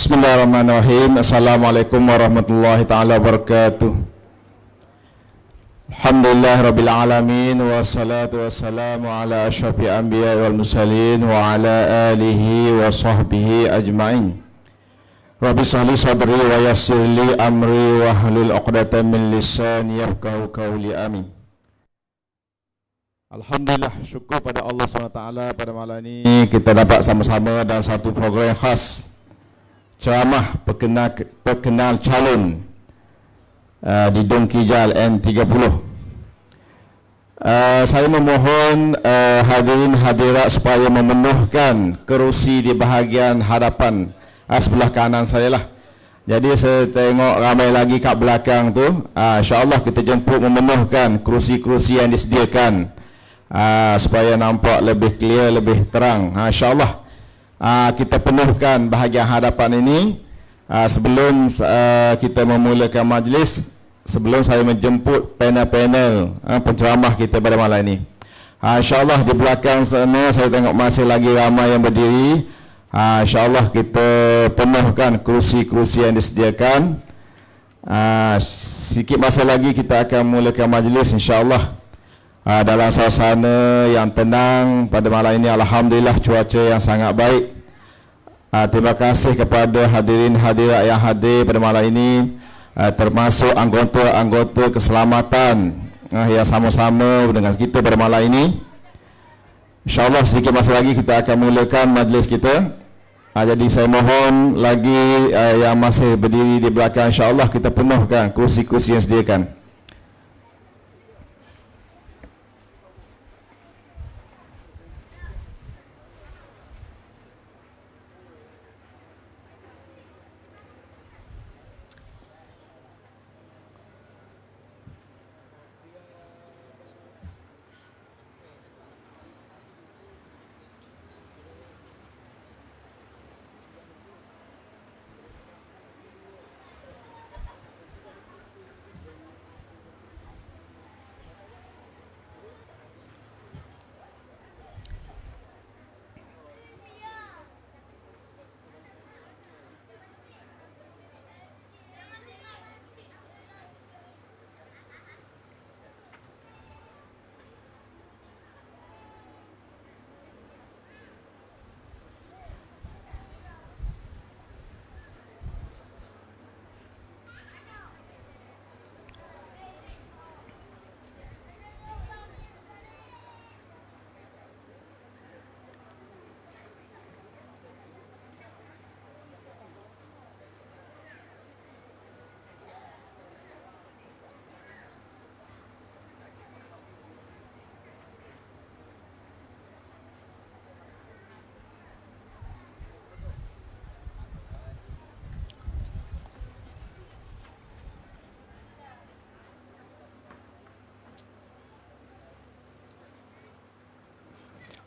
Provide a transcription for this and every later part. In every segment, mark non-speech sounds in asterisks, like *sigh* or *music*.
Bismillahirrahmanirrahim. Assalamualaikum warahmatullahi taala wabarakatuh. Alhamdulillah rabbil alamin wassalatu wassalamu ala asyrafil anbiya wal mursalin wa ala alihi wa sahbihi ajmain. Rabbi sahli sadri wa yassir amri wa hlul 'uqdatam min lisani yafqahu qawli amin. Alhamdulillah syukur pada Allah SWT pada malam ini kita dapat sama-sama dalam satu program khas ceramah perkenal, perkenal calon uh, di Dong Kijal N30. Uh, saya memohon uh, hadirin hadirat supaya memenuhkan kerusi di bahagian hadapan uh, sebelah kanan saya lah. Jadi saya tengok ramai lagi kat belakang tu. Uh, InsyaAllah kita jemput memenuhkan kerusi-kerusi yang disediakan uh, supaya nampak lebih clear, lebih terang. Uh, InsyaAllah uh, kita penuhkan bahagian hadapan ini uh, sebelum uh, kita memulakan majlis sebelum saya menjemput panel-panel uh, penceramah kita pada malam ini uh, insyaAllah di belakang sana saya tengok masih lagi ramai yang berdiri uh, insyaAllah kita penuhkan kerusi-kerusi yang disediakan uh, sikit masa lagi kita akan mulakan majlis insyaAllah Aa, ah, dalam suasana yang tenang pada malam ini Alhamdulillah cuaca yang sangat baik Aa, ah, Terima kasih kepada hadirin hadirat yang hadir pada malam ini Aa, ah, Termasuk anggota-anggota keselamatan Aa, yang sama-sama dengan kita pada malam ini InsyaAllah sedikit masa lagi kita akan mulakan majlis kita Aa, Jadi saya mohon lagi aa, yang masih berdiri di belakang InsyaAllah kita penuhkan kursi-kursi yang sediakan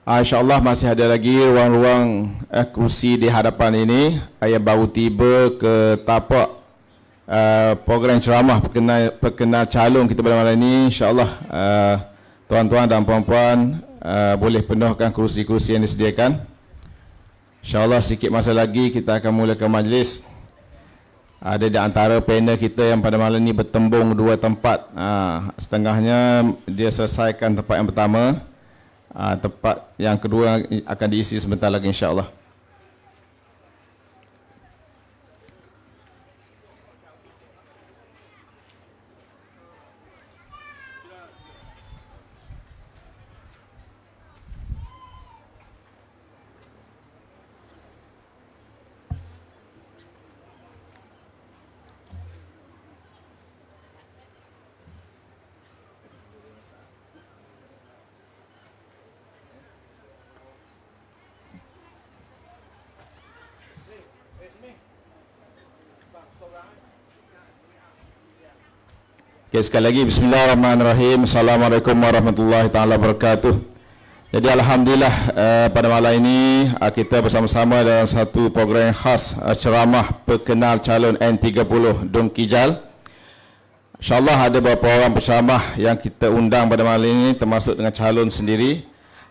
Uh, InsyaAllah masih ada lagi ruang-ruang uh, kerusi di hadapan ini Ayah yang baru tiba ke tapak uh, program ceramah perkenal, perkenal calon kita pada malam ini. InsyaAllah uh, tuan-tuan dan puan-puan uh, boleh penuhkan kerusi-kerusi yang disediakan. InsyaAllah sikit masa lagi kita akan mulakan majlis. ada di antara panel kita yang pada malam ini bertembung dua tempat. Uh, setengahnya dia selesaikan tempat yang pertama. Ah, tempat yang kedua akan diisi sebentar lagi insyaAllah. Okay, ya, sekali lagi Bismillahirrahmanirrahim. Assalamualaikum warahmatullahi taala wabarakatuh. Jadi alhamdulillah uh, pada malam ini uh, kita bersama-sama dalam satu program khas uh, ceramah perkenal calon N30 Dung Kijal. Insyaallah ada beberapa orang bersama yang kita undang pada malam ini termasuk dengan calon sendiri.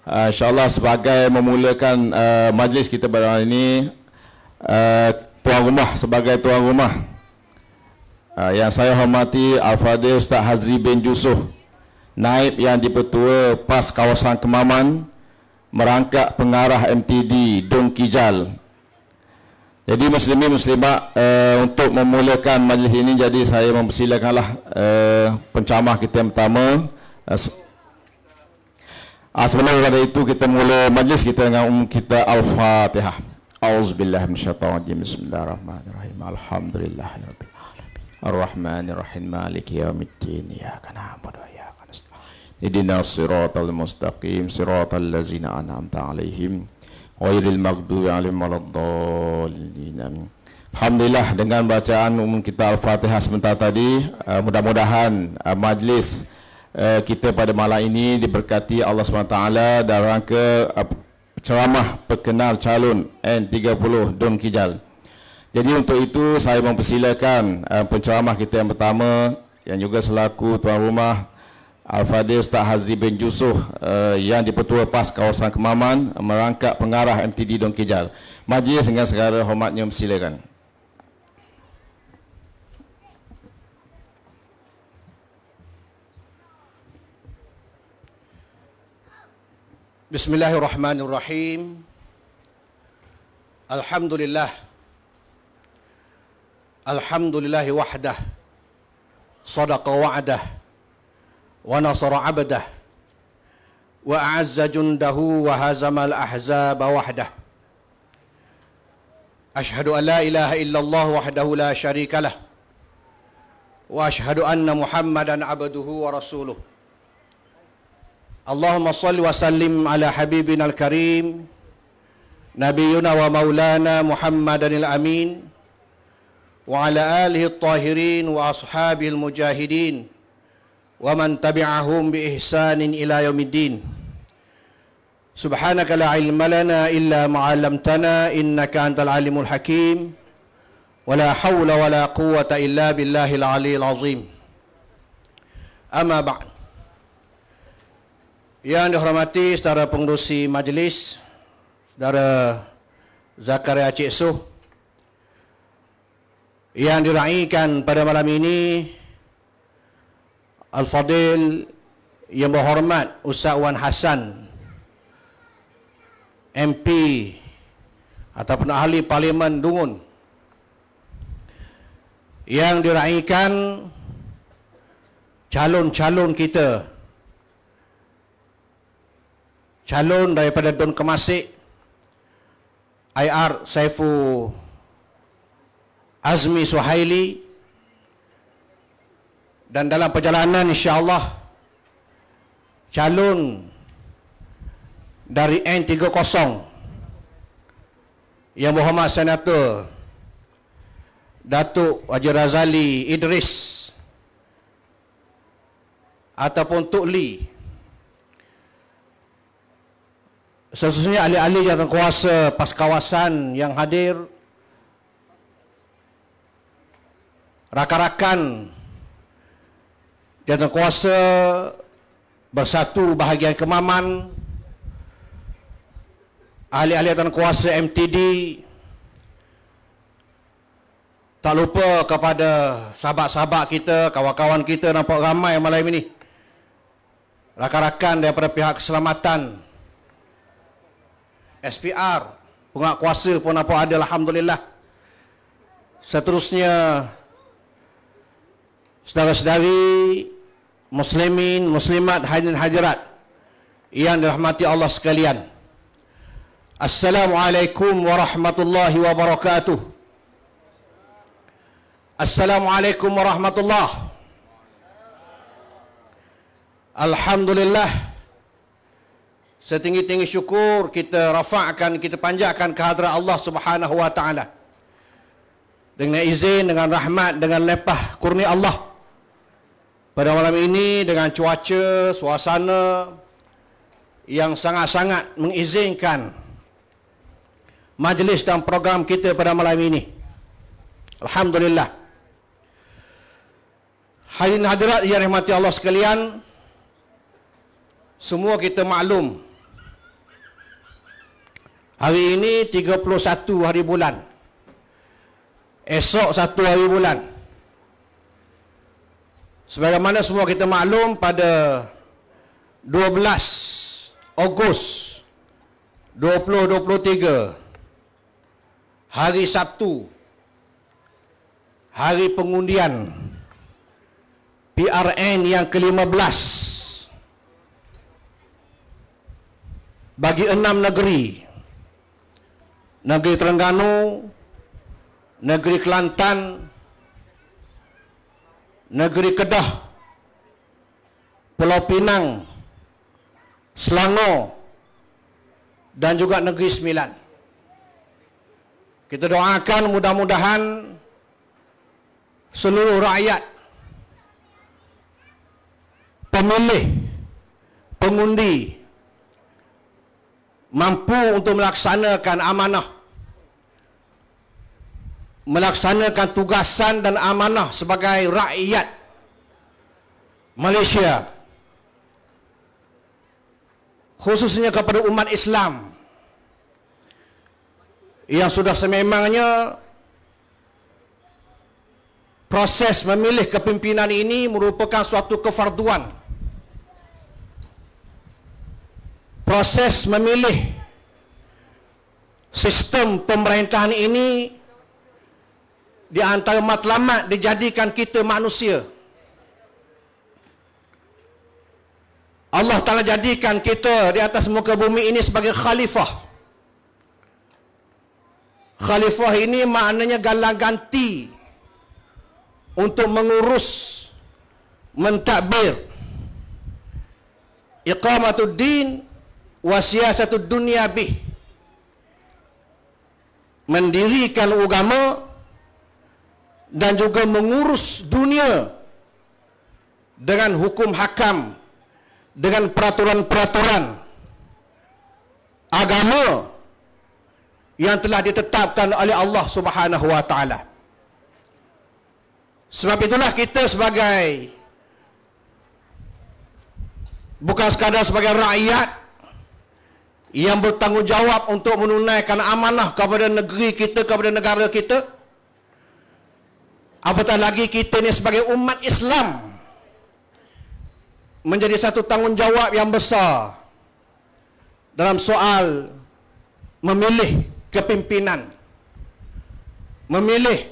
Uh, Insyaallah sebagai memulakan uh, majlis kita pada malam ini uh, tuan rumah sebagai tuan rumah uh, yang saya hormati Al-Fadhil Ustaz Hazri bin Yusuf naib yang dipertua PAS kawasan Kemaman Merangkak pengarah MTD Dung Kijal jadi Muslimi muslimat uh, untuk memulakan majlis ini jadi saya mempersilakanlah uh, pencamah kita yang pertama uh, Ah, sebelum itu kita mula majlis kita dengan umum kita Al-Fatihah. Auzubillahi minasyaitonir rajim. Bismillahirrahmanirrahim. Alhamdulillah. الرحمن الرحيم مالك يوم الدين إياك Ya وإياك نستعين اهدنا الصراط المستقيم صراط الذين أنعمت عليهم غير المغضوب عليهم ولا الضالين Alhamdulillah dengan bacaan umum kita Al-Fatihah sebentar tadi uh, Mudah-mudahan uh, majlis uh, kita pada malam ini diberkati Allah SWT Dalam rangka ceramah perkenal calon N30 Don Kijal jadi untuk itu saya mempersilakan uh, penceramah kita yang pertama yang juga selaku tuan rumah Al-Fadhil Ustaz Hazri bin Yusuf uh, eh, yang dipertua PAS kawasan Kemaman merangkap pengarah MTD Dong Kijal. Majlis dengan segala hormatnya mempersilakan. Bismillahirrahmanirrahim. Alhamdulillah. Alhamdulillah. Alhamdulillahi wahdah Sadaqa wa'adah Wa nasara abadah Wa a'azza jundahu Wa hazamal ahzab wahdah Ashadu an la ilaha illallah wahdahu la sharika lah Wa ashadu anna muhammadan abaduhu wa rasuluh Allahumma salli wa sallim ala habibina al-karim Nabiuna wa maulana muhammadan al-amin al وعلى آله الطاهرين وأصحابه المجاهدين ومن تبعهم بإحسان إلى يوم الدين سبحانك لا علم لنا إلا ما علمتنا إنك أنت العليم الحكيم ولا حول ولا قوة إلا بالله العلي العظيم أما بعد Yang dihormati saudara pengurusi majlis Saudara Zakaria Cik Suh so yang diraihkan pada malam ini Al-Fadil yang berhormat Ustaz Wan Hassan MP ataupun ahli parlimen Dungun yang diraihkan calon-calon kita calon daripada Dun Kemasik IR Saifu Azmi Suhaili dan dalam perjalanan insyaAllah calon dari N30 yang Muhammad Senator Datuk Haji Razali Idris ataupun Tok Lee sesungguhnya ahli-ahli jawatan kuasa pas kawasan yang hadir rakan-rakan jantan kuasa bersatu bahagian kemaman ahli-ahli jantan kuasa MTD tak lupa kepada sahabat-sahabat kita, kawan-kawan kita nampak ramai malam ini rakan-rakan daripada pihak keselamatan SPR penguat kuasa pun nampak ada Alhamdulillah seterusnya saudara-saudari muslimin, muslimat, hadirin hajarat yang dirahmati Allah sekalian. Assalamualaikum warahmatullahi wabarakatuh. Assalamualaikum warahmatullahi Alhamdulillah. Setinggi-tinggi syukur kita rafa'kan, kita panjakan kehadrat Allah Subhanahu wa taala. Dengan izin, dengan rahmat, dengan lepah kurni Allah pada malam ini dengan cuaca, suasana yang sangat-sangat mengizinkan majlis dan program kita pada malam ini. Alhamdulillah. Hadirin hadirat yang rahmati Allah sekalian, semua kita maklum hari ini 31 hari bulan. Esok satu hari bulan. Sebagaimana semua kita maklum pada 12 Ogos 2023 Hari Sabtu Hari pengundian PRN yang ke-15 Bagi enam negeri Negeri Terengganu Negeri Kelantan Negeri Kelantan Negeri Kedah, Pulau Pinang, Selangor dan juga Negeri Sembilan. Kita doakan mudah-mudahan seluruh rakyat pemilih pengundi mampu untuk melaksanakan amanah melaksanakan tugasan dan amanah sebagai rakyat Malaysia khususnya kepada umat Islam yang sudah sememangnya proses memilih kepimpinan ini merupakan suatu kefarduan proses memilih sistem pemerintahan ini di antara matlamat dijadikan kita manusia. Allah Taala jadikan kita di atas muka bumi ini sebagai khalifah. Khalifah ini maknanya galang ganti untuk mengurus mentadbir iqamatud din wa siyasatud dunya bih mendirikan agama dan juga mengurus dunia dengan hukum hakam dengan peraturan-peraturan agama yang telah ditetapkan oleh Allah Subhanahu wa taala. Sebab itulah kita sebagai bukan sekadar sebagai rakyat yang bertanggungjawab untuk menunaikan amanah kepada negeri kita, kepada negara kita, Apatah lagi kita ni sebagai umat Islam Menjadi satu tanggungjawab yang besar Dalam soal Memilih kepimpinan Memilih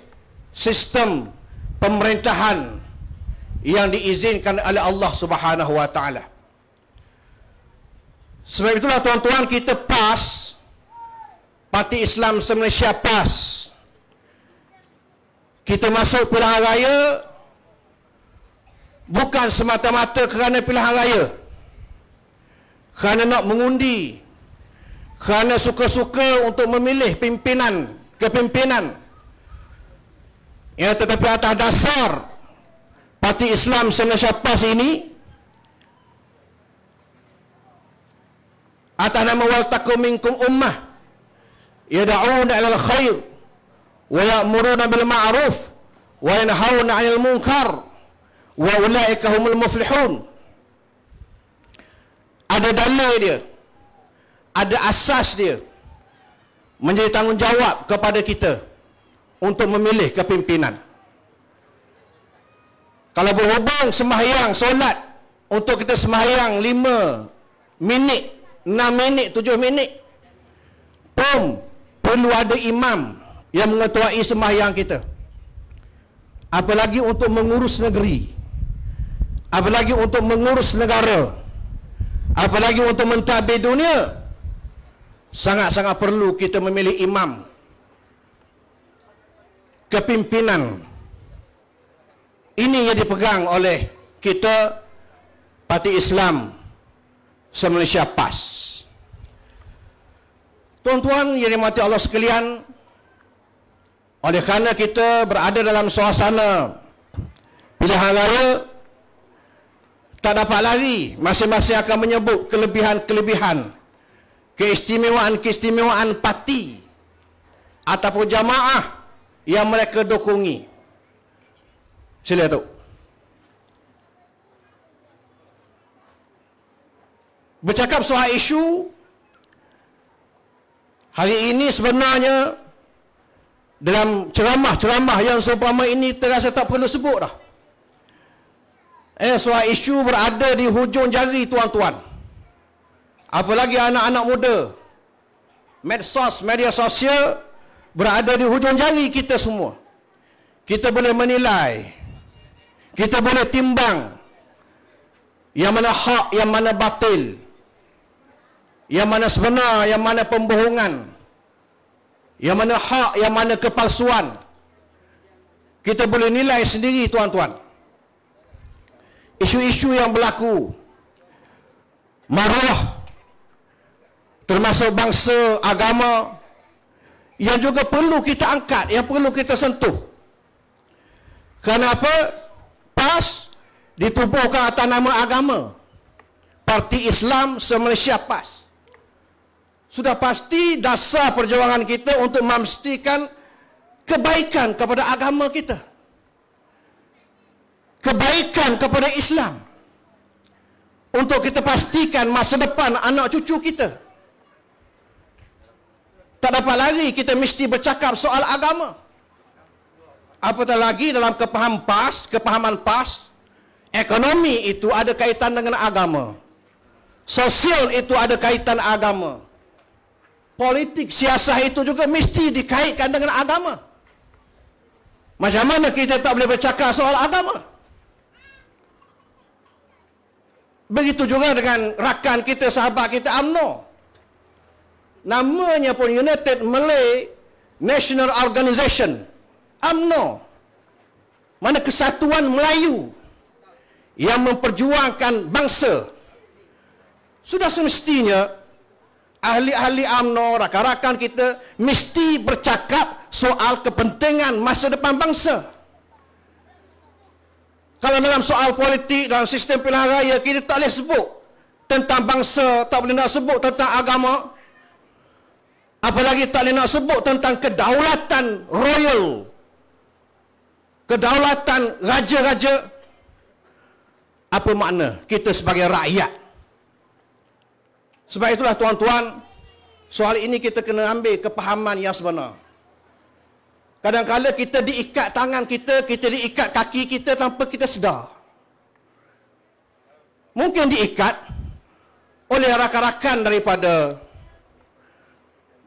sistem pemerintahan Yang diizinkan oleh Allah subhanahu wa Sebab itulah tuan-tuan kita PAS Parti Islam Malaysia PAS kita masuk pilihan raya bukan semata-mata kerana pilihan raya kerana nak mengundi kerana suka-suka untuk memilih pimpinan kepimpinan ya tetapi atas dasar parti Islam Malaysia PAS ini atas nama wal takum minkum ummah ya daun al khair wa ya'muruna bil ma'ruf wa yanhauna 'anil munkar wa ulaika humul muflihun ada dalil dia ada asas dia menjadi tanggungjawab kepada kita untuk memilih kepimpinan kalau berhubung semahyang solat untuk kita semahyang 5 minit 6 minit 7 minit pun perlu ada imam yang mengetuai sembahyang kita apalagi untuk mengurus negeri apalagi untuk mengurus negara apalagi untuk mentadbir dunia sangat-sangat perlu kita memilih imam kepimpinan ini yang dipegang oleh kita Parti Islam Semalaysia PAS Tuan-tuan yang dimati Allah sekalian oleh kerana kita berada dalam suasana pilihan raya tak dapat lari masing-masing akan menyebut kelebihan-kelebihan keistimewaan-keistimewaan parti ataupun jamaah yang mereka dukungi. Sila tu. Bercakap soal isu hari ini sebenarnya dalam ceramah-ceramah yang seumpama ini terasa tak perlu sebut dah eh soal isu berada di hujung jari tuan-tuan apalagi anak-anak muda medsos media sosial berada di hujung jari kita semua kita boleh menilai kita boleh timbang yang mana hak yang mana batil yang mana sebenar yang mana pembohongan yang mana hak, yang mana kepalsuan kita boleh nilai sendiri tuan-tuan isu-isu yang berlaku maruah termasuk bangsa, agama yang juga perlu kita angkat, yang perlu kita sentuh kenapa PAS ditubuhkan atas nama agama Parti Islam Semalaysia PAS sudah pasti dasar perjuangan kita untuk memastikan kebaikan kepada agama kita. Kebaikan kepada Islam. Untuk kita pastikan masa depan anak cucu kita. Tak dapat lari kita mesti bercakap soal agama. Apatah lagi dalam kepaham PAS, kepahaman PAS, ekonomi itu ada kaitan dengan agama. Sosial itu ada kaitan agama politik siasah itu juga mesti dikaitkan dengan agama. Macam mana kita tak boleh bercakap soal agama? Begitu juga dengan rakan kita, sahabat kita UMNO. Namanya pun United Malay National Organization. UMNO. Mana kesatuan Melayu yang memperjuangkan bangsa. Sudah semestinya ahli-ahli UMNO, rakan-rakan kita mesti bercakap soal kepentingan masa depan bangsa. Kalau dalam soal politik, dalam sistem pilihan raya, kita tak boleh sebut tentang bangsa, tak boleh nak sebut tentang agama. Apalagi tak boleh nak sebut tentang kedaulatan royal. Kedaulatan raja-raja. Apa makna kita sebagai rakyat sebab itulah tuan-tuan, soal ini kita kena ambil kepahaman yang sebenar. Kadang-kadang kita diikat tangan kita, kita diikat kaki kita tanpa kita sedar. Mungkin diikat oleh rakan-rakan daripada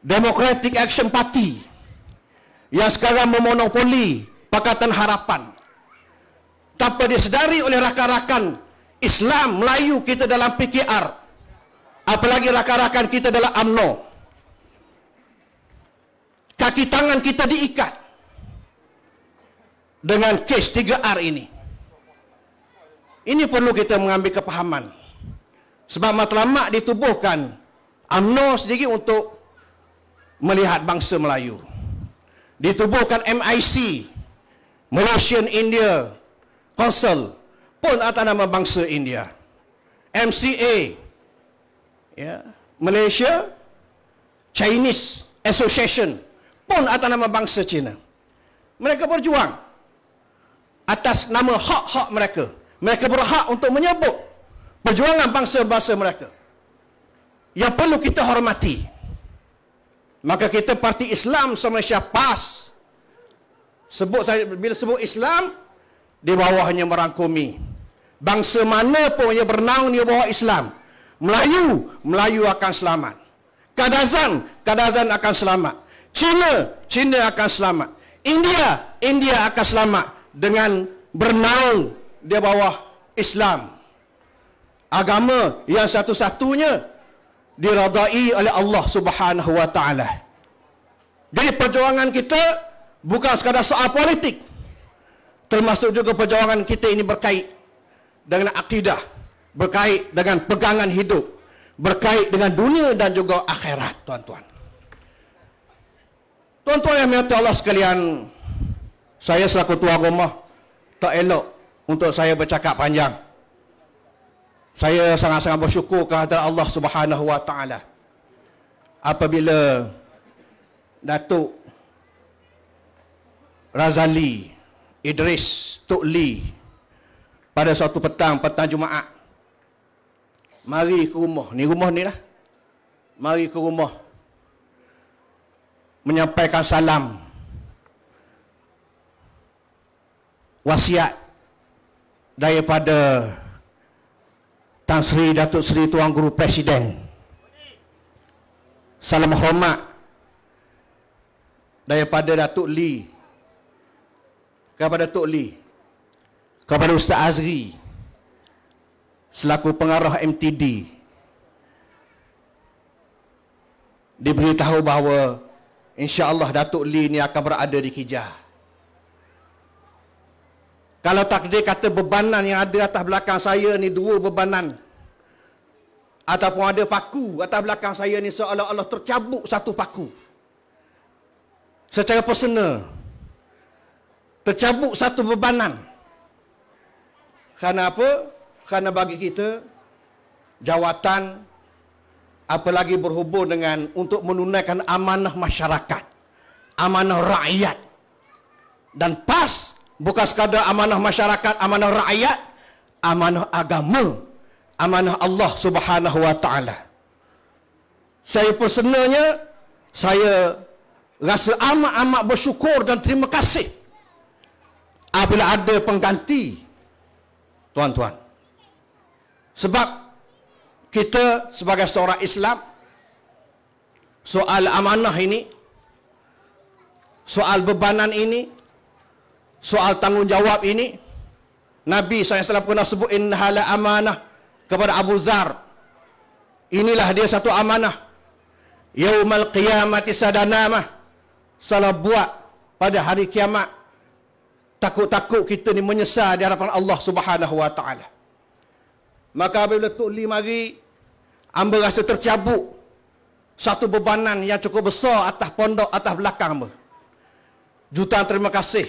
Democratic Action Party yang sekarang memonopoli Pakatan Harapan tanpa disedari oleh rakan-rakan Islam Melayu kita dalam PKR Apalagi rakan-rakan kita adalah AMNO, Kaki tangan kita diikat Dengan kes 3R ini Ini perlu kita mengambil kepahaman Sebab matlamat ditubuhkan AMNO sendiri untuk Melihat bangsa Melayu Ditubuhkan MIC Malaysian India Council pun atas nama bangsa India MCA ya, Malaysia Chinese Association pun atas nama bangsa Cina. Mereka berjuang atas nama hak-hak mereka. Mereka berhak untuk menyebut perjuangan bangsa-bangsa mereka. Yang perlu kita hormati. Maka kita Parti Islam Malaysia PAS sebut saya bila sebut Islam di bawahnya merangkumi bangsa mana pun yang bernaung di bawah Islam Melayu, Melayu akan selamat. Kadazan, Kadazan akan selamat. Cina, Cina akan selamat. India, India akan selamat dengan bernaung di bawah Islam. Agama yang satu-satunya diradai oleh Allah Subhanahu Wa Taala. Jadi perjuangan kita bukan sekadar soal politik. Termasuk juga perjuangan kita ini berkait dengan akidah, berkait dengan pegangan hidup, berkait dengan dunia dan juga akhirat, tuan-tuan. Tuan-tuan yang menyertai Allah sekalian, saya selaku tuan rumah, tak elok untuk saya bercakap panjang. Saya sangat-sangat bersyukur kepada Allah Subhanahu Wa Taala. Apabila Datuk Razali Idris Tukli pada suatu petang petang Jumaat Mari ke rumah. Ni rumah ni lah. Mari ke rumah. Menyampaikan salam. Wasiat daripada Tan Sri Datuk Sri Tuan Guru Presiden. Salam hormat daripada Datuk Lee kepada Tok Lee kepada Ustaz Azri selaku pengarah MTD diberitahu bahawa insya-Allah Datuk Lee ni akan berada di Kijah. Kalau takdir kata bebanan yang ada atas belakang saya ni dua bebanan ataupun ada paku atas belakang saya ni seolah-olah tercabuk satu paku. Secara personal tercabuk satu bebanan. Kenapa? Kerana bagi kita jawatan apalagi berhubung dengan untuk menunaikan amanah masyarakat. Amanah rakyat. Dan PAS bukan sekadar amanah masyarakat, amanah rakyat, amanah agama, amanah Allah Subhanahu wa taala. Saya personalnya saya rasa amat-amat bersyukur dan terima kasih apabila ada pengganti tuan-tuan sebab kita sebagai seorang Islam soal amanah ini soal bebanan ini soal tanggungjawab ini Nabi SAW pernah sebut inhala amanah kepada Abu Dhar inilah dia satu amanah yaumal qiyamati sadanamah salah buat pada hari kiamat takut-takut kita ni menyesal di hadapan Allah Subhanahu wa taala Maka apabila Tok Lee mari, hamba rasa tercabuk satu bebanan yang cukup besar atas pondok, atas belakang hamba. Jutaan terima kasih.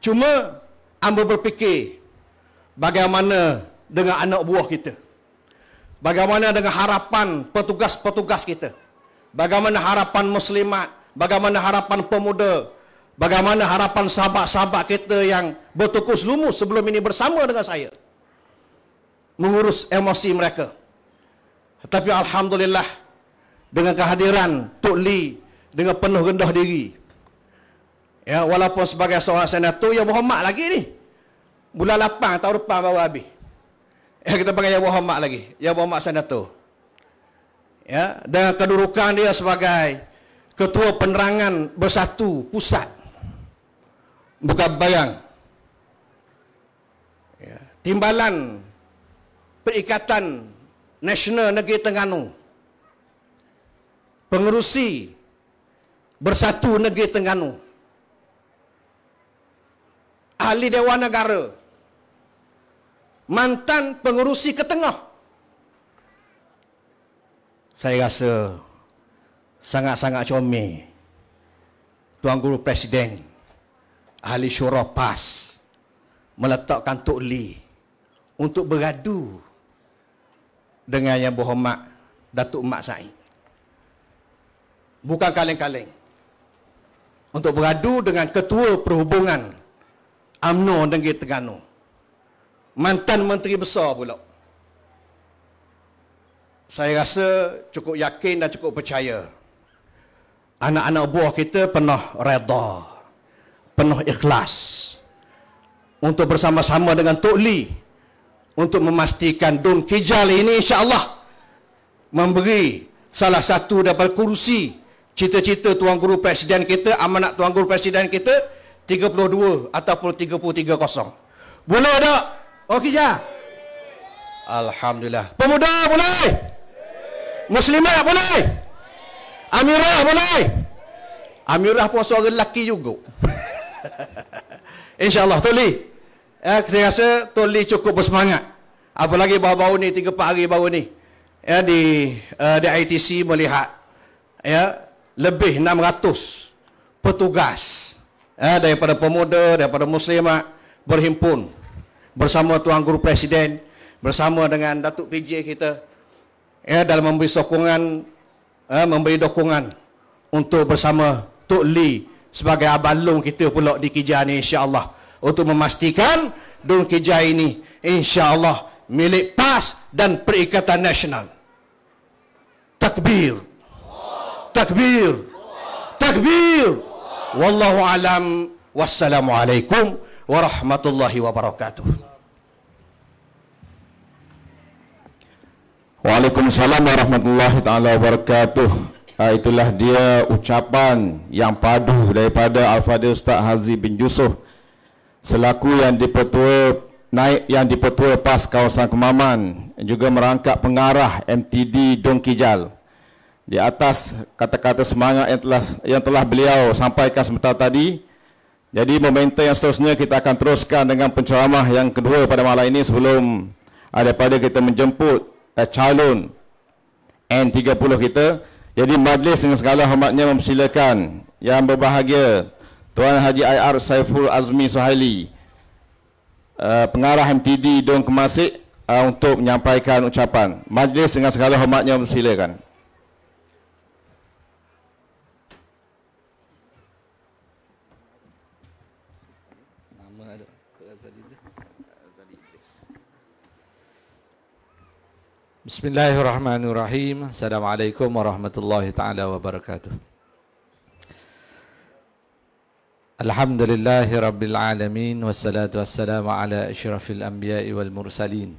Cuma hamba berfikir bagaimana dengan anak buah kita. Bagaimana dengan harapan petugas-petugas kita. Bagaimana harapan muslimat, bagaimana harapan pemuda, bagaimana harapan sahabat-sahabat kita yang bertukus lumus sebelum ini bersama dengan saya mengurus emosi mereka. Tapi alhamdulillah dengan kehadiran Tok Li dengan penuh rendah diri. Ya, walaupun sebagai seorang senator yang berhormat lagi ni. Bulan 8 tahun depan baru habis. Ya, kita panggil Ya berhormat lagi. Ya berhormat senator. Ya, dengan kedudukan dia sebagai ketua penerangan bersatu pusat. Bukan bayang. Ya, timbalan Perikatan Nasional Negeri Tengganu Pengerusi Bersatu Negeri Tengganu Ahli Dewan Negara Mantan Pengerusi Ketengah Saya rasa Sangat-sangat comel Tuan Guru Presiden Ahli Syurah PAS Meletakkan Tok Lee Untuk beradu dengan yang berhormat Datuk Mak Sa'i. Bukan kaleng-kaleng. Untuk beradu dengan ketua perhubungan AMNO Negeri Terengganu. Mantan Menteri Besar pula. Saya rasa cukup yakin dan cukup percaya. Anak-anak buah kita penuh reda. Penuh ikhlas. Untuk bersama-sama dengan Tok Lee untuk memastikan Don Kijal ini insyaAllah memberi salah satu daripada kursi cita-cita Tuan Guru Presiden kita, amanat Tuan Guru Presiden kita 32 ataupun kosong Boleh tak? Okey ya. Alhamdulillah. Pemuda boleh? Muslimah boleh? Amirah boleh? Amirah pun suara lelaki juga. *laughs* InsyaAllah. Tolik. Ya, saya rasa Tok cukup bersemangat. Apalagi baru-baru ni 3 4 hari baru ni ya di uh, di ITC melihat ya lebih 600 petugas ya, daripada pemuda daripada muslimat berhimpun bersama tuan guru presiden bersama dengan Datuk PJ kita ya dalam memberi sokongan ya, memberi dokongan untuk bersama Tok sebagai abang long kita pula di Kijang, ni insya-Allah untuk memastikan Dun Kijai ini Allah milik PAS dan Perikatan Nasional. Takbir. Takbir. Takbir. Wallahu alam. Wassalamualaikum warahmatullahi wabarakatuh. Waalaikumsalam warahmatullahi taala wabarakatuh. Ah, itulah dia ucapan yang padu daripada Al-Fadhil Ustaz Haji bin Yusuf selaku yang dipertua naik yang dipertua PAS kawasan Kemaman juga merangkap pengarah MTD Dong Kijal di atas kata-kata semangat yang telah yang telah beliau sampaikan sebentar tadi jadi momentum yang seterusnya kita akan teruskan dengan penceramah yang kedua pada malam ini sebelum daripada kita menjemput eh, calon N30 kita jadi majlis dengan segala hormatnya mempersilakan yang berbahagia Tuan Haji IR Saiful Azmi Sohaili eh, Pengarah MTD Dong Kemasik eh, Untuk menyampaikan ucapan Majlis dengan segala hormatnya silakan Bismillahirrahmanirrahim. Assalamualaikum warahmatullahi taala wabarakatuh. Alhamdulillahi Rabbil Alamin Wassalatu wassalamu ala ashrafil anbiya'i wal mursalin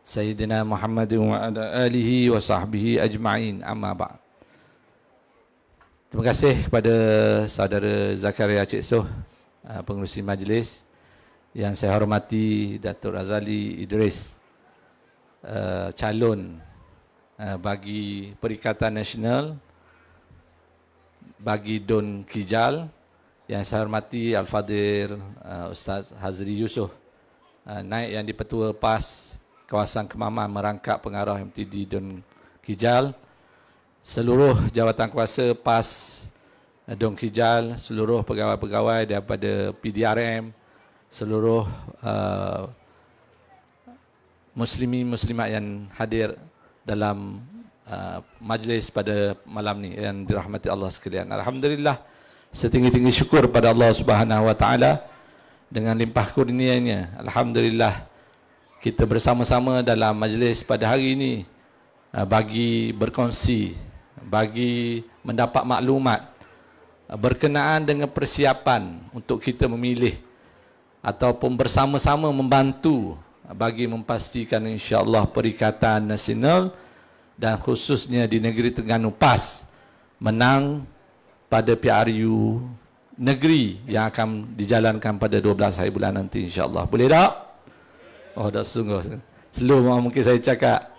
Sayyidina Muhammad wa ala alihi wa sahbihi ajma'in Amma ba'd Terima kasih kepada saudara Zakaria Cik Soh ah, Pengurusi majlis Yang saya hormati Datuk Razali Idris ah, Calon ah, bagi Perikatan Nasional Bagi Don Kijal Kijal yang saya hormati Al-Fadir uh, Ustaz Hazri Yusuf uh, naik yang dipetua PAS kawasan Kemaman merangkap pengarah MTD Dun Kijal seluruh jawatan kuasa PAS uh, Dun Kijal seluruh pegawai-pegawai daripada PDRM seluruh uh, muslimi muslimat yang hadir dalam uh, majlis pada malam ni yang dirahmati Allah sekalian alhamdulillah setinggi-tinggi syukur pada Allah Subhanahu wa taala dengan limpah kurnianya. Alhamdulillah kita bersama-sama dalam majlis pada hari ini uh, bagi berkongsi, bagi mendapat maklumat uh, berkenaan dengan persiapan untuk kita memilih ataupun bersama-sama membantu uh, bagi memastikan insya-Allah perikatan nasional dan khususnya di negeri Terengganu PAS menang pada PRU negeri yang akan dijalankan pada 12 hari bulan nanti insyaAllah. Boleh tak? Oh dah sungguh. Slow mungkin saya cakap.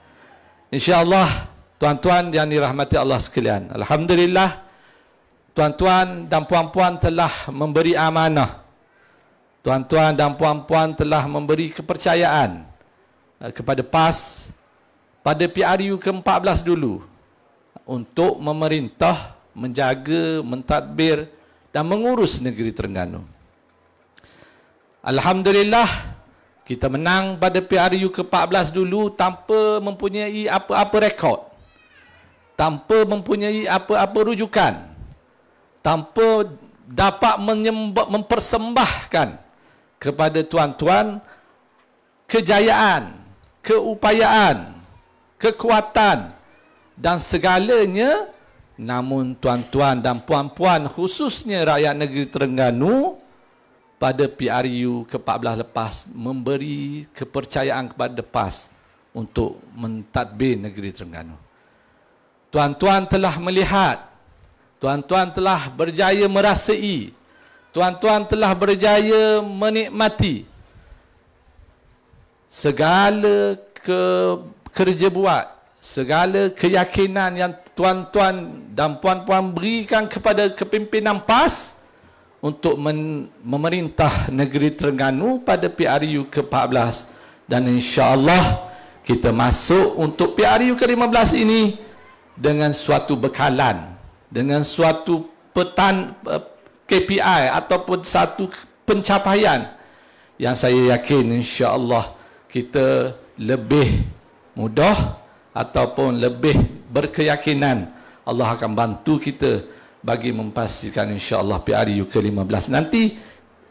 InsyaAllah tuan-tuan yang dirahmati Allah sekalian. Alhamdulillah tuan-tuan dan puan-puan telah memberi amanah. Tuan-tuan dan puan-puan telah memberi kepercayaan eh, kepada PAS pada PRU ke-14 dulu untuk memerintah menjaga, mentadbir dan mengurus negeri Terengganu. Alhamdulillah kita menang pada PRU ke-14 dulu tanpa mempunyai apa-apa rekod. Tanpa mempunyai apa-apa rujukan. Tanpa dapat menyemba, mempersembahkan kepada tuan-tuan kejayaan, keupayaan, kekuatan dan segalanya Namun tuan-tuan dan puan-puan khususnya rakyat negeri Terengganu pada PRU ke-14 lepas memberi kepercayaan kepada PAS untuk mentadbir negeri Terengganu. Tuan-tuan telah melihat, tuan-tuan telah berjaya merasai, tuan-tuan telah berjaya menikmati segala ke kerja buat, segala keyakinan yang tuan-tuan dan puan-puan berikan kepada kepimpinan PAS untuk memerintah negeri Terengganu pada PRU ke-14 dan insya-Allah kita masuk untuk PRU ke-15 ini dengan suatu bekalan dengan suatu petan eh, KPI ataupun satu pencapaian yang saya yakin insya-Allah kita lebih mudah ataupun lebih berkeyakinan Allah akan bantu kita bagi memastikan insya Allah PRU ke-15 nanti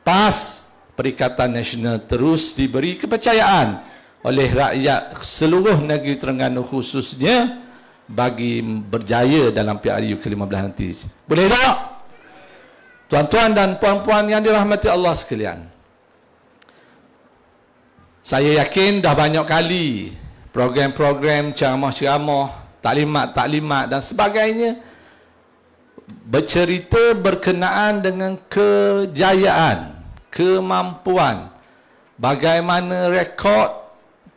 PAS Perikatan Nasional terus diberi kepercayaan oleh rakyat seluruh negeri Terengganu khususnya bagi berjaya dalam PRU ke-15 nanti. Boleh tak? Tuan-tuan dan puan-puan yang dirahmati Allah sekalian. Saya yakin dah banyak kali program-program ceramah-ceramah taklimat-taklimat dan sebagainya bercerita berkenaan dengan kejayaan, kemampuan bagaimana rekod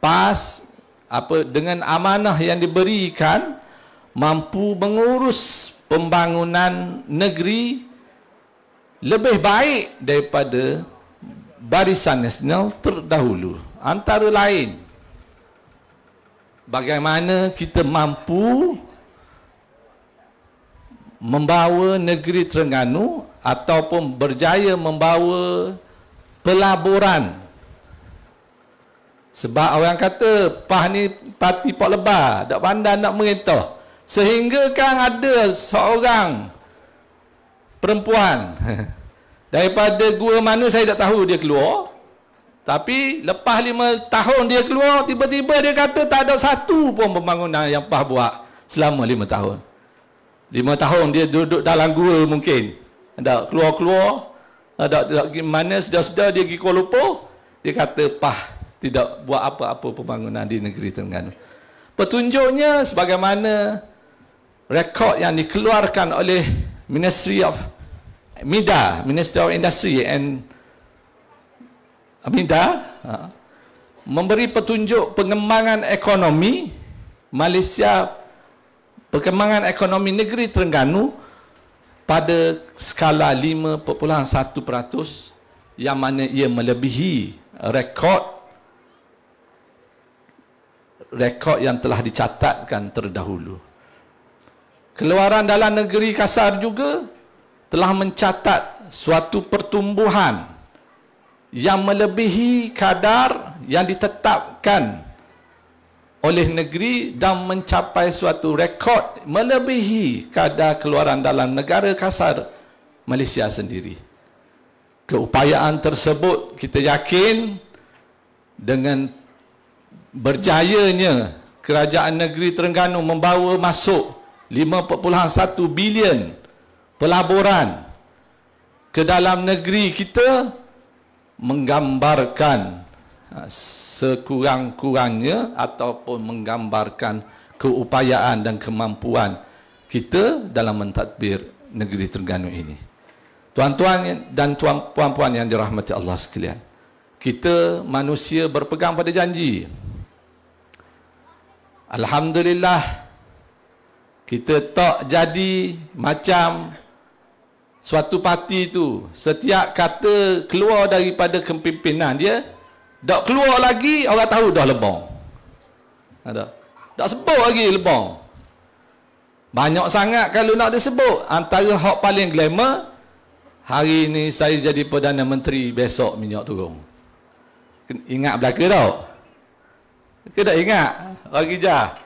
pas apa dengan amanah yang diberikan mampu mengurus pembangunan negeri lebih baik daripada barisan nasional terdahulu antara lain bagaimana kita mampu membawa negeri Terengganu ataupun berjaya membawa pelaburan sebab orang kata PAH ni parti pak lebar tak pandai nak merintah sehingga kan ada seorang perempuan *laughs* daripada gua mana saya tak tahu dia keluar tapi lepas lima tahun dia keluar, tiba-tiba dia kata tak ada satu pun pembangunan yang PAH buat selama lima tahun. Lima tahun dia duduk dalam gua mungkin. Ada keluar-keluar, ada pergi mana sedar-sedar dia pergi Kuala Lumpur, dia kata PAH tidak buat apa-apa pembangunan di negeri Terengganu. Petunjuknya sebagaimana rekod yang dikeluarkan oleh Ministry of MIDA, Ministry of Industry and Minda ha. memberi petunjuk pengembangan ekonomi Malaysia perkembangan ekonomi negeri Terengganu pada skala 5.1% yang mana ia melebihi rekod rekod yang telah dicatatkan terdahulu. Keluaran dalam negeri kasar juga telah mencatat suatu pertumbuhan yang melebihi kadar yang ditetapkan oleh negeri dan mencapai suatu rekod melebihi kadar keluaran dalam negara kasar Malaysia sendiri. Keupayaan tersebut kita yakin dengan berjayanya kerajaan negeri Terengganu membawa masuk 5.1 bilion pelaburan ke dalam negeri kita menggambarkan uh, sekurang-kurangnya ataupun menggambarkan keupayaan dan kemampuan kita dalam mentadbir negeri Terengganu ini. Tuan-tuan dan puan-puan yang dirahmati Allah sekalian. Kita manusia berpegang pada janji. Alhamdulillah kita tak jadi macam suatu parti tu setiap kata keluar daripada kepimpinan dia tak keluar lagi orang tahu dah lebong ada tak sebut lagi lebong banyak sangat kalau nak disebut antara hak paling glamour hari ini saya jadi Perdana Menteri besok minyak turun ingat belaka tau kita ingat lagi jah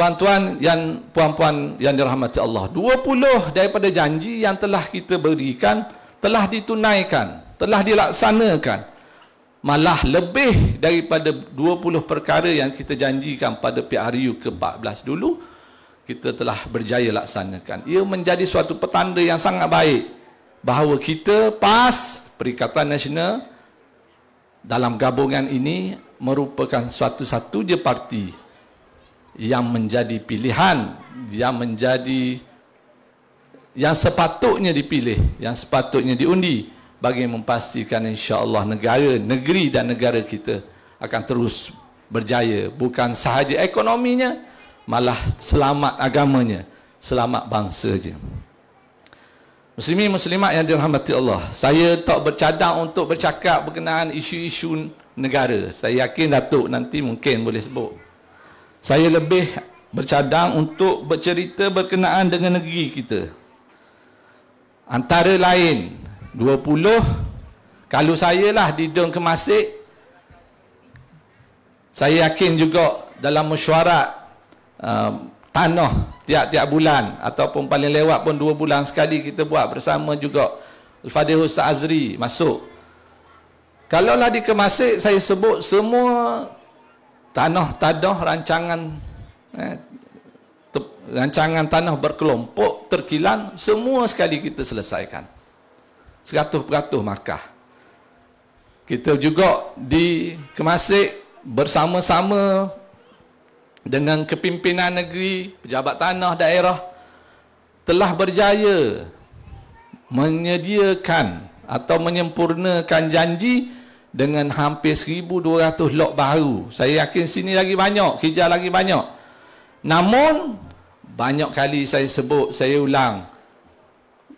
tuan-tuan yang puan-puan yang dirahmati Allah 20 daripada janji yang telah kita berikan telah ditunaikan telah dilaksanakan malah lebih daripada 20 perkara yang kita janjikan pada PRU ke-14 dulu kita telah berjaya laksanakan ia menjadi suatu petanda yang sangat baik bahawa kita PAS Perikatan Nasional dalam gabungan ini merupakan suatu-satu je parti yang menjadi pilihan yang menjadi yang sepatutnya dipilih yang sepatutnya diundi bagi memastikan Insya Allah negara negeri dan negara kita akan terus berjaya bukan sahaja ekonominya malah selamat agamanya selamat bangsa bangsanya Muslimin muslimat yang dirahmati Allah saya tak bercadang untuk bercakap berkenaan isu-isu negara saya yakin Datuk nanti mungkin boleh sebut saya lebih bercadang untuk bercerita berkenaan dengan negeri kita antara lain 20 kalau saya lah di Dung Kemasik saya yakin juga dalam mesyuarat um, tanah tiap-tiap bulan ataupun paling lewat pun dua bulan sekali kita buat bersama juga Al-Fadih Ustaz Azri masuk kalau lah di Kemasik saya sebut semua tanah tadah rancangan eh, te, rancangan tanah berkelompok terkilan semua sekali kita selesaikan 100% Makkah kita juga di Kemasik bersama-sama dengan kepimpinan negeri, pejabat tanah daerah telah berjaya menyediakan atau menyempurnakan janji dengan hampir 1200 lot baru. Saya yakin sini lagi banyak, kerja lagi banyak. Namun banyak kali saya sebut, saya ulang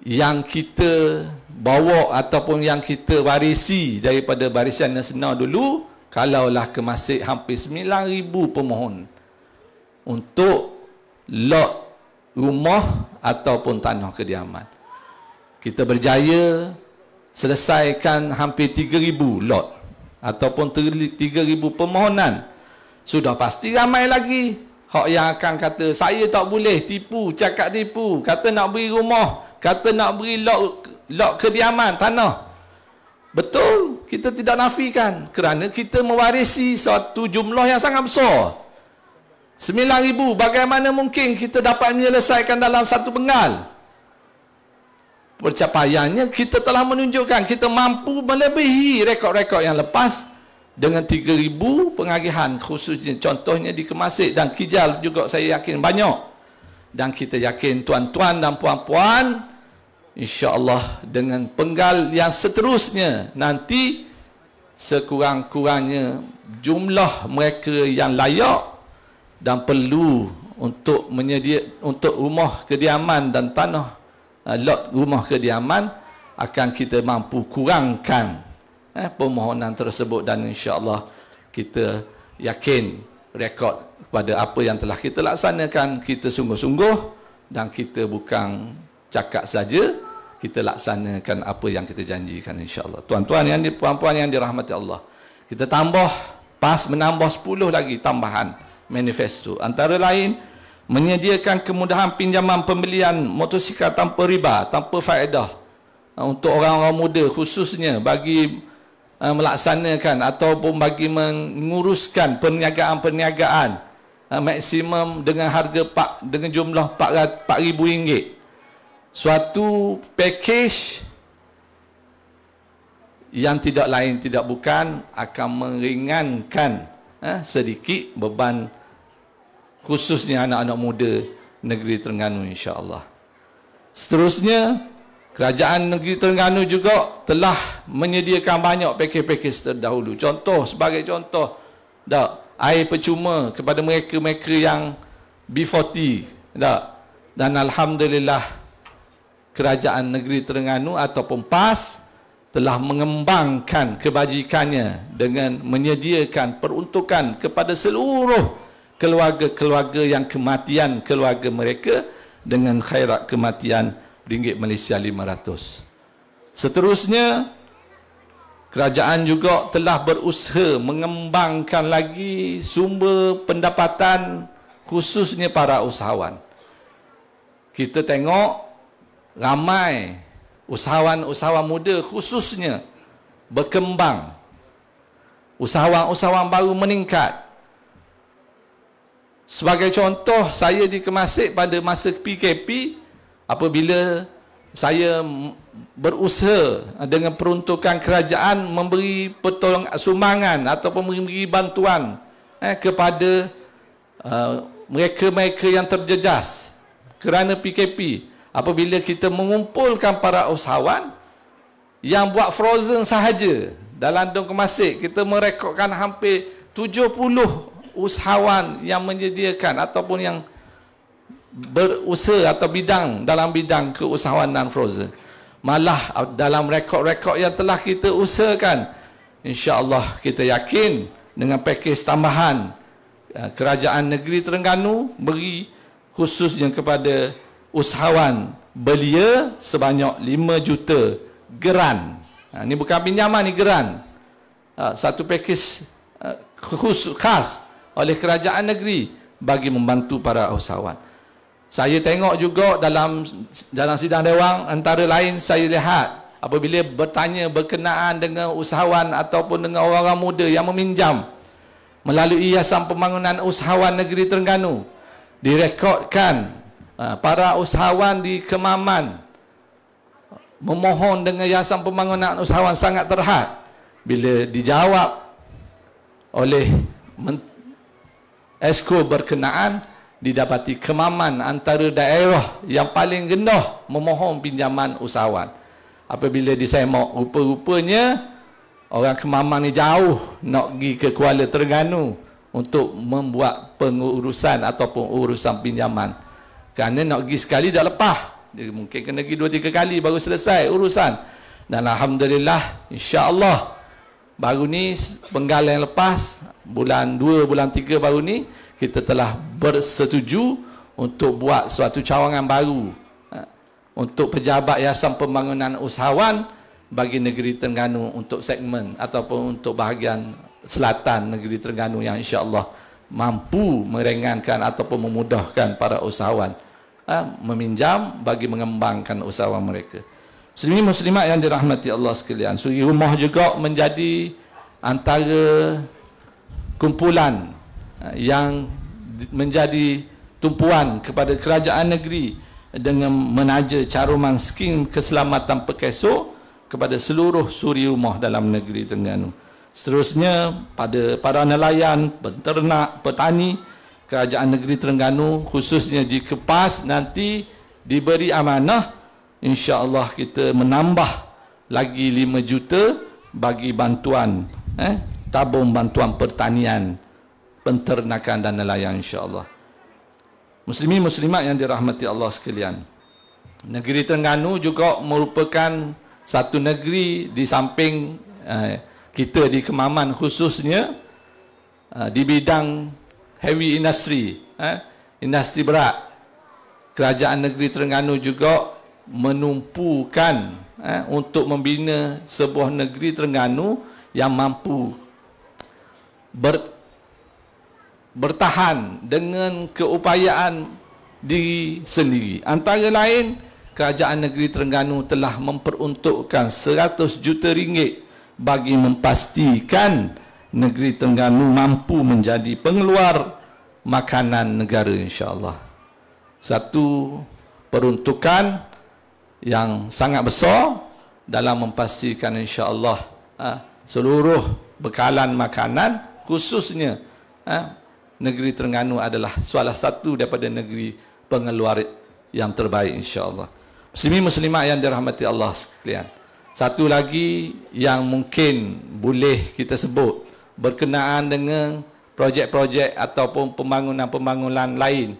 yang kita bawa ataupun yang kita warisi daripada barisan nasional dulu kalaulah kemasik hampir 9000 pemohon untuk lot rumah ataupun tanah kediaman. Kita berjaya selesaikan hampir 3,000 lot ataupun 3,000 permohonan sudah pasti ramai lagi hak yang akan kata saya tak boleh tipu cakap tipu kata nak beri rumah kata nak beri lot lot kediaman tanah betul kita tidak nafikan kerana kita mewarisi satu jumlah yang sangat besar 9000 bagaimana mungkin kita dapat menyelesaikan dalam satu bengal pencapaiannya kita telah menunjukkan kita mampu melebihi rekod-rekod yang lepas dengan 3000 pengagihan khususnya contohnya di Kemasik dan Kijal juga saya yakin banyak dan kita yakin tuan-tuan dan puan-puan insya-Allah dengan penggal yang seterusnya nanti sekurang-kurangnya jumlah mereka yang layak dan perlu untuk menyedia untuk rumah kediaman dan tanah Ah, lot rumah kediaman akan kita mampu kurangkan eh, permohonan tersebut dan insyaAllah kita yakin rekod pada apa yang telah kita laksanakan kita sungguh-sungguh dan kita bukan cakap saja kita laksanakan apa yang kita janjikan insyaAllah tuan-tuan yang di, puan-puan yang dirahmati Allah kita tambah pas menambah 10 lagi tambahan manifesto antara lain menyediakan kemudahan pinjaman pembelian motosikal tanpa riba, tanpa faedah uh, untuk orang-orang muda khususnya bagi uh, melaksanakan ataupun bagi menguruskan perniagaan-perniagaan uh, maksimum dengan harga pak dengan jumlah rm ringgit Suatu package yang tidak lain tidak bukan akan meringankan eh, sedikit beban khususnya anak-anak muda negeri Terengganu insya-Allah. Seterusnya, kerajaan negeri Terengganu juga telah menyediakan banyak pakej-pakej terdahulu. Contoh sebagai contoh dak air percuma kepada mereka-mereka yang B40 dak dan alhamdulillah kerajaan negeri Terengganu ataupun PAS telah mengembangkan kebajikannya dengan menyediakan peruntukan kepada seluruh keluarga-keluarga yang kematian keluarga mereka dengan khairat kematian ringgit Malaysia 500. Seterusnya kerajaan juga telah berusaha mengembangkan lagi sumber pendapatan khususnya para usahawan. Kita tengok ramai usahawan-usahawan muda khususnya berkembang. Usahawan-usahawan baru meningkat Sebagai contoh, saya di Kemasik pada masa PKP apabila saya berusaha dengan peruntukan kerajaan memberi pertolongan sumangan atau memberi bantuan eh, kepada uh, mereka-mereka yang terjejas kerana PKP apabila kita mengumpulkan para usahawan yang buat frozen sahaja dalam dong kemasik kita merekodkan hampir 70 usahawan yang menyediakan ataupun yang berusaha atau bidang dalam bidang keusahawan non frozen malah uh, dalam rekod-rekod yang telah kita usahakan insyaallah kita yakin dengan pakej tambahan uh, kerajaan negeri Terengganu beri khususnya kepada usahawan belia sebanyak 5 juta geran ha, ini bukan pinjaman ni geran ha, satu pakej uh, khusus khas, khas oleh kerajaan negeri bagi membantu para usahawan. Saya tengok juga dalam dalam sidang dewan antara lain saya lihat apabila bertanya berkenaan dengan usahawan ataupun dengan orang-orang muda yang meminjam melalui Yayasan Pembangunan Usahawan Negeri Terengganu direkodkan uh, para usahawan di Kemaman memohon dengan Yayasan Pembangunan Usahawan sangat terhad bila dijawab oleh esko berkenaan didapati kemaman antara daerah yang paling rendah memohon pinjaman usahawan. Apabila disemak, rupa-rupanya orang kemaman ni jauh nak pergi ke Kuala Terengganu untuk membuat pengurusan ataupun urusan pinjaman. Kerana nak pergi sekali dah lepas. Dia mungkin kena pergi dua tiga kali baru selesai urusan. Dan Alhamdulillah, insyaAllah baru ni penggal yang lepas bulan 2, bulan 3 baru ni kita telah bersetuju untuk buat suatu cawangan baru ha. untuk pejabat Yayasan Pembangunan Usahawan bagi negeri Terengganu untuk segmen ataupun untuk bahagian selatan negeri Terengganu yang insya-Allah mampu merengankan ataupun memudahkan para usahawan ha. meminjam bagi mengembangkan usaha mereka. Muslimin muslimat yang dirahmati Allah sekalian. Suri rumah juga menjadi antara kumpulan eh, yang menjadi tumpuan kepada kerajaan negeri dengan menaja caruman skim keselamatan pekeso kepada seluruh suri rumah dalam negeri Terengganu. Seterusnya pada para nelayan, peternak, petani kerajaan negeri Terengganu khususnya jika PAS nanti diberi amanah insya-Allah kita menambah lagi 5 juta bagi bantuan eh tabung bantuan pertanian, penternakan dan nelayan insya-Allah. Muslimin muslimat yang dirahmati Allah sekalian. Negeri Terengganu juga merupakan satu negeri di samping eh, kita di Kemaman khususnya eh, di bidang heavy industry, eh, industri berat. Kerajaan Negeri Terengganu juga menumpukan eh, untuk membina sebuah negeri Terengganu yang mampu ber, bertahan dengan keupayaan di sendiri. Antara lain, Kerajaan Negeri Terengganu telah memperuntukkan 100 juta ringgit bagi memastikan Negeri Terengganu mampu menjadi pengeluar makanan negara insya-Allah. Satu peruntukan yang sangat besar dalam memastikan insya-Allah ah, seluruh bekalan makanan khususnya ha, negeri Terengganu adalah salah satu daripada negeri pengeluar yang terbaik insyaAllah muslimi muslimah yang dirahmati Allah sekalian satu lagi yang mungkin boleh kita sebut berkenaan dengan projek-projek ataupun pembangunan-pembangunan lain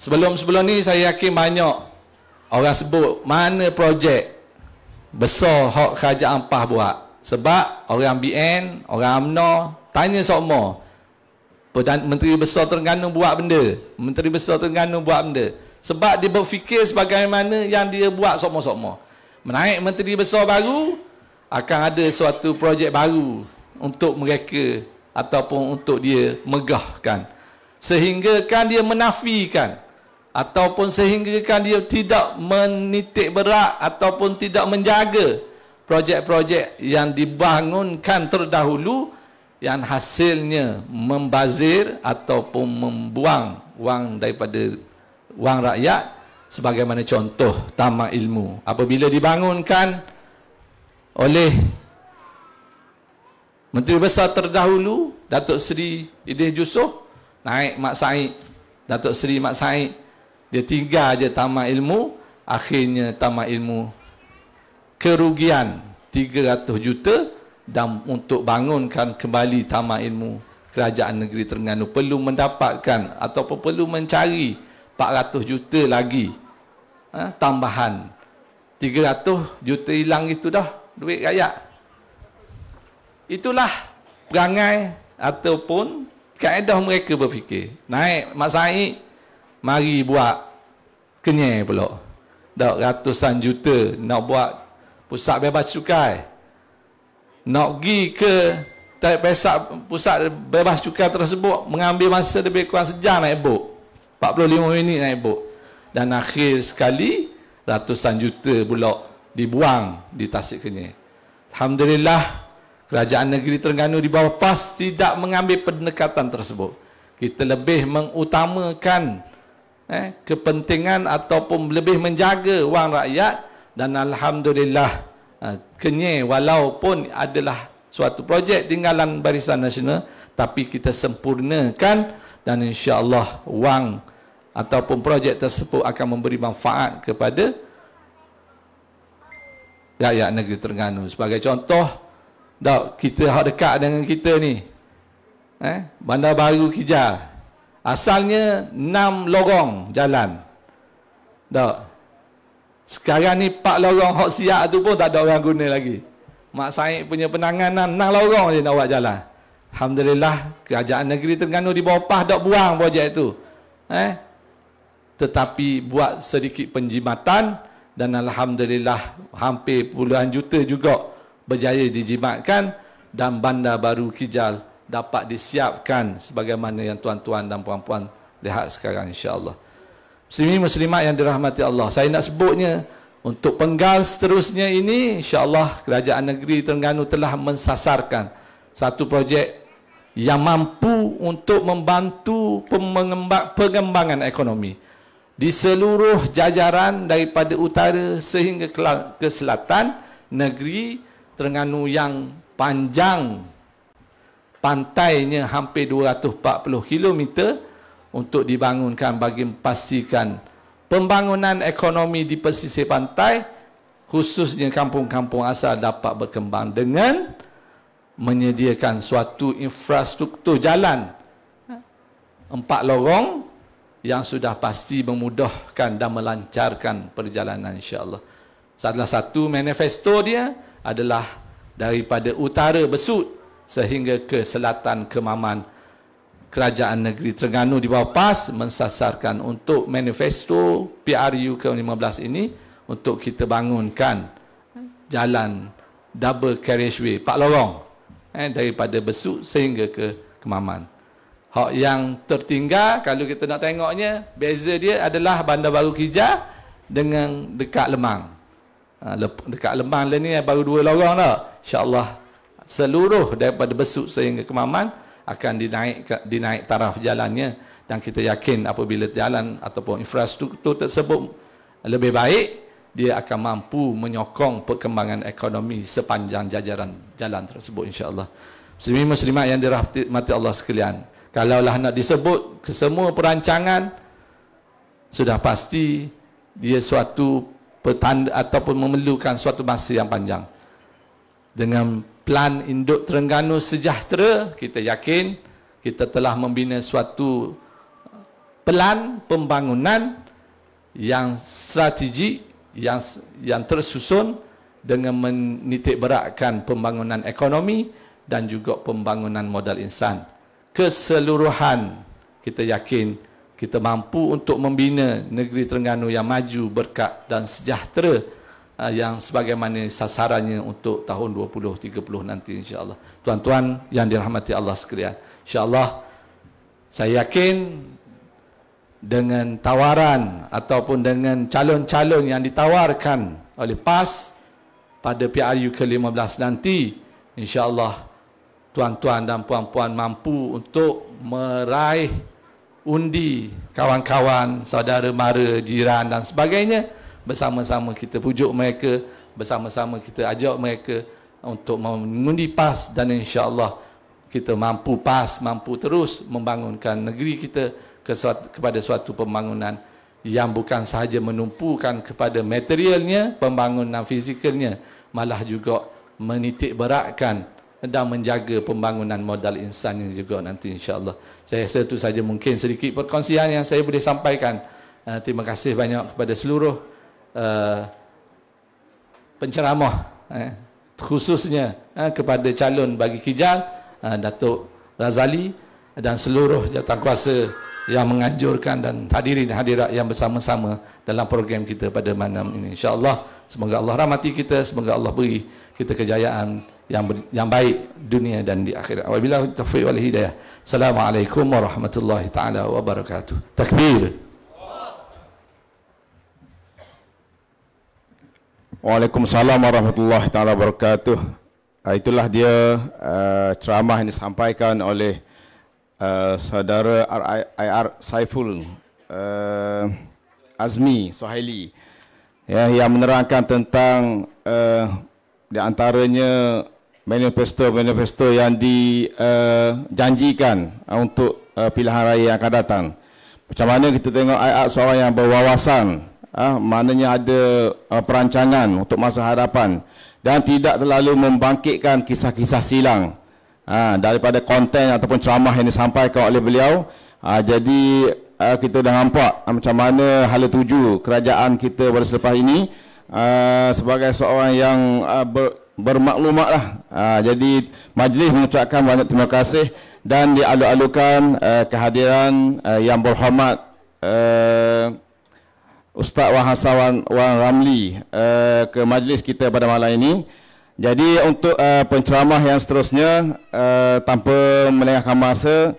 sebelum-sebelum ni saya yakin banyak orang sebut mana projek besar hak kerajaan Ampah buat sebab orang BN, orang Amno, tanya semua. Perdana Menteri Besar Terengganu buat benda. Menteri Besar Terengganu buat benda. Sebab dia berfikir sebagaimana yang dia buat semua-semua. Menaik Menteri Besar baru, akan ada suatu projek baru untuk mereka ataupun untuk dia megahkan. sehingga kan dia menafikan ataupun kan dia tidak menitik berat ataupun tidak menjaga projek-projek yang dibangunkan terdahulu yang hasilnya membazir ataupun membuang wang daripada wang rakyat sebagaimana contoh tamak ilmu apabila dibangunkan oleh Menteri Besar terdahulu Datuk Seri Idris Jusoh naik Mak Said Datuk Seri Mak Said dia tinggal aja tamak ilmu akhirnya tamak ilmu kerugian 300 juta dan untuk bangunkan kembali taman ilmu kerajaan negeri Terengganu perlu mendapatkan ataupun perlu mencari 400 juta lagi ha, tambahan 300 juta hilang itu dah duit rakyat itulah perangai ataupun kaedah mereka berfikir naik Mak Said mari buat kenyai pula dah ratusan juta nak buat pusat bebas cukai nak pergi ke pesak pusat bebas cukai tersebut mengambil masa lebih kurang sejam naik bot 45 minit naik bot dan akhir sekali ratusan juta pula dibuang di Tasik Kenyir Alhamdulillah kerajaan negeri Terengganu di bawah PAS tidak mengambil pendekatan tersebut kita lebih mengutamakan eh, kepentingan ataupun lebih menjaga wang rakyat dan alhamdulillah ha, kenye walaupun adalah suatu projek tinggalan barisan nasional tapi kita sempurnakan dan insya Allah wang ataupun projek tersebut akan memberi manfaat kepada rakyat negeri Terengganu sebagai contoh dak kita hak dekat dengan kita ni eh bandar baru Kijar asalnya 6 logong jalan dak sekarang ni pak lorong hok siap tu pun tak ada orang guna lagi. Mak Said punya penanganan nak lorong je nak buat jalan. Alhamdulillah kerajaan negeri Terengganu di bawah PAH dok buang projek tu. Eh? Tetapi buat sedikit penjimatan dan alhamdulillah hampir puluhan juta juga berjaya dijimatkan dan bandar baru Kijal dapat disiapkan sebagaimana yang tuan-tuan dan puan-puan lihat sekarang insya-Allah. Muslimin muslimat yang dirahmati Allah. Saya nak sebutnya untuk penggal seterusnya ini insya-Allah kerajaan negeri Terengganu telah mensasarkan satu projek yang mampu untuk membantu pengembangan ekonomi di seluruh jajaran daripada utara sehingga ke selatan negeri Terengganu yang panjang pantainya hampir 240 kilometer untuk dibangunkan bagi memastikan pembangunan ekonomi di pesisir pantai khususnya kampung-kampung asal dapat berkembang dengan menyediakan suatu infrastruktur jalan empat lorong yang sudah pasti memudahkan dan melancarkan perjalanan insyaAllah. Salah satu manifesto dia adalah daripada utara besut sehingga ke selatan kemaman kerajaan negeri Terengganu di bawah PAS mensasarkan untuk manifesto PRU ke-15 ini untuk kita bangunkan jalan double carriageway Pak Lorong eh, daripada Besuk sehingga ke Kemaman. Hak yang tertinggal kalau kita nak tengoknya beza dia adalah Bandar Baru Kijang dengan dekat Lemang. Ha, dekat Lemang lah ni baru dua lorong dah. InsyaAllah seluruh daripada Besuk sehingga Kemaman akan dinaik dinaik taraf jalannya dan kita yakin apabila jalan ataupun infrastruktur tersebut lebih baik dia akan mampu menyokong perkembangan ekonomi sepanjang jajaran jalan tersebut insyaAllah Muslimin muslimat yang dirahmati Allah sekalian kalaulah nak disebut semua perancangan sudah pasti dia suatu petanda ataupun memerlukan suatu masa yang panjang dengan plan induk Terengganu sejahtera, kita yakin kita telah membina suatu uh, pelan pembangunan yang strategi yang yang tersusun dengan menitikberatkan pembangunan ekonomi dan juga pembangunan modal insan. Keseluruhan kita yakin kita mampu untuk membina negeri Terengganu yang maju, berkat dan sejahtera. Ah, yang sebagaimana sasarannya untuk tahun 2030 nanti insyaAllah. Tuan-tuan yang dirahmati Allah sekalian. InsyaAllah saya yakin dengan tawaran ataupun dengan calon-calon yang ditawarkan oleh PAS pada PRU ke-15 nanti insyaAllah tuan-tuan dan puan-puan mampu untuk meraih undi kawan-kawan, saudara mara, jiran dan sebagainya bersama-sama kita pujuk mereka bersama-sama kita ajak mereka untuk mengundi PAS dan insya-Allah kita mampu PAS mampu terus membangunkan negeri kita ke suatu, kepada suatu pembangunan yang bukan sahaja menumpukan kepada materialnya pembangunan fizikalnya malah juga menitik beratkan dan menjaga pembangunan modal insan yang juga nanti insya-Allah. Saya rasa itu saja mungkin sedikit perkongsian yang saya boleh sampaikan. Eh, terima kasih banyak kepada seluruh Eh, penceramah eh, khususnya eh, kepada calon bagi Kijal eh, Datuk Razali dan seluruh jawatankuasa yang menganjurkan dan hadirin hadirat yang bersama-sama dalam program kita pada malam ini insyaallah semoga Allah rahmati kita semoga Allah beri kita kejayaan yang yang baik dunia dan di akhirat wabillahi taufiq wal hidayah assalamualaikum warahmatullahi taala wabarakatuh takbir Waalaikumsalam warahmatullahi taala wabarakatuh. Ah, itulah dia uh, ceramah yang disampaikan oleh uh, saudara IR Saiful uh, Azmi Sohaili ya, yang menerangkan tentang uh, di antaranya manifesto-manifesto yang dijanjikan uh, untuk uh, pilihan raya yang akan datang. Macam mana kita tengok ayat seorang yang berwawasan ha, maknanya ada uh, perancangan untuk masa hadapan dan tidak terlalu membangkitkan kisah-kisah silang ha, daripada konten ataupun ceramah yang disampaikan oleh beliau ha, jadi uh, kita dah nampak uh, macam mana hala tuju kerajaan kita pada selepas ini uh, sebagai seorang yang uh, ber, bermaklumat lah. ha, jadi majlis mengucapkan banyak terima kasih dan dialu-alukan uh, kehadiran uh, yang berhormat uh, Ustaz Wahasawan Wan Ramli uh, ke majlis kita pada malam ini. Jadi untuk uh, penceramah yang seterusnya uh, tanpa melengahkan masa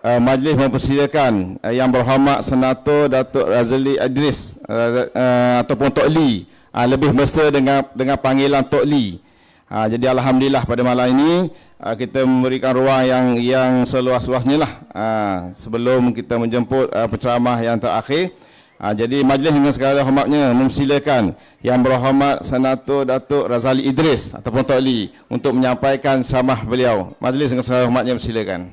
uh, majlis mempersilakan uh, yang berhormat Senator Datuk Razli Idris uh, uh, ataupun Tok Li uh, ah, lebih mesra dengan dengan panggilan Tok Li. Uh, ah, jadi alhamdulillah pada malam ini uh, kita memberikan ruang yang yang seluas-luasnya lah uh, sebelum kita menjemput uh, penceramah yang terakhir. Ha, jadi majlis dengan segala hormatnya memsilakan Yang Berhormat Senator Datuk Razali Idris ataupun Tok Lee untuk menyampaikan samah beliau. Majlis dengan segala hormatnya silakan.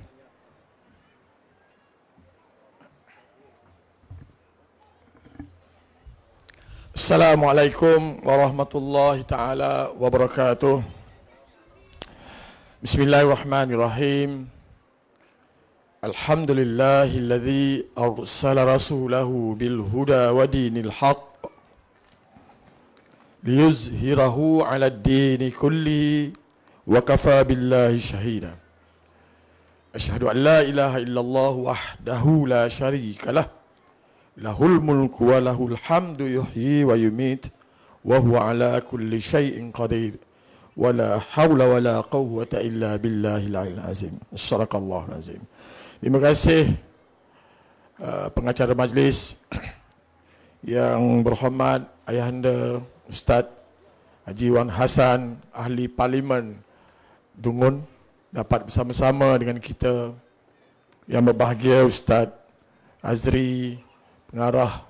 Assalamualaikum warahmatullahi taala wabarakatuh. Bismillahirrahmanirrahim. الحمد لله الذي أرسل رسوله بالهدى ودين الحق ليظهره على الدين كله وكفى بالله شهيدا أشهد أن لا إله إلا الله وحده لا شريك له له الملك وله الحمد يحيي ويميت وهو على كل شيء قدير ولا حول ولا قوة إلا بالله العلي العظيم صدق الله العظيم Terima kasih uh, pengacara majlis yang berhormat Ayahanda Ustaz Haji Wan Hasan Ahli Parlimen Dungun dapat bersama-sama dengan kita yang berbahagia Ustaz Azri Pengarah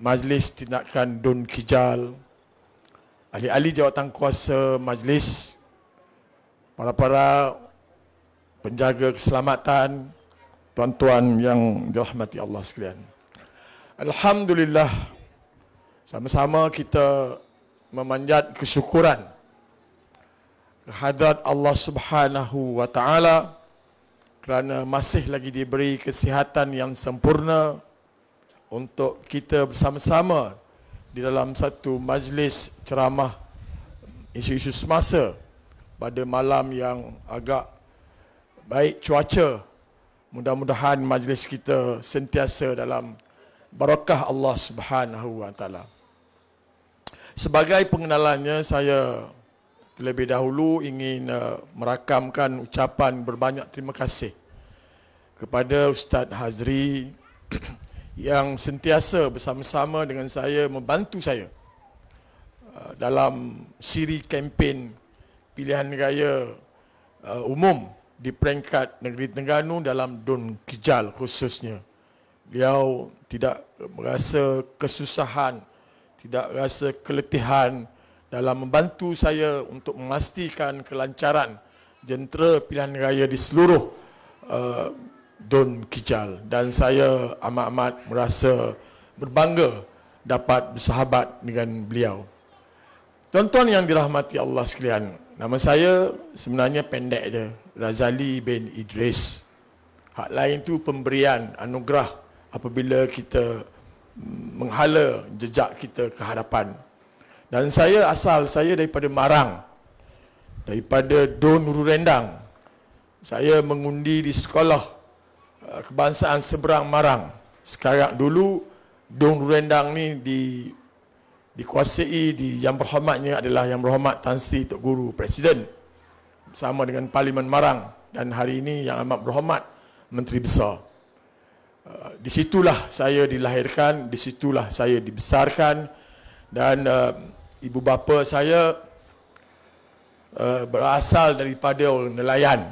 Majlis Tindakan Dun Kijal Ahli-ahli jawatan kuasa majlis Para-para penjaga keselamatan tuan-tuan yang dirahmati Allah sekalian. Alhamdulillah, sama-sama kita memanjat kesyukuran kehadrat Allah Subhanahu wa taala kerana masih lagi diberi kesihatan yang sempurna untuk kita bersama-sama di dalam satu majlis ceramah isu-isu semasa pada malam yang agak baik cuaca Mudah-mudahan majlis kita sentiasa dalam barakah Allah Subhanahu wa taala. Sebagai pengenalannya saya terlebih dahulu ingin uh, merakamkan ucapan berbanyak terima kasih kepada Ustaz Hazri *clears throat* yang sentiasa bersama-sama dengan saya membantu saya uh, dalam siri kempen pilihan raya uh, umum 2019 di peringkat negeri Terengganu dalam Dun Kijal khususnya. Beliau tidak merasa kesusahan, tidak rasa keletihan dalam membantu saya untuk memastikan kelancaran jentera pilihan raya di seluruh uh, Dun Kijal dan saya amat-amat merasa berbangga dapat bersahabat dengan beliau. Tuan-tuan yang dirahmati Allah sekalian, nama saya sebenarnya pendek je, Razali bin Idris. Hak lain tu pemberian anugerah apabila kita menghala jejak kita ke hadapan. Dan saya asal saya daripada Marang. Daripada Don Rurendang. Saya mengundi di sekolah eh, kebangsaan seberang Marang. Sekarang dulu Don Rurendang ni di dikuasai di Yang Berhormatnya adalah Yang Berhormat Tan Sri Tok Guru Presiden sama dengan Parlimen Marang dan hari ini yang amat berhormat Menteri Besar. Uh, di situlah saya dilahirkan, di situlah saya dibesarkan dan uh, ibu bapa saya uh, berasal daripada nelayan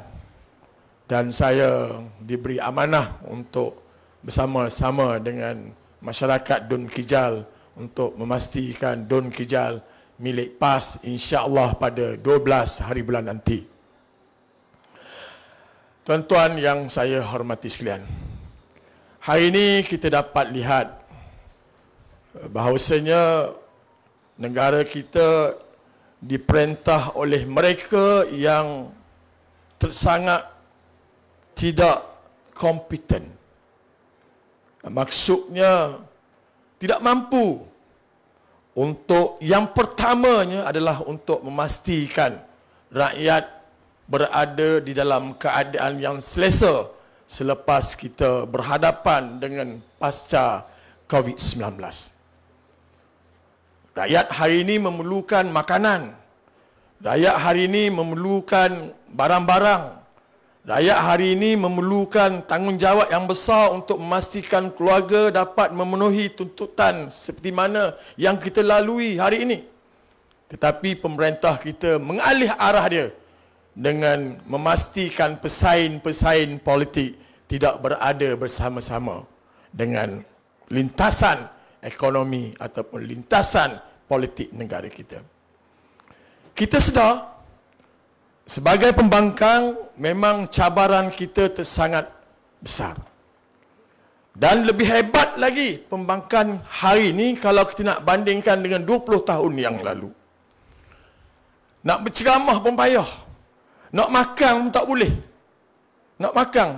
dan saya diberi amanah untuk bersama-sama dengan masyarakat Dun Kijal untuk memastikan Dun Kijal milik PAS insya-Allah pada 12 hari bulan nanti. Tuan-tuan yang saya hormati sekalian. Hari ini kita dapat lihat bahawasanya negara kita diperintah oleh mereka yang tersangat tidak kompeten. Maksudnya tidak mampu untuk yang pertamanya adalah untuk memastikan rakyat berada di dalam keadaan yang selesa selepas kita berhadapan dengan pasca COVID-19. Rakyat hari ini memerlukan makanan. Rakyat hari ini memerlukan barang-barang. Rakyat hari ini memerlukan tanggungjawab yang besar untuk memastikan keluarga dapat memenuhi tuntutan seperti mana yang kita lalui hari ini. Tetapi pemerintah kita mengalih arah dia dengan memastikan pesaing-pesaing politik tidak berada bersama-sama dengan lintasan ekonomi ataupun lintasan politik negara kita. Kita sedar sebagai pembangkang memang cabaran kita tersangat besar. Dan lebih hebat lagi pembangkang hari ini kalau kita nak bandingkan dengan 20 tahun yang lalu. Nak berceramah pun payah. Nak makan pun tak boleh. Nak makan.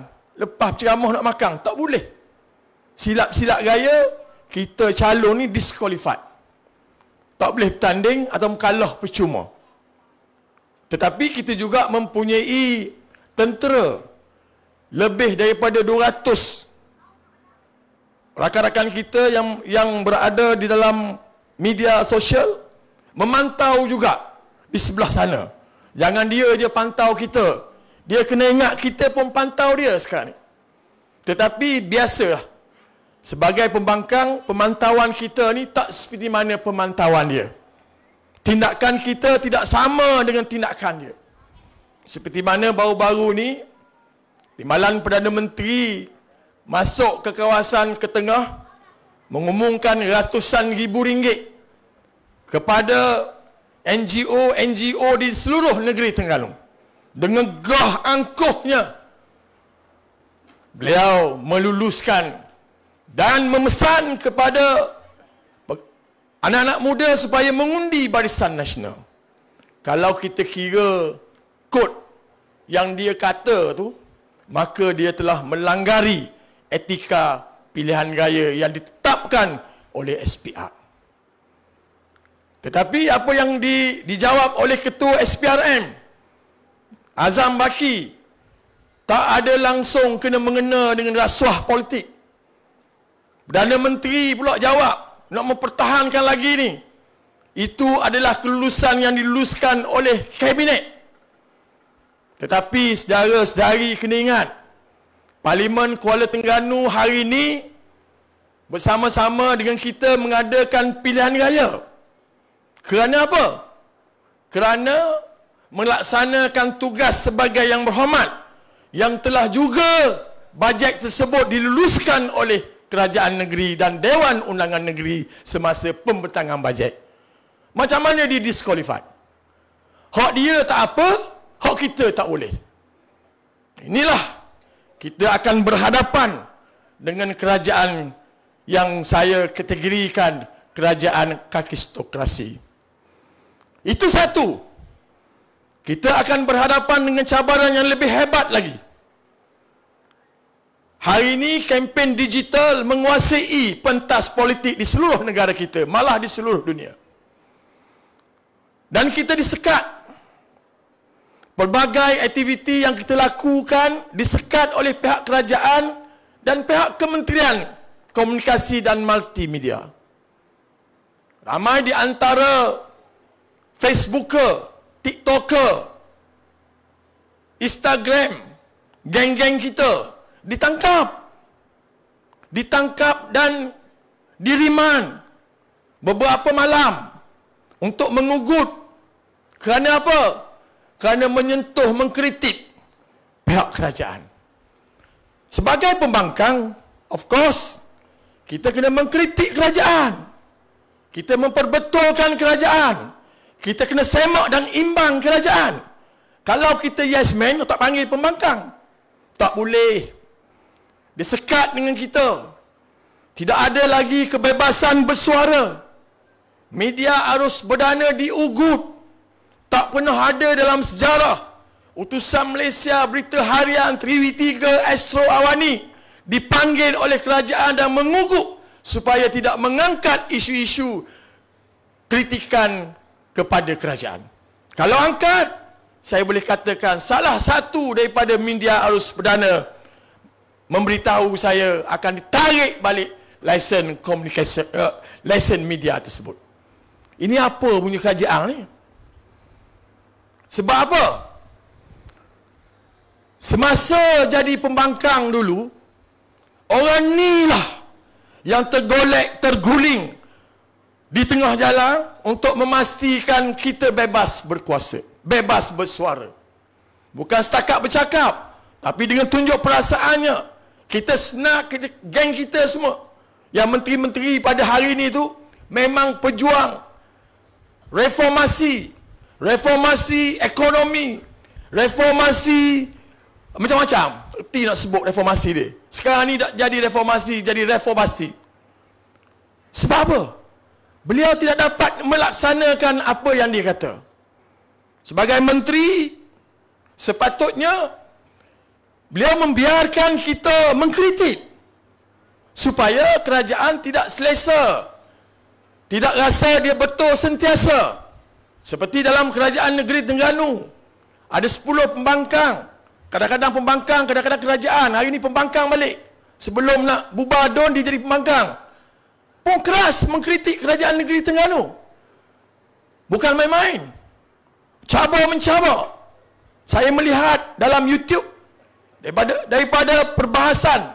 Lepas ceramah nak makan. Tak boleh. Silap-silap gaya, kita calon ni disqualified. Tak boleh bertanding atau kalah percuma. Tetapi kita juga mempunyai tentera lebih daripada 200 rakan-rakan kita yang yang berada di dalam media sosial memantau juga di sebelah sana. Jangan dia je pantau kita. Dia kena ingat kita pun pantau dia sekarang ni. Tetapi biasalah. Sebagai pembangkang, pemantauan kita ni tak seperti mana pemantauan dia. Tindakan kita tidak sama dengan tindakan dia. Seperti mana baru-baru ni, Timbalan Perdana Menteri masuk ke kawasan ketengah mengumumkan ratusan ribu ringgit kepada NGO-NGO di seluruh negeri Tenggalung dengan gah angkuhnya beliau meluluskan dan memesan kepada anak-anak muda supaya mengundi barisan nasional kalau kita kira kod yang dia kata tu maka dia telah melanggari etika pilihan raya yang ditetapkan oleh SPR tetapi apa yang di, dijawab oleh ketua SPRM Azam Baki tak ada langsung kena mengena dengan rasuah politik. Perdana Menteri pula jawab nak mempertahankan lagi ni. Itu adalah kelulusan yang diluluskan oleh Kabinet. Tetapi sedara-sedari kena ingat Parlimen Kuala Tengganu hari ini bersama-sama dengan kita mengadakan pilihan raya. Kerana apa? Kerana melaksanakan tugas sebagai yang berhormat yang telah juga bajet tersebut diluluskan oleh kerajaan negeri dan Dewan Undangan Negeri semasa pembentangan bajet. Macam mana dia disqualified? Hak dia tak apa, hak kita tak boleh. Inilah kita akan berhadapan dengan kerajaan yang saya kategorikan kerajaan kakistokrasi. Itu satu. Kita akan berhadapan dengan cabaran yang lebih hebat lagi. Hari ini kempen digital menguasai pentas politik di seluruh negara kita, malah di seluruh dunia. Dan kita disekat. Pelbagai aktiviti yang kita lakukan disekat oleh pihak kerajaan dan pihak kementerian komunikasi dan multimedia. Ramai di antara Facebooker, TikToker, Instagram, geng-geng kita ditangkap. Ditangkap dan diriman beberapa malam untuk mengugut. Kerana apa? Kerana menyentuh, mengkritik pihak kerajaan. Sebagai pembangkang, of course, kita kena mengkritik kerajaan. Kita memperbetulkan kerajaan. Kita kena semak dan imbang kerajaan. Kalau kita yes man, tak panggil pembangkang. Tak boleh. Dia sekat dengan kita. Tidak ada lagi kebebasan bersuara. Media arus berdana diugut. Tak pernah ada dalam sejarah. Utusan Malaysia Berita Harian Triwi 3 Astro Awani dipanggil oleh kerajaan dan mengugut supaya tidak mengangkat isu-isu kritikan kepada kerajaan. Kalau angkat, saya boleh katakan salah satu daripada media arus perdana memberitahu saya akan ditarik balik lesen komunikasi uh, lesen media tersebut. Ini apa bunyi kerajaan ni? Sebab apa? Semasa jadi pembangkang dulu, orang ni lah yang tergolek, terguling, di tengah jalan untuk memastikan kita bebas berkuasa, bebas bersuara. Bukan setakat bercakap, tapi dengan tunjuk perasaannya. Kita senak geng kita semua yang menteri-menteri pada hari ini tu memang pejuang reformasi, reformasi ekonomi, reformasi macam-macam. tidak nak sebut reformasi dia. Sekarang ni dah jadi reformasi, jadi reformasi. Sebab apa? Beliau tidak dapat melaksanakan apa yang dia kata. Sebagai menteri, sepatutnya beliau membiarkan kita mengkritik supaya kerajaan tidak selesa, tidak rasa dia betul sentiasa. Seperti dalam kerajaan negeri Tengganu, ada 10 pembangkang. Kadang-kadang pembangkang, kadang-kadang kerajaan. Hari ini pembangkang balik. Sebelum nak bubar don, dia jadi pembangkang. Pembangkang pun keras mengkritik kerajaan negeri Terengganu. Bukan main-main. Cabar-mencabar. Saya melihat dalam YouTube daripada, daripada perbahasan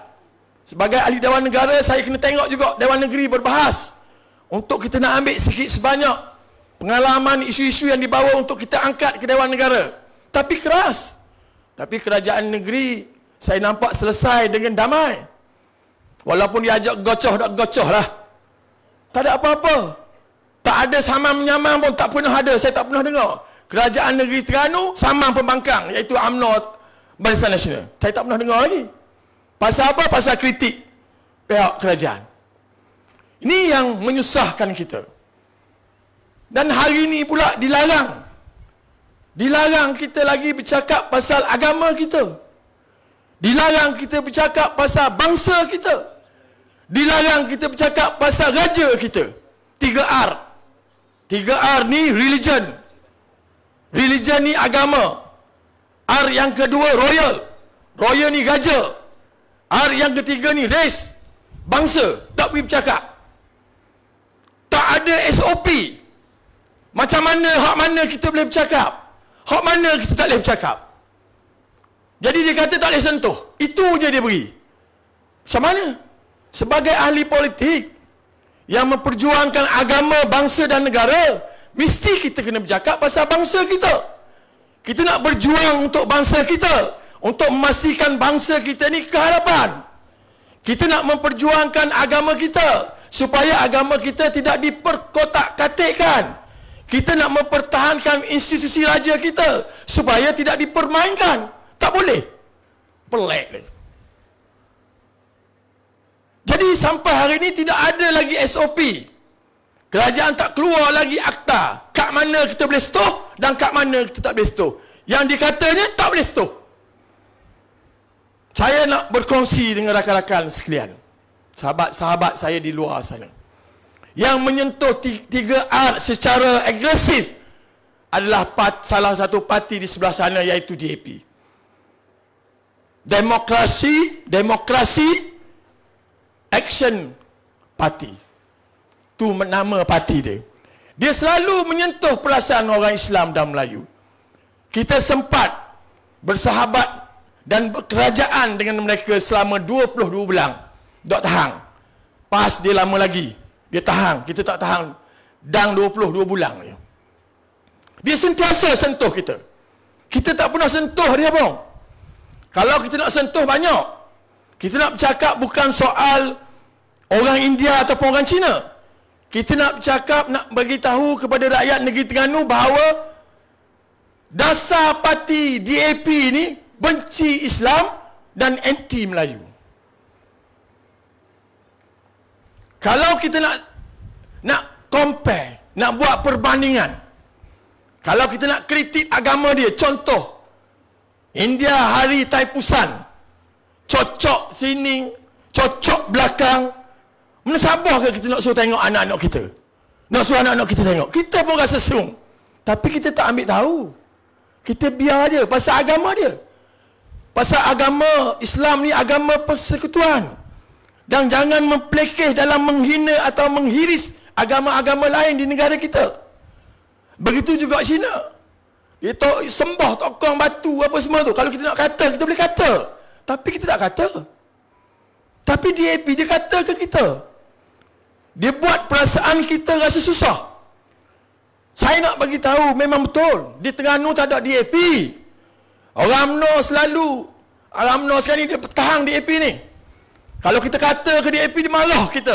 sebagai ahli Dewan Negara saya kena tengok juga Dewan Negeri berbahas untuk kita nak ambil sikit sebanyak pengalaman isu-isu yang dibawa untuk kita angkat ke Dewan Negara. Tapi keras. Tapi kerajaan negeri saya nampak selesai dengan damai. Walaupun diajak ajak gocoh tak gocoh lah. Tak ada apa-apa. Tak ada saman menyaman pun tak pernah ada. Saya tak pernah dengar. Kerajaan negeri Terengganu saman pembangkang iaitu UMNO Barisan Nasional. Saya tak pernah dengar lagi. Pasal apa? Pasal kritik pihak kerajaan. Ini yang menyusahkan kita. Dan hari ini pula dilarang. Dilarang kita lagi bercakap pasal agama kita. Dilarang kita bercakap pasal bangsa kita dilarang kita bercakap pasal raja kita. 3R. 3R ni religion. Religion ni agama. R yang kedua royal. Royal ni raja. R yang ketiga ni race. Bangsa. Tak boleh bercakap. Tak ada SOP. Macam mana hak mana kita boleh bercakap? Hak mana kita tak boleh bercakap? Jadi dia kata tak boleh sentuh. Itu je dia beri. Macam mana? sebagai ahli politik yang memperjuangkan agama bangsa dan negara mesti kita kena bercakap pasal bangsa kita kita nak berjuang untuk bangsa kita untuk memastikan bangsa kita ni keharapan kita nak memperjuangkan agama kita supaya agama kita tidak diperkotak-katikkan kita nak mempertahankan institusi raja kita supaya tidak dipermainkan tak boleh pelik dia jadi sampai hari ini tidak ada lagi SOP. Kerajaan tak keluar lagi akta. Kat mana kita boleh stoh dan kat mana kita tak boleh stoh. Yang dikatanya tak boleh stoh. Saya nak berkongsi dengan rakan-rakan sekalian. Sahabat-sahabat saya di luar sana. Yang menyentuh tiga art secara agresif adalah part, salah satu parti di sebelah sana iaitu DAP. demokrasi, demokrasi Action Party. Tu nama parti dia. Dia selalu menyentuh perasaan orang Islam dan Melayu. Kita sempat bersahabat dan kerajaan dengan mereka selama 22 bulan. Tak tahan. Pas dia lama lagi. Dia tahan. Kita tak tahan. Dan 22 bulan. Dia sentiasa sentuh kita. Kita tak pernah sentuh dia pun. Kalau kita nak sentuh banyak. Kita nak bercakap bukan soal orang India ataupun orang Cina. Kita nak bercakap nak bagi tahu kepada rakyat negeri Terengganu bahawa dasar parti DAP ini benci Islam dan anti Melayu. Kalau kita nak nak compare, nak buat perbandingan. Kalau kita nak kritik agama dia, contoh India Hari Taipusan. Pusan cocok sini, cocok belakang. Mana sabar ke kita nak suruh tengok anak-anak kita? Nak suruh anak-anak kita tengok. Kita pun rasa serung. Tapi kita tak ambil tahu. Kita biar dia pasal agama dia. Pasal agama Islam ni agama persekutuan. Dan jangan memplekeh dalam menghina atau menghiris agama-agama lain di negara kita. Begitu juga Cina. Dia tak sembah tokong batu apa semua tu. Kalau kita nak kata, kita boleh kata. Tapi kita tak kata. Tapi DAP dia kata ke kita. Dia buat perasaan kita rasa susah. Saya nak bagi tahu memang betul. Di Terengganu tak ada DAP. Orang UMNO selalu. Orang UMNO sekarang ni dia petahang DAP ni. Kalau kita kata ke DAP dia marah kita.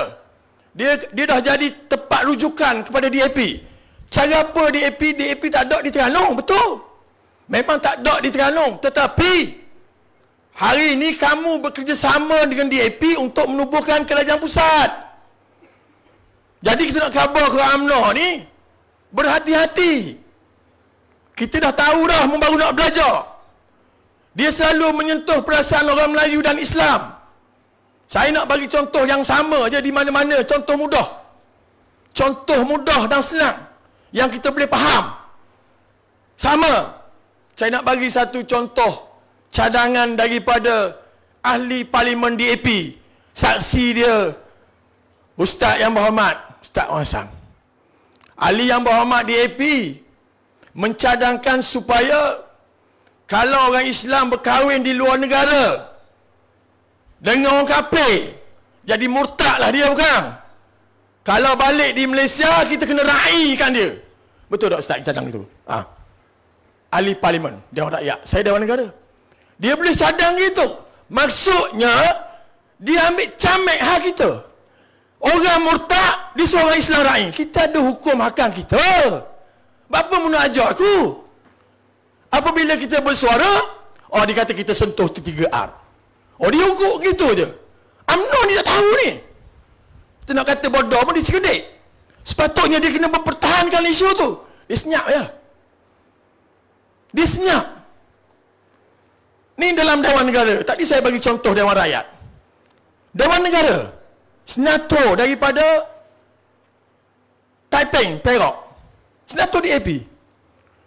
Dia dia dah jadi tempat rujukan kepada DAP. Cara apa DAP? DAP tak ada di Terengganu. Betul. Memang tak ada di Terengganu. Tetapi... Hari ini kamu bekerjasama dengan DAP untuk menubuhkan kerajaan pusat. Jadi kita nak khabar ke UMNO ni, berhati-hati. Kita dah tahu dah membaru nak belajar. Dia selalu menyentuh perasaan orang Melayu dan Islam. Saya nak bagi contoh yang sama je di mana-mana, contoh mudah. Contoh mudah dan senang yang kita boleh faham. Sama. Saya nak bagi satu contoh cadangan daripada ahli parlimen DAP saksi dia ustaz yang berhormat ustaz Wasang ahli yang berhormat DAP mencadangkan supaya kalau orang Islam berkahwin di luar negara dengan orang kafir jadi lah dia bukan kalau balik di Malaysia kita kena raikan dia betul tak ustaz cadang itu ah ha. ahli parlimen dewan rakyat saya dewan negara dia boleh cadang gitu. Maksudnya, dia ambil camek hak kita. Orang murtad, di suara Islam lain. Kita ada hukum hakang kita. Bapa mau ajak aku? Apabila kita bersuara, oh dia kata kita sentuh tiga R. Oh dia hukum gitu je. Amno ni tak tahu ni. Kita nak kata bodoh pun dia cekedik. Sepatutnya dia kena mempertahankan isu tu. Dia senyap ya. Dia senyap. Ni dalam Dewan Negara. Tadi saya bagi contoh Dewan Rakyat. Dewan Negara. Senator daripada Taiping, Perak. Senator DAP.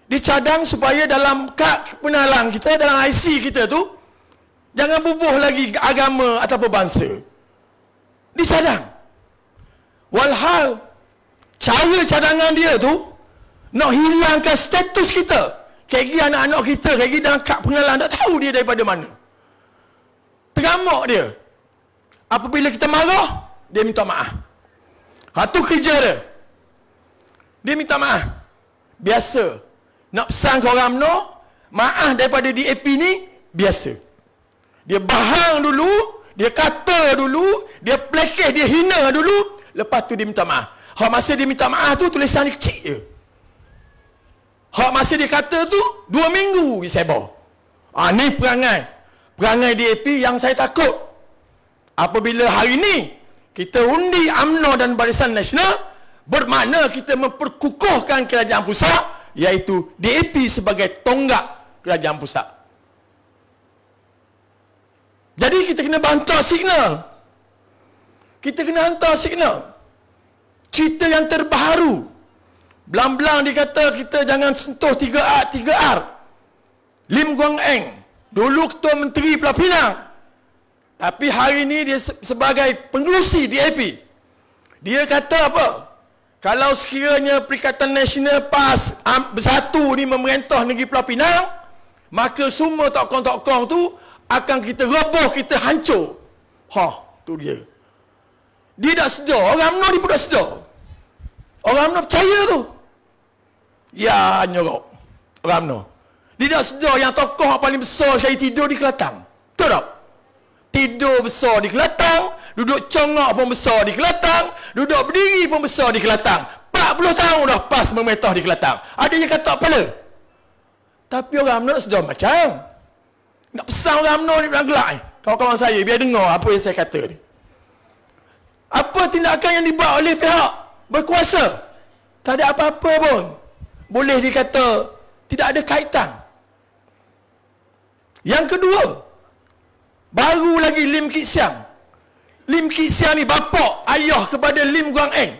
Dicadang supaya dalam kad penalang kita, dalam IC kita tu, jangan bubuh lagi agama atau bangsa. Dicadang. Walhal, cara cadangan dia tu, nak hilangkan status Kita Kegi anak-anak kita, kegi dalam kad pengenalan, tak tahu dia daripada mana. Teramak dia. Apabila kita marah, dia minta maaf. Satu ha, kerja dia. Dia minta maaf. Biasa. Nak pesan ke orang no, maaf daripada DAP ni, biasa. Dia bahang dulu, dia kata dulu, dia plekeh, dia hina dulu, lepas tu dia minta maaf. Kalau ha, masa dia minta maaf tu, tulisan dia kecil je. Hak masa dia kata tu, dua minggu dia sebar. Ha, ni perangai. Perangai DAP yang saya takut. Apabila hari ni, kita undi UMNO dan Barisan Nasional, bermakna kita memperkukuhkan kerajaan pusat, iaitu DAP sebagai tonggak kerajaan pusat. Jadi kita kena hantar signal. Kita kena hantar signal. Cerita yang terbaru. Belang-belang dia kata kita jangan sentuh 3A, 3R. Lim Guang Eng. Dulu Ketua Menteri Pulau Pinang. Tapi hari ini dia sebagai pengurusi DAP. Dia kata apa? Kalau sekiranya Perikatan Nasional PAS bersatu ni memerintah negeri Pulau Pinang, maka semua tokong-tokong tu akan kita roboh, kita hancur. Ha, tu dia. Dia tak sedar. Orang UMNO ni pun tak sedar. Orang UMNO percaya tu. Ya nyorok. Faham no? Dia dah sedar yang tokoh yang paling besar sekali tidur di kelatang. Betul tak? Tidur besar di kelatang, Duduk congak pun besar di kelatang, Duduk berdiri pun besar di Kelantan. 40 tahun dah pas memetah di kelatang. Ada yang kata kepala. Tapi orang UMNO sedar macam. Nak pesan orang UMNO ni dalam gelap ni. Kawan-kawan saya biar dengar apa yang saya kata ni. Apa tindakan yang dibuat oleh pihak berkuasa? Tak ada apa-apa pun boleh dikata tidak ada kaitan. Yang kedua, baru lagi Lim Kit Siam. Lim Kit Siam ni bapak ayah kepada Lim Guang Eng.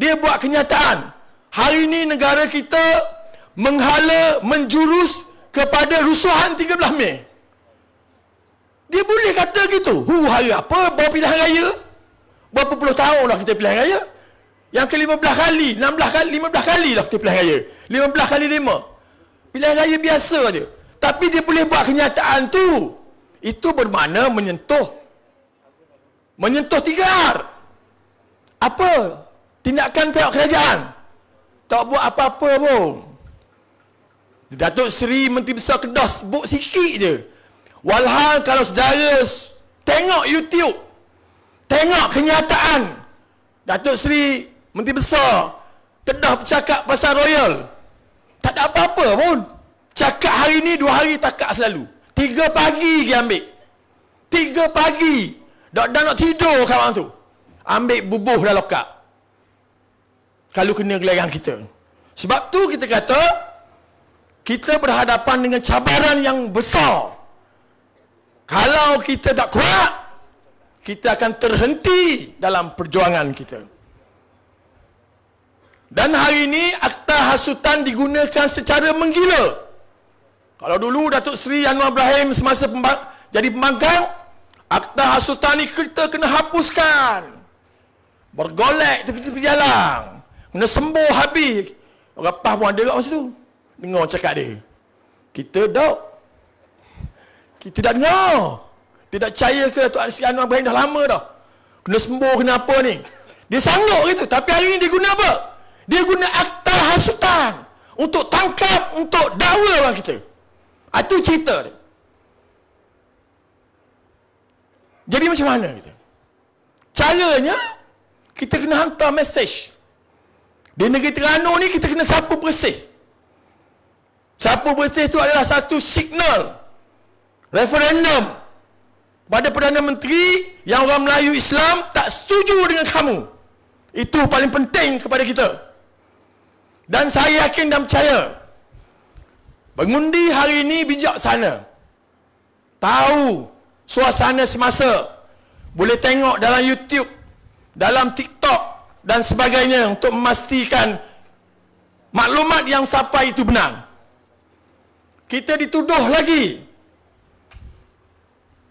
Dia buat kenyataan, hari ini negara kita menghala menjurus kepada rusuhan 13 Mei. Dia boleh kata gitu. Hu hari apa? Bawa pilihan raya? Berapa puluh tahun lah kita pilihan raya? Yang ke lima belah kali, enam belah kali, lima belah kali dah kita pilihan raya. Lima belah kali lima. Pilihan raya biasa je. Tapi dia boleh buat kenyataan tu. Itu bermakna menyentuh. Menyentuh tiga R. Apa? Tindakan pihak kerajaan. Tak buat apa-apa pun. Datuk Seri Menteri Besar Kedah sebut sikit je. Walhal kalau saudara tengok YouTube. Tengok kenyataan. Datuk Seri Menteri Besar Tedah bercakap pasal royal Tak ada apa-apa pun Cakap hari ni dua hari takak selalu Tiga pagi dia ambil Tiga pagi dok dah nak tidur kat tu Ambil bubuh dah lokak Kalau kena gelaran kita Sebab tu kita kata Kita berhadapan dengan cabaran yang besar Kalau kita tak kuat kita akan terhenti dalam perjuangan kita. Dan hari ini akta hasutan digunakan secara menggila. Kalau dulu Datuk Seri Anwar Ibrahim semasa pembang, jadi pembangkang, akta hasutan ni kita kena hapuskan. Bergolek tepi-tepi jalan. Kena sembuh habis. Rapah pun ada kat masa tu. Dengar cakap dia. Kita dah, Kita dah dengar. Dia tak percaya ke Datuk Seri Anwar Ibrahim dah lama dah. Kena sembuh kenapa apa ni. Dia sanggup gitu. Tapi hari ini dia guna apa? Dia guna akta hasutan untuk tangkap, untuk dakwa orang kita. Itu ah, cerita dia. Jadi macam mana kita? Caranya, kita kena hantar mesej. Di negeri Terano ni, kita kena sapu bersih. Sapu bersih tu adalah satu signal. Referendum. Pada Perdana Menteri yang orang Melayu Islam tak setuju dengan kamu. Itu paling penting kepada kita. Kita. Dan saya yakin dan percaya Pengundi hari ini bijak sana Tahu suasana semasa Boleh tengok dalam YouTube Dalam TikTok dan sebagainya Untuk memastikan Maklumat yang sampai itu benar Kita dituduh lagi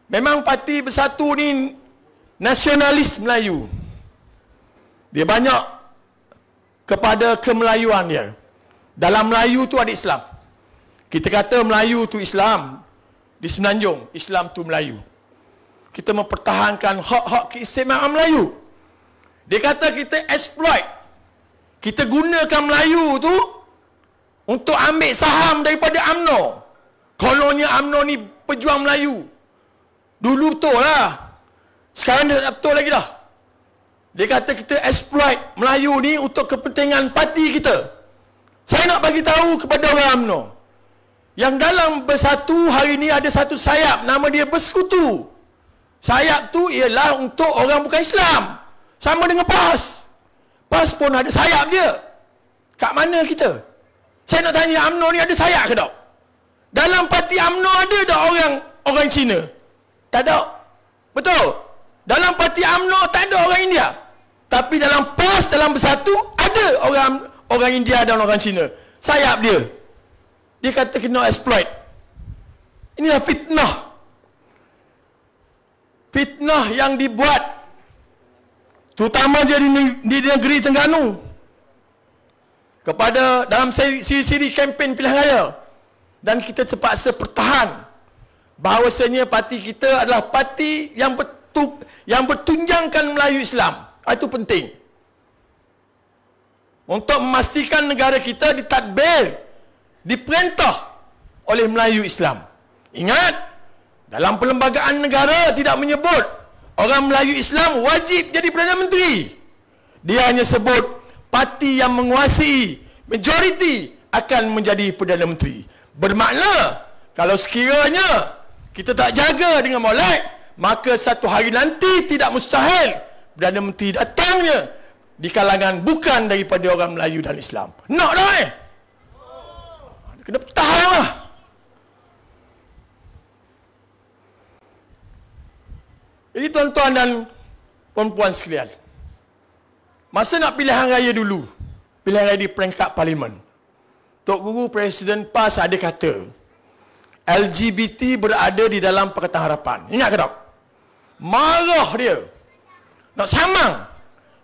Memang parti bersatu ni Nasionalis Melayu Dia banyak kepada kemelayuan dia. Dalam Melayu tu ada Islam. Kita kata Melayu tu Islam. Di Semenanjung, Islam tu Melayu. Kita mempertahankan hak-hak keistimewaan Melayu. Dia kata kita exploit. Kita gunakan Melayu tu untuk ambil saham daripada UMNO. Kononnya UMNO ni pejuang Melayu. Dulu betul lah. Sekarang dia tak betul lagi dah. Dia kata kita exploit Melayu ni untuk kepentingan parti kita. Saya nak bagi tahu kepada orang UMNO. Yang dalam bersatu hari ini ada satu sayap nama dia bersekutu. Sayap tu ialah untuk orang bukan Islam. Sama dengan PAS. PAS pun ada sayap dia. Kat mana kita? Saya nak tanya UMNO ni ada sayap ke tak? Dalam parti UMNO ada tak orang orang Cina? Tak ada. Betul? Dalam parti UMNO tak ada orang India. Tapi dalam pas dalam bersatu ada orang orang India dan orang Cina. Sayap dia. Dia kata kena exploit. Inilah fitnah. Fitnah yang dibuat terutama dia di, di negeri Terengganu. Kepada dalam siri-siri kempen pilihan raya dan kita terpaksa pertahan bahawasanya parti kita adalah parti yang bertuk yang bertunjangkan Melayu Islam. Ah, itu penting. Untuk memastikan negara kita ditadbir, diperintah oleh Melayu Islam. Ingat, dalam perlembagaan negara tidak menyebut orang Melayu Islam wajib jadi Perdana Menteri. Dia hanya sebut parti yang menguasai majoriti akan menjadi Perdana Menteri. Bermakna, kalau sekiranya kita tak jaga dengan molek, maka satu hari nanti tidak mustahil Perdana Menteri datangnya di kalangan bukan daripada orang Melayu dan Islam. Nak dah eh? Kena tahan lah. Jadi tuan-tuan dan puan-puan sekalian. Masa nak pilihan raya dulu. Pilihan raya di peringkat parlimen. Tok Guru Presiden PAS ada kata. LGBT berada di dalam Pakatan Harapan. Ingat ke tak? Marah dia. Nak samang.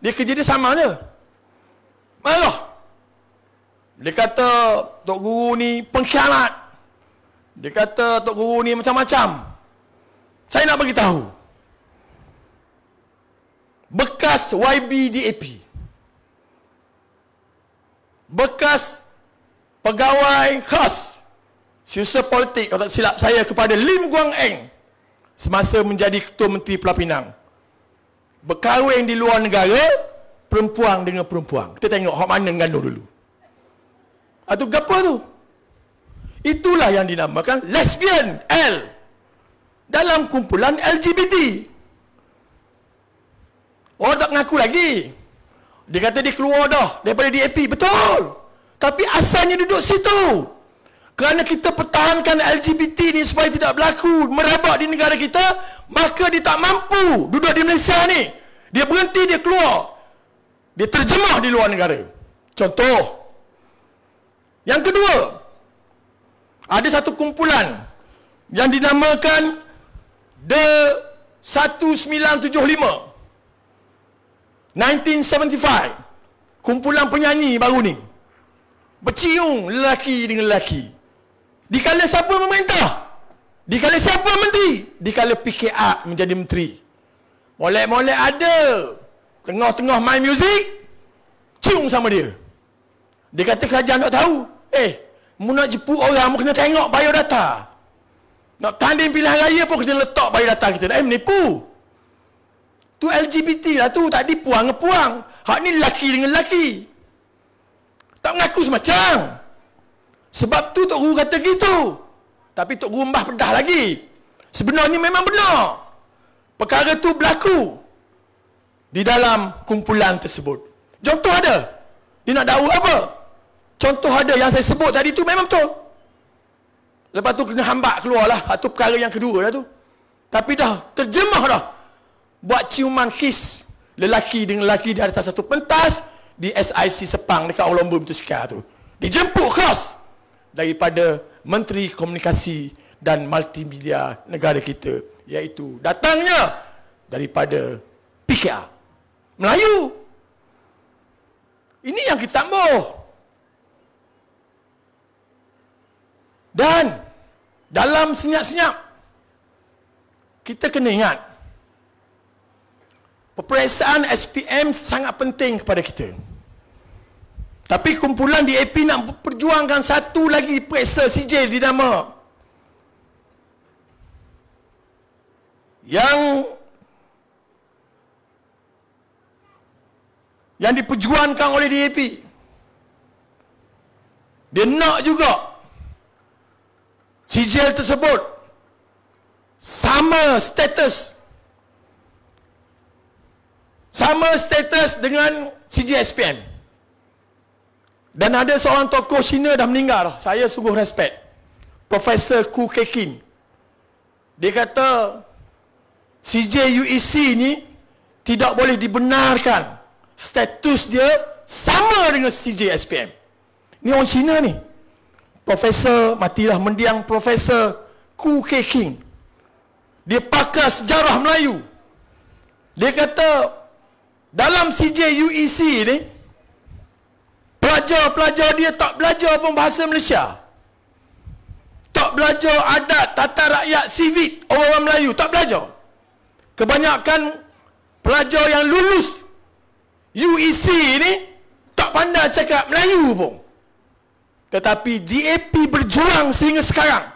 Dia kerja dia samang je. Marah. Dia kata, Tok Guru ni pengkhianat. Dia kata, Tok Guru ni macam-macam. Saya nak bagi tahu. Bekas YB DAP. Bekas pegawai khas siusa politik kalau tak silap saya kepada Lim Guang Eng semasa menjadi Ketua Menteri Pulau Pinang berkahwin di luar negara perempuan dengan perempuan kita tengok hak mana mengandung dulu atau ah, gapa tu itulah yang dinamakan lesbian L dalam kumpulan LGBT orang tak mengaku lagi dia kata dia keluar dah daripada DAP betul tapi asalnya duduk situ kerana kita pertahankan LGBT ni supaya tidak berlaku merabak di negara kita maka dia tak mampu duduk di Malaysia ni dia berhenti dia keluar dia terjemah di luar negara contoh yang kedua ada satu kumpulan yang dinamakan The 1975 1975 kumpulan penyanyi baru ni berciung lelaki dengan lelaki di Dikala siapa memerintah? Dikala siapa menteri? di Dikala PKR menjadi menteri. Molek-molek ada. Tengah-tengah main muzik. Cium sama dia. Dia kata kerajaan tak tahu. Eh, mu nak jeput orang, mu kena tengok data, Nak tanding pilihan raya pun kena letak data kita. Eh, menipu. Tu LGBT lah tu. Tak dipuang-puang. Hak ni lelaki dengan lelaki. Tak mengaku semacam. Sebab tu Tok Guru kata gitu. Tapi Tok Guru mbah pedah lagi. Sebenarnya memang benar. Perkara tu berlaku di dalam kumpulan tersebut. Contoh ada. Dia nak dakwa apa? Contoh ada yang saya sebut tadi tu memang betul. Lepas tu kena hambat keluarlah. Itu perkara yang kedua dah tu. Tapi dah terjemah dah. Buat ciuman kiss. Lelaki dengan lelaki di atas satu pentas. Di SIC Sepang dekat Orang Bum tu sekarang tu. Dijemput keras. Keras daripada Menteri Komunikasi dan Multimedia negara kita iaitu datangnya daripada PKR Melayu ini yang kita ambil dan dalam senyap-senyap kita kena ingat peperiksaan SPM sangat penting kepada kita. Tapi kumpulan di AP nak perjuangkan satu lagi periksa sijil di nama. Yang yang diperjuangkan oleh DAP. Dia nak juga sijil tersebut sama status sama status dengan sijil SPM. Dan ada seorang tokoh Cina dah meninggal. Saya sungguh respect. Profesor Ku Kekin. Dia kata CJUEC e ni tidak boleh dibenarkan. Status dia sama dengan CJSPM. Ni orang Cina ni. Profesor matilah mendiang Profesor Ku Kekin. Dia pakar sejarah Melayu. Dia kata dalam CJUEC e ni pelajar-pelajar dia tak belajar pun bahasa Malaysia tak belajar adat tata rakyat sivit orang-orang Melayu tak belajar kebanyakan pelajar yang lulus UEC ni tak pandai cakap Melayu pun tetapi DAP berjuang sehingga sekarang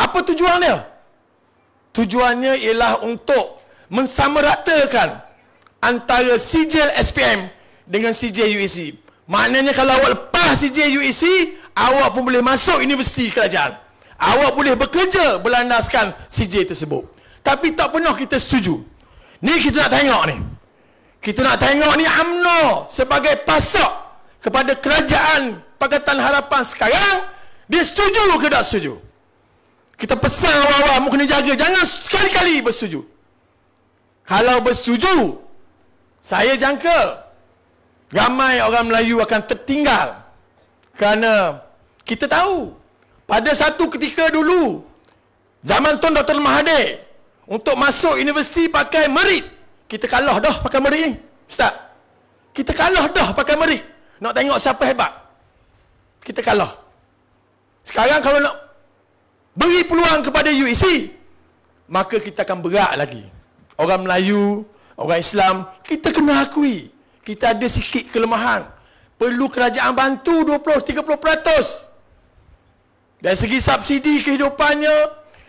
apa tujuannya? tujuannya ialah untuk mensamaratakan antara sijil SPM dengan sijil UEC Maknanya kalau awak lepas CJUEC, awak pun boleh masuk universiti kerajaan. Awak boleh bekerja berlandaskan CJ tersebut. Tapi tak pernah kita setuju. Ni kita nak tengok ni. Kita nak tengok ni UMNO sebagai pasok kepada kerajaan Pakatan Harapan sekarang, dia setuju ke tak setuju? Kita pesan awal-awal, kamu kena jaga. Jangan sekali-kali bersetuju. Kalau bersetuju, saya jangka Ramai orang Melayu akan tertinggal Kerana kita tahu Pada satu ketika dulu Zaman Tun Dr. Mahathir Untuk masuk universiti pakai merit Kita kalah dah pakai merit ni Ustaz Kita kalah dah pakai merit Nak tengok siapa hebat Kita kalah Sekarang kalau nak Beri peluang kepada UEC Maka kita akan berat lagi Orang Melayu Orang Islam Kita kena akui kita ada sikit kelemahan. Perlu kerajaan bantu 20-30%. Dari segi subsidi kehidupannya,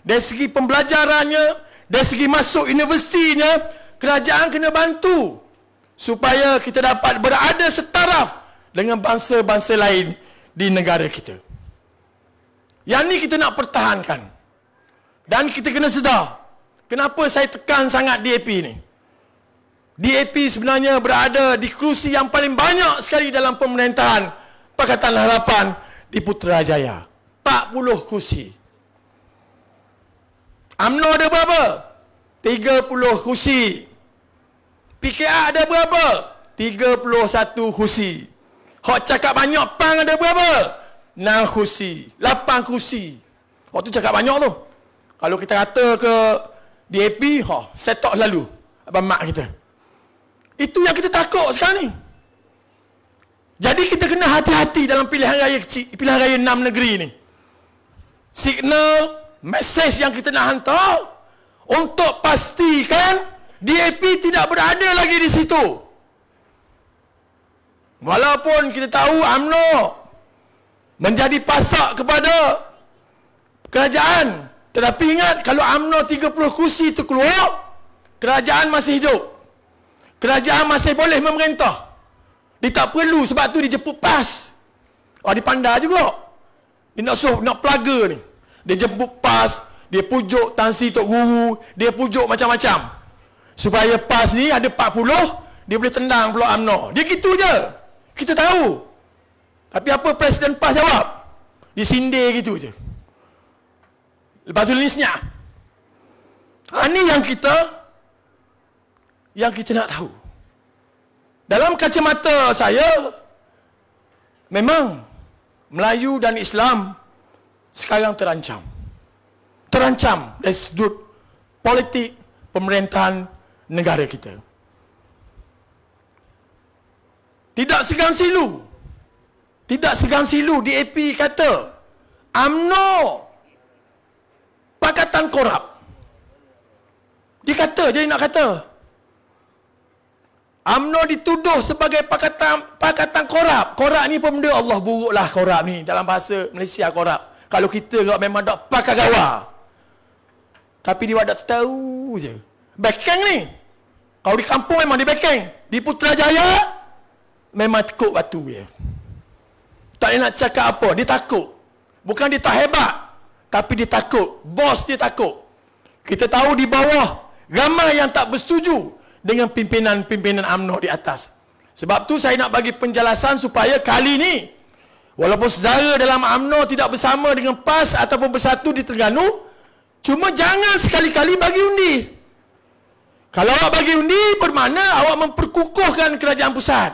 dari segi pembelajarannya, dari segi masuk universitinya, kerajaan kena bantu supaya kita dapat berada setaraf dengan bangsa-bangsa lain di negara kita. Yang ni kita nak pertahankan. Dan kita kena sedar kenapa saya tekan sangat DAP ini. DAP sebenarnya berada di kerusi yang paling banyak sekali dalam pemerintahan Pakatan Harapan di Putrajaya. 40 kerusi. AMNO ada berapa? 30 kerusi. PKR ada berapa? 31 kerusi. Hak cakap banyak pang ada berapa? 6 kerusi. 8 kerusi. Hak tu cakap banyak tu. Kalau kita kata ke DAP, ha, setok lalu. Abang mak kita. Itu yang kita takut sekarang ni. Jadi kita kena hati-hati dalam pilihan raya kecil, pilihan raya enam negeri ni. Signal, message yang kita nak hantar untuk pastikan DAP tidak berada lagi di situ. Walaupun kita tahu AMNO menjadi pasak kepada kerajaan. Tetapi ingat kalau UMNO 30 kursi itu keluar, kerajaan masih hidup. Kerajaan masih boleh memerintah. Dia tak perlu sebab tu dia jemput pas. Oh, dia pandai juga. Dia nak suruh, nak pelaga ni. Dia jemput pas, dia pujuk tansi Tok Guru, dia pujuk macam-macam. Supaya pas ni ada 40, dia boleh tenang pula amno. Dia gitu je. Kita tahu. Tapi apa Presiden PAS jawab? Dia sindir gitu je. Lepas tu ni senyap. Ha, ni yang kita yang kita nak tahu. Dalam kacamata saya, memang Melayu dan Islam sekarang terancam. Terancam dari sudut politik pemerintahan negara kita. Tidak segan silu. Tidak segan silu DAP kata UMNO Pakatan Korab. Dia kata, jadi nak kata, UMNO dituduh sebagai pakatan, pakatan korab. Korab ni pun benda Allah buruklah korab ni. Dalam bahasa Malaysia korab. Kalau kita kalau memang tak pakai gawar. Tapi dia tak tahu je. Bekeng ni. Kalau di kampung memang di bekeng. Di Putrajaya, memang tekuk batu je. Tak nak cakap apa. Dia takut. Bukan dia tak hebat. Tapi dia takut. Bos dia takut. Kita tahu di bawah, ramai yang tak bersetuju dengan pimpinan-pimpinan Amno di atas. Sebab tu saya nak bagi penjelasan supaya kali ni walaupun saudara dalam Amno tidak bersama dengan PAS ataupun bersatu di Terengganu, cuma jangan sekali-kali bagi undi. Kalau awak bagi undi bermakna awak memperkukuhkan kerajaan pusat.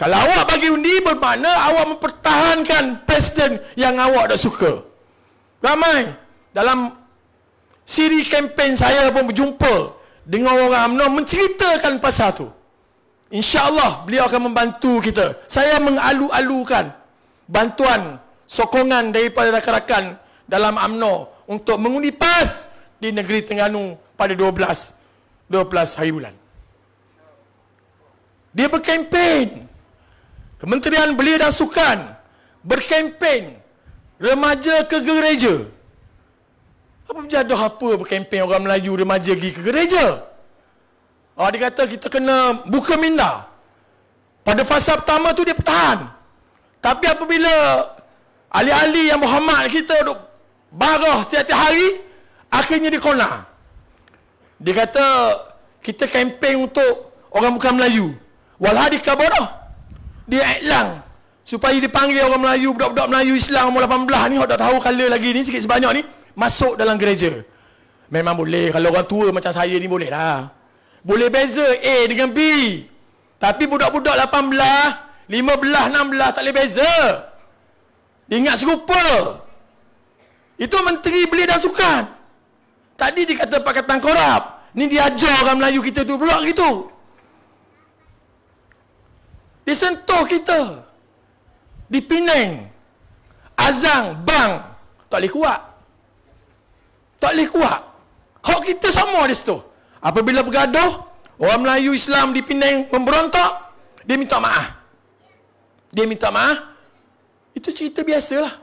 Kalau awak bagi undi bermakna awak mempertahankan presiden yang awak dah suka. Ramai dalam siri kempen saya pun berjumpa dengan orang UMNO menceritakan pasal tu. InsyaAllah beliau akan membantu kita. Saya mengalu-alukan bantuan sokongan daripada rakan-rakan dalam amno untuk mengundi PAS di negeri Tengganu pada 12 12 hari bulan. Dia berkempen. Kementerian Belia dan Sukan berkempen remaja ke gereja. Apa jadah apa berkempen orang Melayu dia remaja pergi ke gereja? Ah, dia kata kita kena buka minda. Pada fasa pertama tu dia pertahan. Tapi apabila ahli-ahli yang Muhammad kita duk barah setiap hari, akhirnya dia kona. Dia kata kita kempen untuk orang bukan Melayu. Walhadi kabarah. Dia iklang. Supaya dipanggil orang Melayu, budak-budak Melayu Islam umur 18 ni, orang tak tahu kala lagi ni, sikit sebanyak ni masuk dalam gereja. Memang boleh. Kalau orang tua macam saya ni boleh lah. Boleh beza A dengan B. Tapi budak-budak 18, 15, 16 tak boleh beza. Ingat serupa. Itu menteri beli dan sukan. Tadi dia kata Pakatan Korab. Ni dia ajar orang Melayu kita tu pula gitu. Dia sentuh kita. Di Penang. Azang, bang. Tak boleh kuat. Tak boleh kuat. Hak kita sama di situ. Apabila bergaduh, orang Melayu Islam di Penang memberontak, dia minta maaf. Dia minta maaf. Itu cerita biasalah.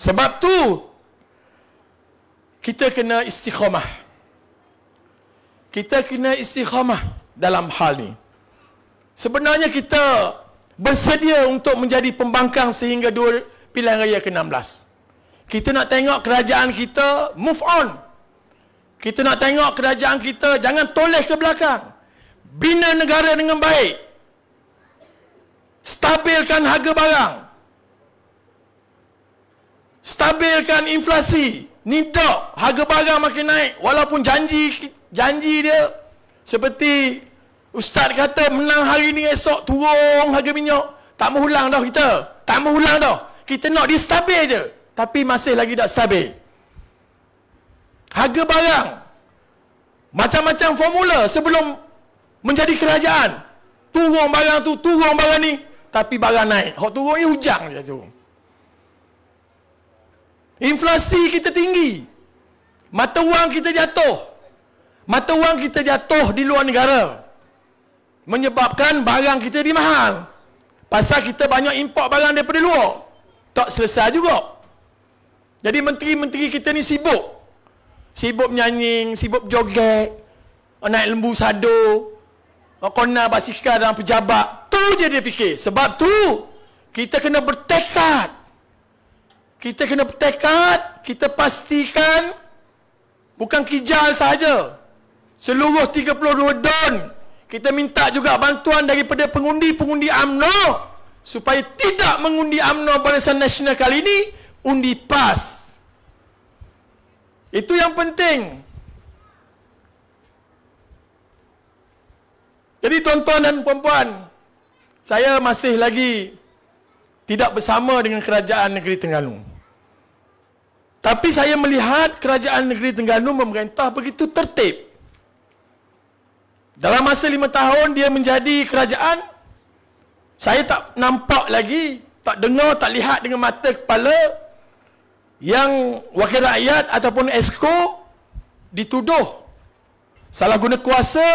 Sebab tu, kita kena istiqamah. Kita kena istiqamah dalam hal ni. Sebenarnya kita bersedia untuk menjadi pembangkang sehingga dua pilihan raya ke-16. Kita nak tengok kerajaan kita move on. Kita nak tengok kerajaan kita jangan toleh ke belakang. Bina negara dengan baik. Stabilkan harga barang. Stabilkan inflasi. Ni harga barang makin naik walaupun janji janji dia seperti ustaz kata menang hari ni esok turun harga minyak. Tak mau ulang dah kita. Tak mau ulang dah. Kita nak dia stabil je tapi masih lagi tak stabil. Harga barang macam-macam formula sebelum menjadi kerajaan. Turun barang tu, turun barang ni, tapi barang naik. Hak turun ni hujang je tu. Inflasi kita tinggi. Mata wang kita jatuh. Mata wang kita jatuh di luar negara. Menyebabkan barang kita dimahal. Pasal kita banyak import barang daripada luar. Tak selesai juga. Jadi menteri-menteri kita ni sibuk. Sibuk menyanyi, sibuk joget. Naik lembu sado. Kona basikal dalam pejabat. Tu je dia fikir. Sebab tu, kita kena bertekad. Kita kena bertekad. Kita pastikan, bukan kijal saja Seluruh 32 don, kita minta juga bantuan daripada pengundi-pengundi UMNO supaya tidak mengundi UMNO Barisan Nasional kali ini undi pas. Itu yang penting. Jadi tuan-tuan dan puan-puan, saya masih lagi tidak bersama dengan kerajaan negeri Tengganu. Tapi saya melihat kerajaan negeri Tengganu memerintah begitu tertib. Dalam masa lima tahun dia menjadi kerajaan, saya tak nampak lagi, tak dengar, tak lihat dengan mata kepala yang wakil rakyat ataupun esko dituduh salah guna kuasa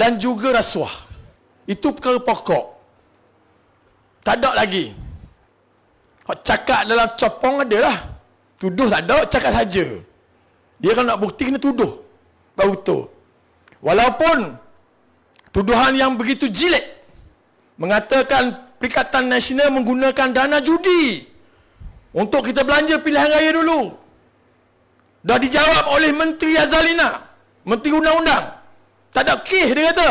dan juga rasuah. Itu perkara pokok. Tak ada lagi. Hak cakap dalam copong adalah tuduh tak ada, cakap saja. Dia kalau nak bukti kena tuduh. Baru betul. Walaupun tuduhan yang begitu jilid mengatakan Perikatan Nasional menggunakan dana judi untuk kita belanja pilihan raya dulu. Dah dijawab oleh Menteri Azalina. Menteri Undang-Undang. Tak ada kih dia kata.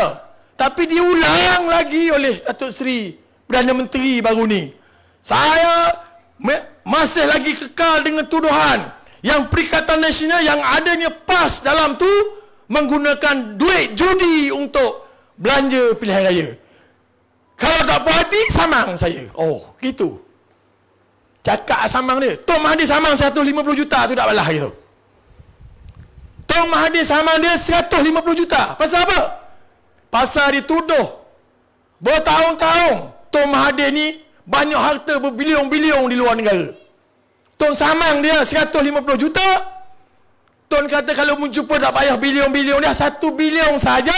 Tapi diulang lagi oleh Datuk Seri Perdana Menteri baru ni. Saya masih lagi kekal dengan tuduhan yang Perikatan Nasional yang adanya PAS dalam tu menggunakan duit judi untuk belanja pilihan raya. Kalau tak puas hati, samang saya. Oh, gitu. Cakap Samang dia, Tok Mahathir Samang 150 juta tu tak balas dia. Tok Mahathir Samang dia 150 juta. Pasal apa? Pasal dia tuduh bertahun-tahun Tok Mahathir ni banyak harta berbilion-bilion di luar negara. Tok Samang dia 150 juta. Tok kata kalau mu jumpa tak payah bilion-bilion dia 1 bilion saja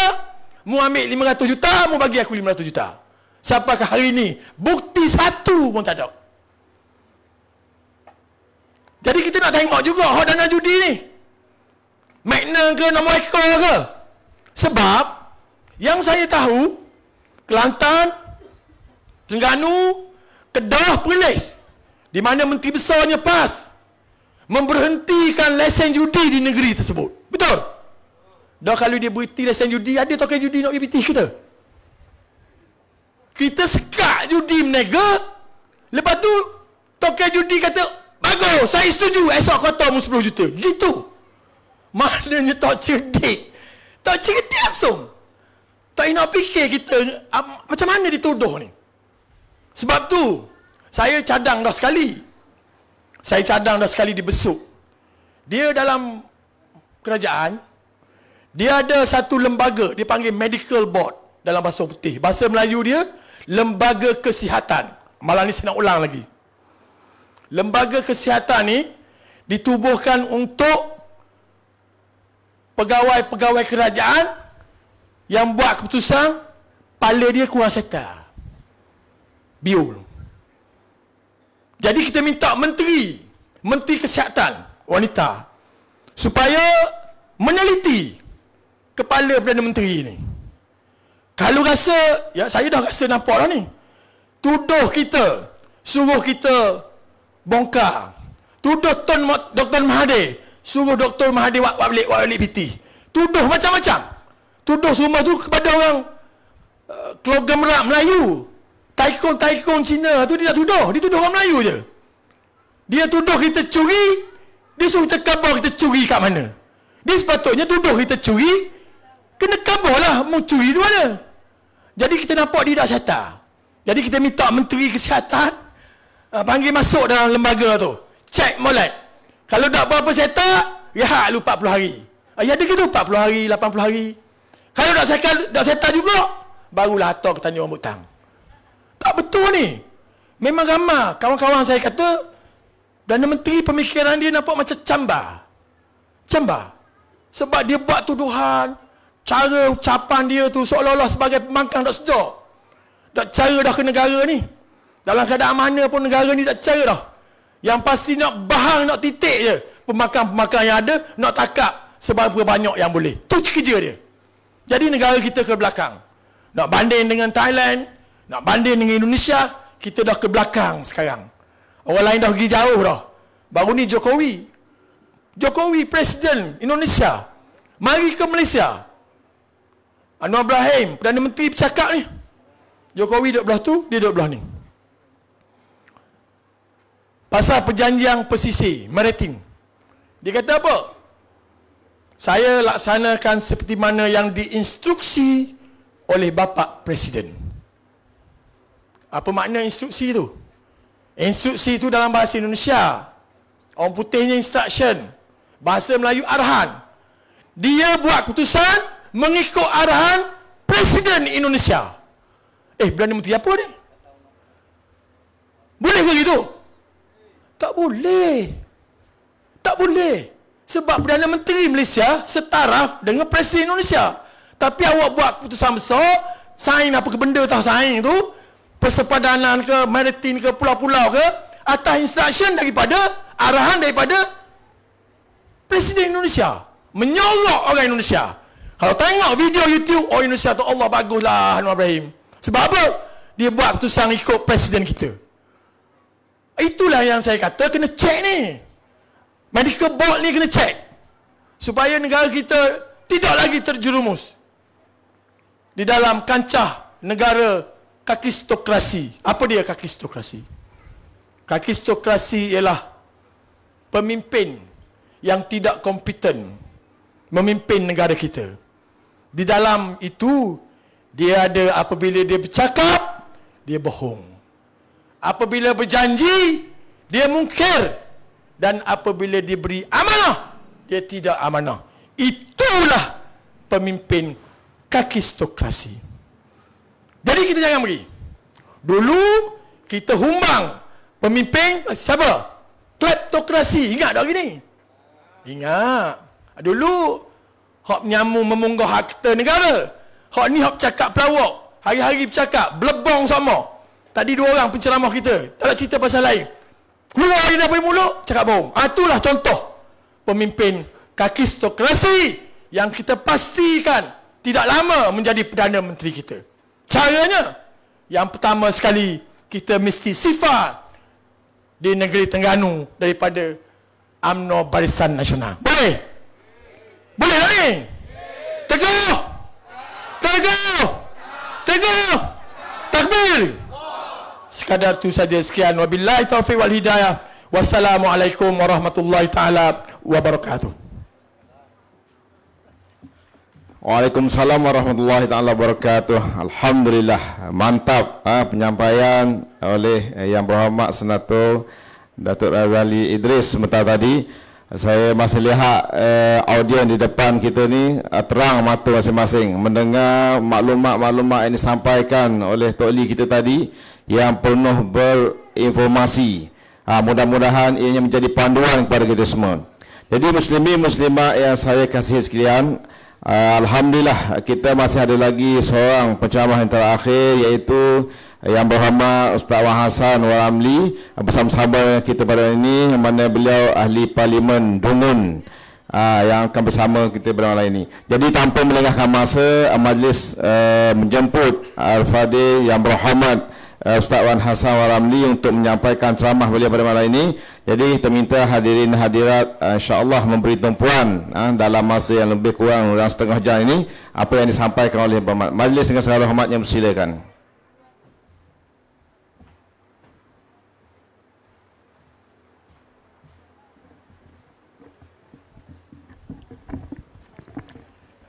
mu ambil 500 juta, mu bagi aku 500 juta. Siapakah hari ni bukti satu pun tak ada. Jadi kita nak tengok juga hak dana judi ni. Makna ke nombor ekor ke? Sebab yang saya tahu Kelantan, Terengganu, Kedah, Perlis di mana menteri besarnya PAS memberhentikan lesen judi di negeri tersebut. Betul? Dah kalau dia berhenti lesen judi, ada token judi nak berhenti kita? Kita sekat judi menega, lepas tu token judi kata, Bagus, saya setuju. Esok kau tahu 10 juta. Gitu. Maknanya tak cerdik. Tak cerdik langsung. Tak nak fikir kita um, macam mana dituduh ni. Sebab tu, saya cadang dah sekali. Saya cadang dah sekali dibesuk. Dia dalam kerajaan, dia ada satu lembaga, dia panggil medical board dalam bahasa putih. Bahasa Melayu dia, lembaga kesihatan. Malah ni saya nak ulang lagi lembaga kesihatan ni ditubuhkan untuk pegawai-pegawai kerajaan yang buat keputusan pala dia kurang seta biul jadi kita minta menteri menteri kesihatan wanita supaya meneliti kepala Perdana Menteri ni kalau rasa ya saya dah rasa nampak dah ni tuduh kita suruh kita bongkar. Tuduh Tun Dr. Mahathir. Suruh Dr. Mahathir buat balik, buat balik PT. Tuduh macam-macam. Tuduh semua tu kepada orang uh, keluarga merak Melayu. Taikon-taikon Cina tu dia tuduh. Dia tuduh orang Melayu je. Dia tuduh kita curi. Dia suruh kita kabur kita curi kat mana. Dia sepatutnya tuduh kita curi. Kena kabur lah. Mau curi di mana. Jadi kita nampak dia tak syata. Jadi kita minta Menteri Kesihatan Ah, panggil masuk dalam lembaga tu. Check molek. Kalau tak berapa ya hak lu 40 hari. Ah, ya dia tu 40 hari, 80 hari. Kalau tak settle, tak settle juga, barulah hantar ke tanya orang hutang. Tak betul ni. Memang ramai kawan-kawan saya kata Perdana Menteri pemikiran dia nampak macam camba, camba. Sebab dia buat tuduhan, cara ucapan dia tu seolah-olah sebagai pembangkang tak sedar. Tak cara dah ke negara ni. Dalam keadaan mana pun negara ni tak cara dah. Yang pasti nak bahang, nak titik je. Pemakan-pemakan yang ada, nak takap sebab banyak yang boleh. Itu kerja dia. Jadi negara kita ke belakang. Nak banding dengan Thailand, nak banding dengan Indonesia, kita dah ke belakang sekarang. Orang lain dah pergi jauh dah. Baru ni Jokowi. Jokowi, Presiden Indonesia. Mari ke Malaysia. Anwar Ibrahim, Perdana Menteri bercakap ni. Jokowi duduk belah tu, dia duduk belah ni. Pasal perjanjian pesisir Meritim Dia kata apa? Saya laksanakan seperti mana yang diinstruksi Oleh Bapa Presiden Apa makna instruksi itu? Instruksi itu dalam bahasa Indonesia Orang putihnya instruction Bahasa Melayu arahan Dia buat keputusan Mengikut arahan Presiden Indonesia Eh, Perdana Menteri apa ni? Boleh ke gitu? Tak boleh. Tak boleh. Sebab Perdana Menteri Malaysia setaraf dengan Presiden Indonesia. Tapi awak buat keputusan besar, sain apa ke benda tak sain tu, persepadanan ke, maritim ke, pulau-pulau ke, atas instruction daripada, arahan daripada Presiden Indonesia. Menyolok orang Indonesia. Kalau tengok video YouTube, orang oh Indonesia tu Allah baguslah Anwar Ibrahim. Sebab apa? Dia buat keputusan ikut Presiden kita. Itulah yang saya kata kena check ni. Medical board ni kena check. Supaya negara kita tidak lagi terjerumus. Di dalam kancah negara kakistokrasi. Apa dia kakistokrasi? Kakistokrasi ialah pemimpin yang tidak kompeten memimpin negara kita. Di dalam itu, dia ada apabila dia bercakap, dia bohong. Apabila berjanji, dia mungkir. Dan apabila diberi amanah, dia tidak amanah. Itulah pemimpin kakistokrasi. Jadi kita jangan beri. Dulu, kita humbang pemimpin siapa? Kleptokrasi. Ingat tak begini? Ingat. Dulu, hak nyamu memunggah harta negara. Hak ni hak cakap pelawak. Hari-hari bercakap, belebong sama. Tadi dua orang penceramah kita. Tak nak cerita pasal lain. Keluar hari ni mulut, cakap bohong. Ah, itulah contoh pemimpin kaki stokrasi yang kita pastikan tidak lama menjadi Perdana Menteri kita. Caranya, yang pertama sekali, kita mesti sifat di negeri Tengganu daripada UMNO Barisan Nasional. Boleh? Boleh tak ni? Teguh! Teguh! Teguh! Takbir! Teguh! sekadar itu saja sekian wabillahi taufiq wal hidayah wassalamualaikum warahmatullahi taala wabarakatuh Waalaikumsalam warahmatullahi taala wabarakatuh. Alhamdulillah mantap ha, penyampaian oleh Yang Berhormat Senator Datuk Razali Idris sebentar tadi. Saya masih lihat eh, audien di depan kita ni eh, terang mata masing-masing mendengar maklumat-maklumat yang disampaikan oleh Tok kita tadi yang penuh berinformasi. Ha, mudah-mudahan ianya menjadi panduan kepada kita semua. Jadi muslimi muslimah yang saya kasihi sekalian, ha, alhamdulillah kita masih ada lagi seorang penceramah yang terakhir iaitu yang berhormat Ustaz Wahasan Waramli bersama sahabat kita pada ini yang mana beliau ahli parlimen Dungun ha, yang akan bersama kita pada malam ini. Jadi tanpa melengahkan masa majlis eh, menjemput Al-Fadil yang berhormat Eh, Ustaz Wan Hasan Waramli untuk menyampaikan ceramah beliau pada malam ini. Jadi kita minta hadirin hadirat eh, insya-Allah memberi tumpuan ha, dalam masa yang lebih kurang dalam setengah jam ini apa yang disampaikan oleh Bapak Majlis dengan segala hormatnya silakan.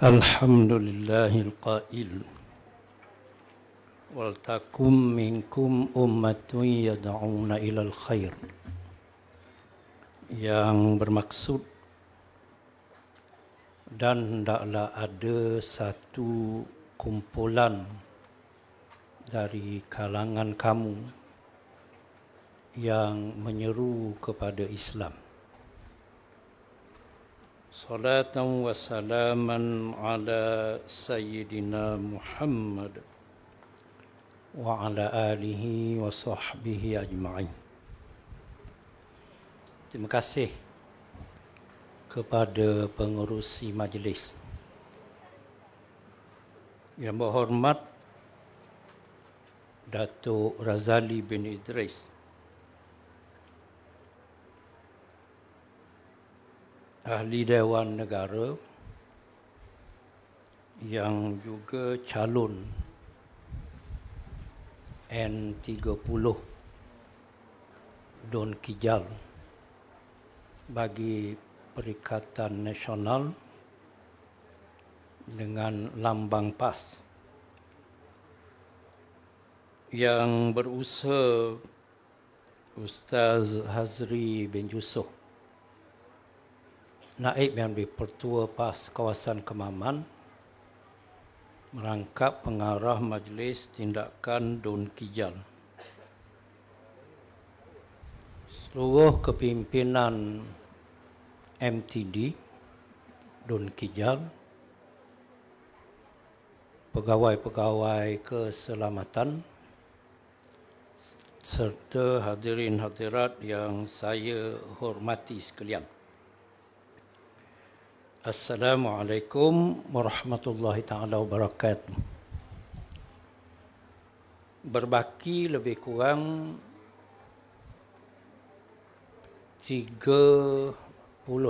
Alhamdulillahil qail. وَلْتَكُمْ مِنْكُمْ أُمَّةٌ يَدْعُونَ إِلَى الْخَيْرِ Yang bermaksud dan hendaklah ada satu kumpulan dari kalangan kamu yang menyeru kepada Islam. Salatan wa salaman ala Sayyidina Muhammad. وعلى آله وصحبه Ajma'in. Terima kasih kepada pengurusi majlis. Yang berhormat Datuk Razali bin Idris. Ahli Dewan Negara yang juga calon N30 Don Kijal bagi Perikatan Nasional dengan lambang PAS yang berusaha Ustaz Hazri bin Yusof Naib yang dipertua PAS kawasan Kemaman merangkap pengarah majlis tindakan Dun Kijal, Seluruh kepimpinan MTD Dun Kijal, pegawai-pegawai keselamatan serta hadirin hadirat yang saya hormati sekalian. Assalamualaikum warahmatullahi taala wabarakatuh. Berbaki lebih kurang 30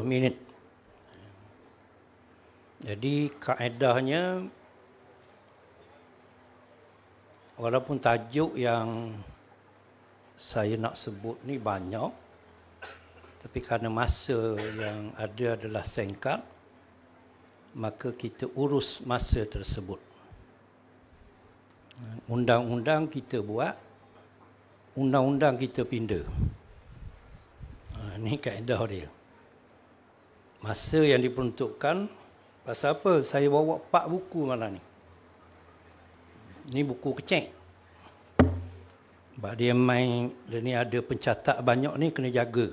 minit. Jadi kaedahnya walaupun tajuk yang saya nak sebut ni banyak tapi kerana masa yang ada adalah singkat maka kita urus masa tersebut. Undang-undang kita buat, undang-undang kita pindah. Ini ha, kaedah dia. Masa yang diperuntukkan, pasal apa? Saya bawa empat buku malam ni. Ini buku kecil. Sebab dia main, dia ni ada pencatat banyak ni kena jaga.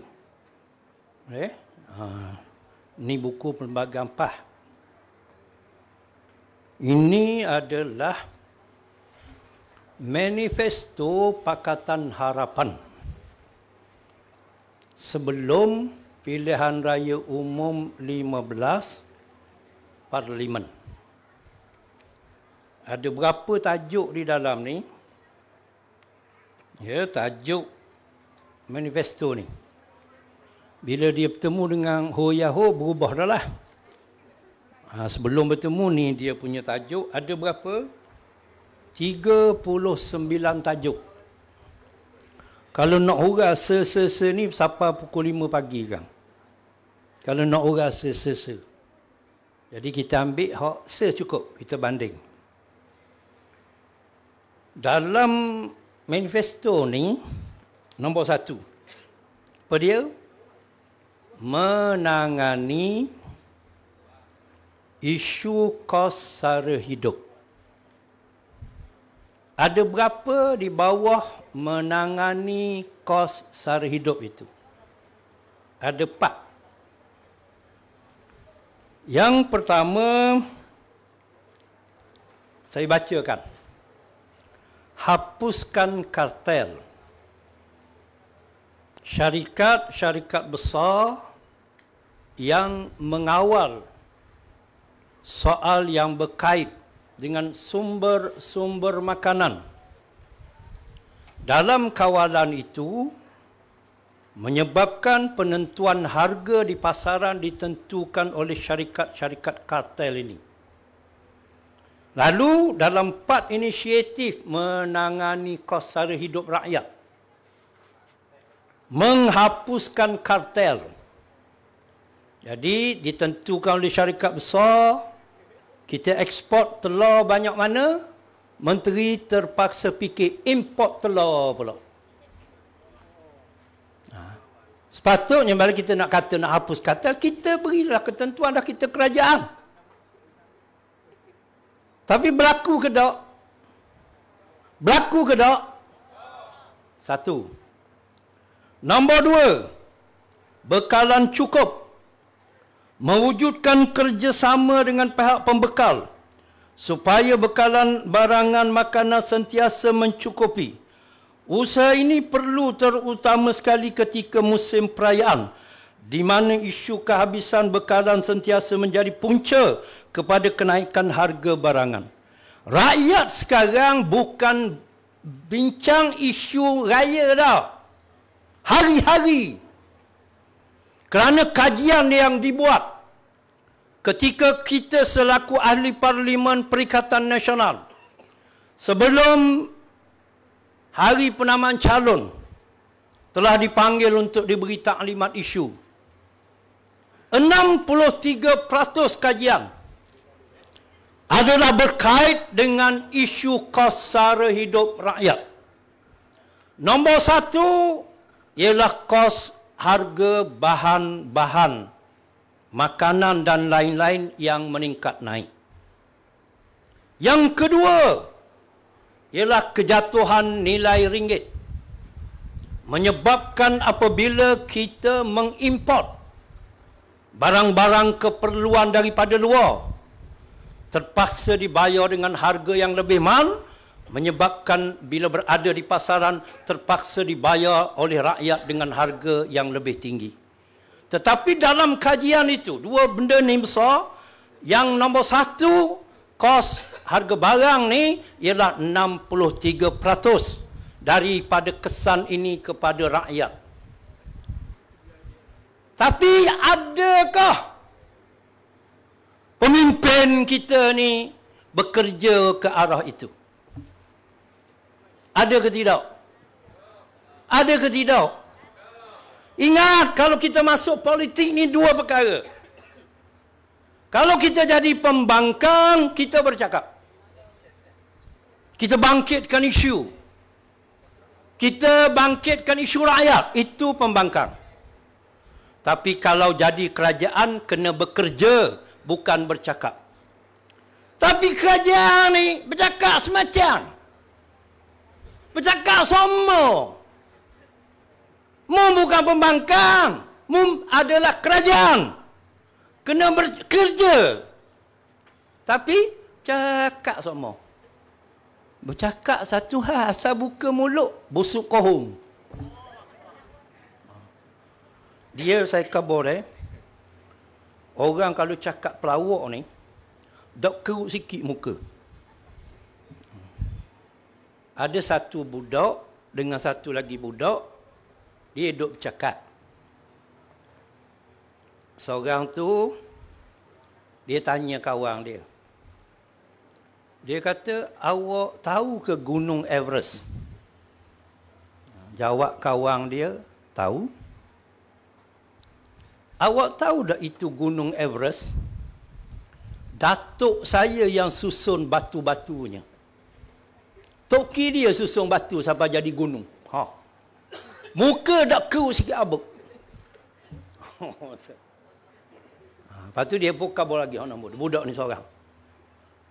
Eh? Ha. Ini buku pelbagai empat. Ini adalah manifesto Pakatan Harapan. Sebelum pilihan raya umum 15 Parlimen. Ada berapa tajuk di dalam ni? Ya, tajuk manifesto ni. Bila dia bertemu dengan Ho Yahoo berubah dah lah. Ha, sebelum bertemu ni dia punya tajuk ada berapa? 39 tajuk. Kalau nak hurah se-se-se ni sampai pukul 5 pagi kan. Kalau nak hurah se-se-se. Jadi kita ambil hak se cukup, kita banding. Dalam manifesto ni, nombor satu. Apa dia? Menangani isu kos sara hidup. Ada berapa di bawah menangani kos sara hidup itu? Ada empat. Yang pertama, saya bacakan. Hapuskan kartel. Syarikat-syarikat besar yang mengawal soal yang berkait dengan sumber-sumber makanan. Dalam kawalan itu menyebabkan penentuan harga di pasaran ditentukan oleh syarikat-syarikat kartel ini. Lalu dalam part inisiatif menangani kos sara hidup rakyat menghapuskan kartel. Jadi ditentukan oleh syarikat besar kita ekspor telur banyak mana? Menteri terpaksa fikir import telur pula. Ha. Sepatutnya bila kita nak kata nak hapus kata, kita berilah ketentuan dah kita kerajaan. Tapi berlaku ke tak? Berlaku ke tak? Satu. Nombor dua. Bekalan cukup mewujudkan kerjasama dengan pihak pembekal supaya bekalan barangan makanan sentiasa mencukupi. Usaha ini perlu terutama sekali ketika musim perayaan di mana isu kehabisan bekalan sentiasa menjadi punca kepada kenaikan harga barangan. Rakyat sekarang bukan bincang isu raya dah. Hari-hari kerana kajian yang dibuat ketika kita selaku ahli parlimen Perikatan Nasional sebelum hari penamaan calon telah dipanggil untuk diberi taklimat isu 63% kajian adalah berkait dengan isu kos sara hidup rakyat. Nombor satu ialah kos harga bahan-bahan makanan dan lain-lain yang meningkat naik. Yang kedua ialah kejatuhan nilai ringgit menyebabkan apabila kita mengimport barang-barang keperluan daripada luar terpaksa dibayar dengan harga yang lebih mahal menyebabkan bila berada di pasaran terpaksa dibayar oleh rakyat dengan harga yang lebih tinggi. Tetapi dalam kajian itu, dua benda ni besar. Yang nombor satu, kos harga barang ni ialah 63% daripada kesan ini kepada rakyat. Tapi adakah pemimpin kita ni bekerja ke arah itu? Ada ke tidak? Ada ke tidak? Ingat kalau kita masuk politik ni dua perkara. Kalau kita jadi pembangkang, kita bercakap. Kita bangkitkan isu. Kita bangkitkan isu rakyat. Itu pembangkang. Tapi kalau jadi kerajaan, kena bekerja. Bukan bercakap. Tapi kerajaan ni bercakap semacam. Bercakap semua. Mum bukan pembangkang. Mum adalah kerajaan. Kena bekerja. Tapi, cakap semua. Bercakap satu hal, asal buka mulut, busuk kohong. Dia saya kabur eh. Orang kalau cakap pelawak ni, dok kerut sikit muka. Ada satu budak dengan satu lagi budak dia duduk cakap. Seorang tu, dia tanya kawan dia. Dia kata, awak tahu ke Gunung Everest? Jawab kawan dia, tahu. Awak tahu tak itu Gunung Everest? Datuk saya yang susun batu-batunya. Toki dia susun batu sampai jadi gunung. Haa. Muka dak keru sikit abuk. *laughs* Ah, lepas tu dia buka bola lagi. Oh, budak ni seorang.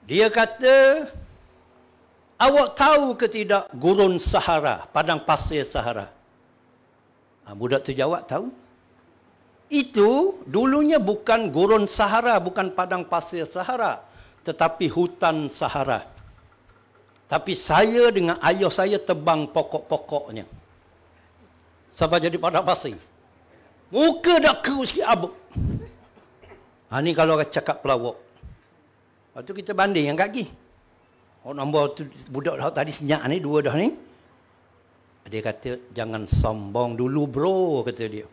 Dia kata, awak tahu ke tidak gurun Sahara, padang pasir Sahara? Ha, budak tu jawab, tahu. Itu dulunya bukan gurun Sahara, bukan padang pasir Sahara. Tetapi hutan Sahara. Tapi saya dengan ayah saya tebang pokok-pokoknya sampai jadi padang pasir. Muka dah keruh sikit abuk. Ha, ini kalau orang cakap pelawak. Lepas tu kita banding yang kaki. Oh nombor tu budak dah tadi senyap ni, dua dah ni. Dia kata, jangan sombong dulu bro, kata dia.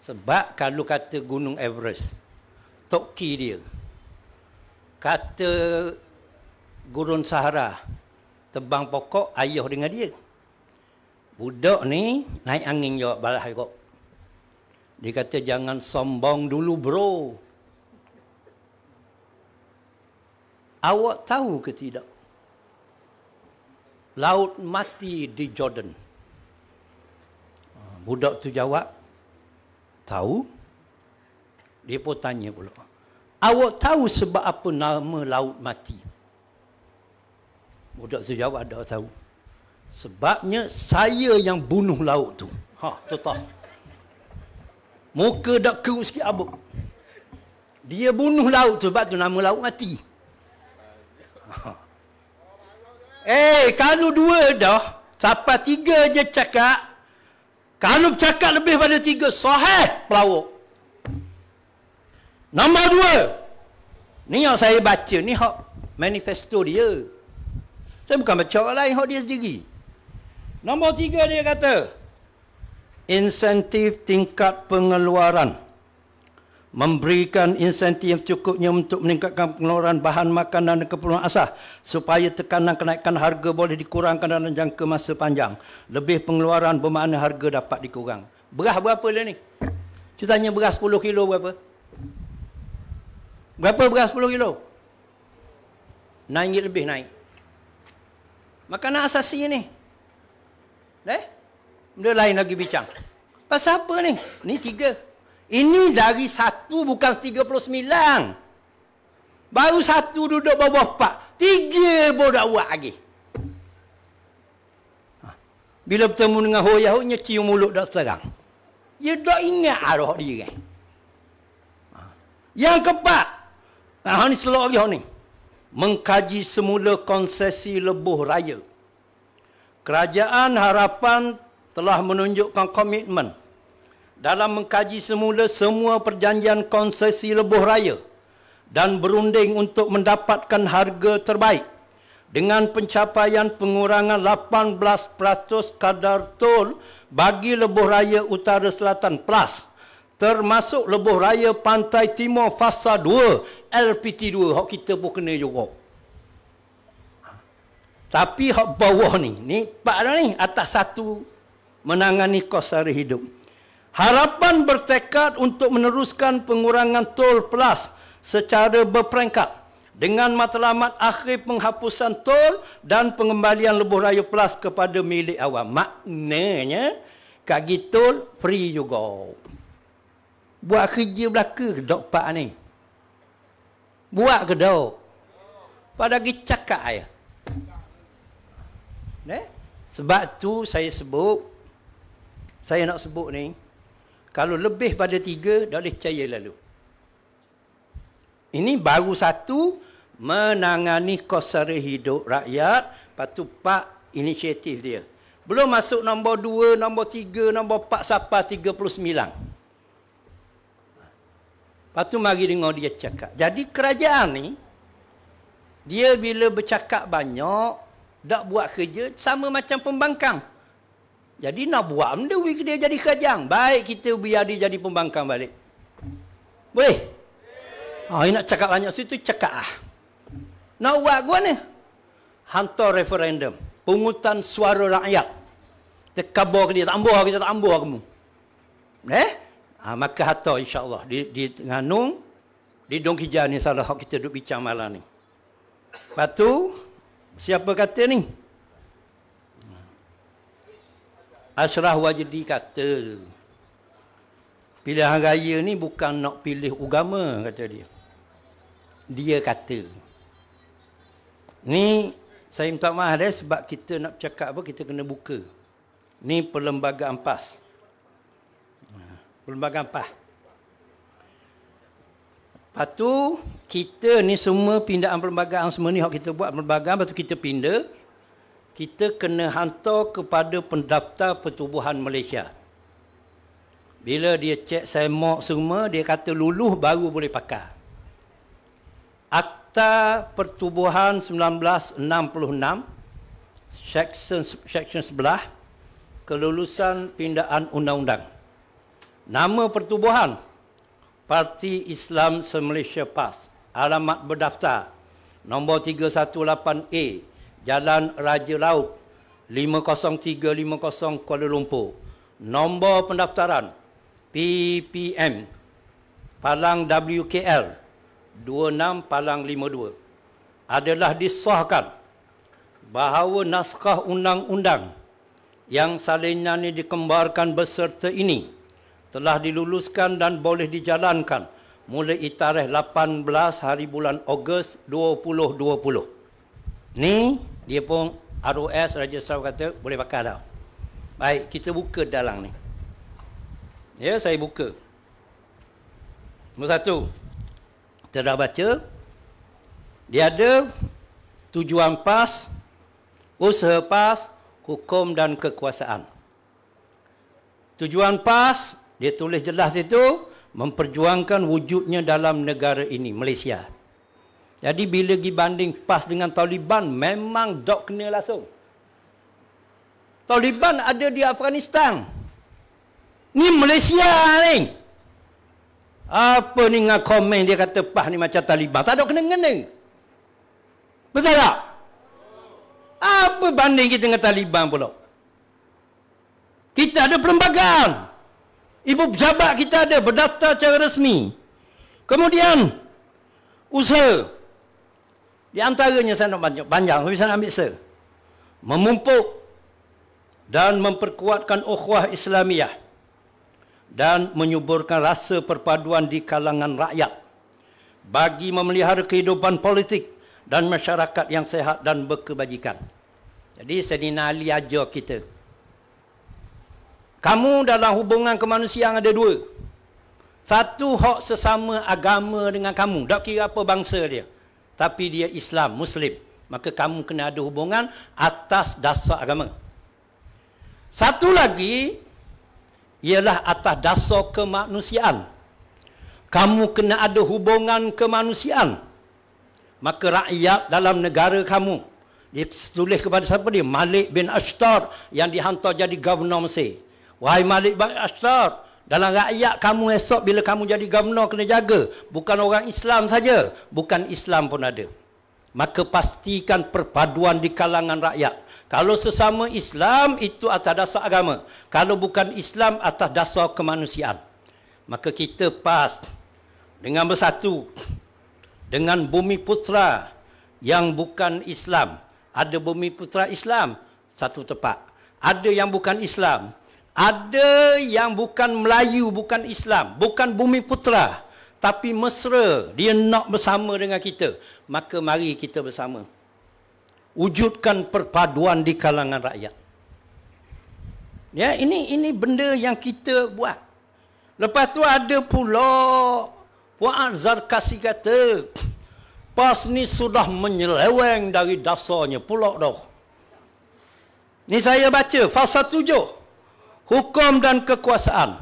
Sebab kalau kata Gunung Everest, Toki dia. Kata Gurun Sahara, tebang pokok, ayah dengan Dia. Budak ni naik angin jawab balas aku. Dia kata jangan sombong dulu bro. Awak tahu ke tidak? Laut mati di Jordan. Ah, budak tu jawab, tahu. Dia pun tanya pula. Awak tahu sebab apa nama laut mati? Budak tu jawab, tak tahu. Sebabnya saya yang bunuh laut tu. Ha, tetah. Muka dak keruk sikit abuk. Dia bunuh laut tu sebab tu nama laut mati. Ha. Eh, kalau dua dah, siapa tiga je cakap, kalau cakap lebih pada tiga, sahih pelawak. Nombor dua. Ni yang saya baca, ni hak manifesto dia. Saya bukan baca orang lain, hak dia sendiri. Nombor tiga dia kata Insentif tingkat pengeluaran Memberikan insentif yang cukupnya untuk meningkatkan pengeluaran bahan makanan dan keperluan asah Supaya tekanan kenaikan harga boleh dikurangkan dalam jangka masa panjang Lebih pengeluaran bermakna harga dapat dikurang Beras berapa dia ni? Kita tanya beras 10 kilo berapa? Berapa beras 10 kilo? Naik lebih naik Makanan asasi ni Eh? Benda lain lagi bincang. Pasal apa ni? Ni tiga. Ini dari satu bukan tiga puluh sembilan. Baru satu duduk bawah empat. Tiga bodoh awak lagi. Ha. Bila bertemu dengan hoya-hoya, cium mulut dah serang. Dia dah ingat arah dia. Kan? Ha. Yang keempat. Nah, ha, ini selok lagi. Mengkaji semula konsesi lebuh raya. Kerajaan Harapan telah menunjukkan komitmen dalam mengkaji semula semua perjanjian konsesi lebuh raya dan berunding untuk mendapatkan harga terbaik dengan pencapaian pengurangan 18% kadar tol bagi lebuh raya utara selatan plus termasuk lebuh raya pantai timur fasa 2 LPT 2 hok kita pun kena juga tapi hak bawah ni, ni pak ada ni atas satu menangani kos sehari hidup. Harapan bertekad untuk meneruskan pengurangan tol plus secara berperingkat dengan matlamat akhir penghapusan tol dan pengembalian lebuh raya plus kepada milik awam. Maknanya kaki tol free juga. Buat kerja belaka ke dok pak ni? Buat ke dok? Pada kita cakap ayah. Sebab tu saya sebut Saya nak sebut ni Kalau lebih pada tiga Tak boleh percaya lalu Ini baru satu Menangani kosara hidup rakyat Lepas tu pak inisiatif dia Belum masuk nombor dua Nombor tiga Nombor empat Sapa tiga puluh sembilan Lepas tu mari dengar dia cakap Jadi kerajaan ni Dia bila bercakap banyak tak buat kerja sama macam pembangkang. Jadi nak buat benda dia jadi kajang. Baik kita biar dia jadi pembangkang balik. Boleh? Ini ah, nak cakap banyak situ, cakap lah. Nak buat gua ni? Hantar referendum. Pungutan suara rakyat. Terkabur ke dia, tak ambuh, kita tak ambuh kamu. Eh? Ha, maka hantar insyaAllah. Di, di Nganung, di Dong Kijar ni salah kita duduk bincang malam ni. Lepas tu, Siapa kata ni? Asrah Wajdi kata Pilihan raya ni bukan nak pilih agama kata dia. Dia kata. Ni saya minta maaf dia sebab kita nak cakap apa kita kena buka. Ni perlembagaan PAS. Ha, perlembagaan PAS. Lepas kita ni semua pindahan perlembagaan semua ni hak kita buat perlembagaan lepas tu kita pindah kita kena hantar kepada pendaftar pertubuhan Malaysia. Bila dia cek saya mock semua dia kata luluh baru boleh pakai. Akta Pertubuhan 1966 section section sebelah kelulusan pindaan undang-undang. Nama pertubuhan Parti Islam Semalaysia PAS Alamat berdaftar Nombor 318A Jalan Raja Laut 50350 Kuala Lumpur Nombor pendaftaran PPM Palang WKL 26 Palang 52 Adalah disahkan Bahawa naskah undang-undang Yang salinannya dikembarkan beserta ini Ini telah diluluskan dan boleh dijalankan mulai tarikh 18 hari bulan Ogos 2020. Ni dia pun ROS Raja Sarawak kata boleh pakai dah. Baik, kita buka dalang ni. Ya, saya buka. Nombor satu. Kita dah baca. Dia ada tujuan pas, usaha pas, hukum dan kekuasaan. Tujuan pas dia tulis jelas itu memperjuangkan wujudnya dalam negara ini, Malaysia. Jadi bila dibanding PAS dengan Taliban, memang dok kena langsung. Taliban ada di Afghanistan. Ni Malaysia ni. Apa ni dengan komen dia kata PAS ni macam Taliban. Tak ada kena-kena. Betul tak? Apa banding kita dengan Taliban pula? Kita ada perlembagaan. Ibu pejabat kita ada berdaftar secara resmi. Kemudian usaha di antaranya saya nak panjang, panjang tapi saya nak ambil saya. Memumpuk dan memperkuatkan ukhuwah Islamiah dan menyuburkan rasa perpaduan di kalangan rakyat bagi memelihara kehidupan politik dan masyarakat yang sehat dan berkebajikan. Jadi Sedina Ali ajar kita. Kamu dalam hubungan kemanusiaan ada dua. Satu hak sesama agama dengan kamu. Tak kira apa bangsa dia. Tapi dia Islam, Muslim. Maka kamu kena ada hubungan atas dasar agama. Satu lagi, ialah atas dasar kemanusiaan. Kamu kena ada hubungan kemanusiaan. Maka rakyat dalam negara kamu. Dia tulis kepada siapa dia? Malik bin Ashtar yang dihantar jadi governor Mesir. Wahai Malik bin Ashtar, dalam rakyat kamu esok bila kamu jadi gubernur kena jaga. Bukan orang Islam saja, bukan Islam pun ada. Maka pastikan perpaduan di kalangan rakyat. Kalau sesama Islam itu atas dasar agama. Kalau bukan Islam atas dasar kemanusiaan. Maka kita pas dengan bersatu dengan bumi putra yang bukan Islam. Ada bumi putra Islam satu tempat. Ada yang bukan Islam ada yang bukan Melayu, bukan Islam, bukan bumi putera. Tapi mesra, dia nak bersama dengan kita. Maka mari kita bersama. Wujudkan perpaduan di kalangan rakyat. Ya, ini ini benda yang kita buat. Lepas tu ada pula Puan Zarkasi kata, PAS ni sudah menyeleweng dari dasarnya pulak dah. Ni saya baca, Fasa tujuh hukum dan kekuasaan.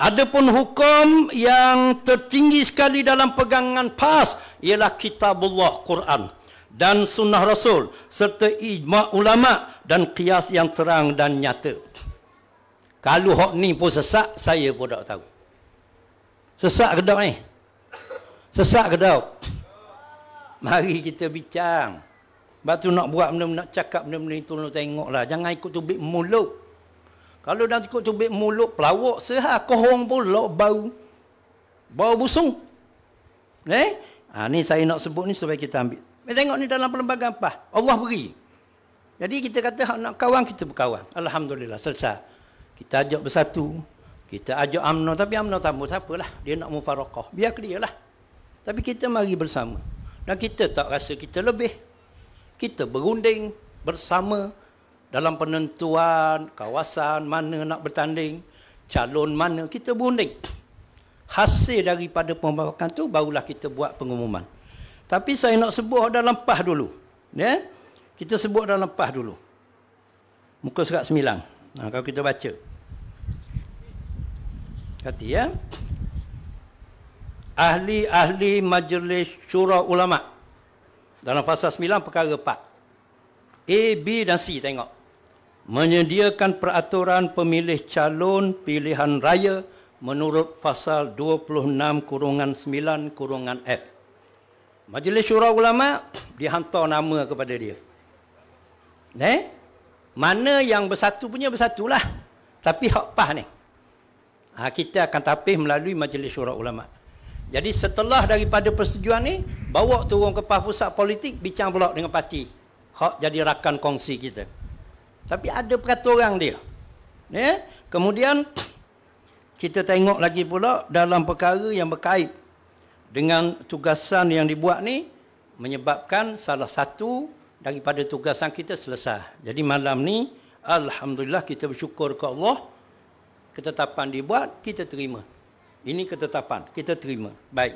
Adapun hukum yang tertinggi sekali dalam pegangan PAS ialah kitabullah Quran dan sunnah Rasul serta ijma ulama dan kias yang terang dan nyata. Kalau hok ni pun sesak, saya pun tak tahu. Sesak ke tak ni? Sesak ke tak? Mari kita bincang. Sebab tu nak buat benda-benda, nak cakap benda-benda ni, tolong tengoklah. Jangan ikut tu bit mulut. Kalau dah cukup cubit mulut pelawak seha kohong pula bau bau busung. Eh? Ha, ni saya nak sebut ni supaya kita ambil. Kita tengok ni dalam perlembagaan apa? Allah beri. Jadi kita kata nak kawan kita berkawan. Alhamdulillah selesai. Kita ajak bersatu. Kita ajak amno tapi amno tamu siapa lah dia nak mufarakah. Biar dia lah. Tapi kita mari bersama. Dan kita tak rasa kita lebih. Kita berunding bersama dalam penentuan kawasan mana nak bertanding, calon mana kita berunding. Hasil daripada pembawakan tu barulah kita buat pengumuman. Tapi saya nak sebut dalam PAH dulu. Ya? Yeah? Kita sebut dalam PAH dulu. Muka serat sembilan. Nah, ha, kalau kita baca. Hati ya. Ahli-ahli majlis syurah ulama' dalam fasa 9 perkara 4 A, B dan C tengok menyediakan peraturan pemilih calon pilihan raya menurut pasal 26-9-F. kurungan Majlis Syurah Ulama dihantar nama kepada dia. Eh? Mana yang bersatu punya bersatulah. Tapi hak PAH ni. Ha, kita akan tapih melalui Majlis Syurah Ulama. Jadi setelah daripada persetujuan ni, bawa turun ke PAH pusat politik, bincang pula dengan parti. Hak jadi rakan kongsi kita. Tapi ada peraturan dia. Ya? Kemudian kita tengok lagi pula dalam perkara yang berkait dengan tugasan yang dibuat ni menyebabkan salah satu daripada tugasan kita selesai. Jadi malam ni alhamdulillah kita bersyukur ke Allah ketetapan dibuat kita terima. Ini ketetapan kita terima. Baik.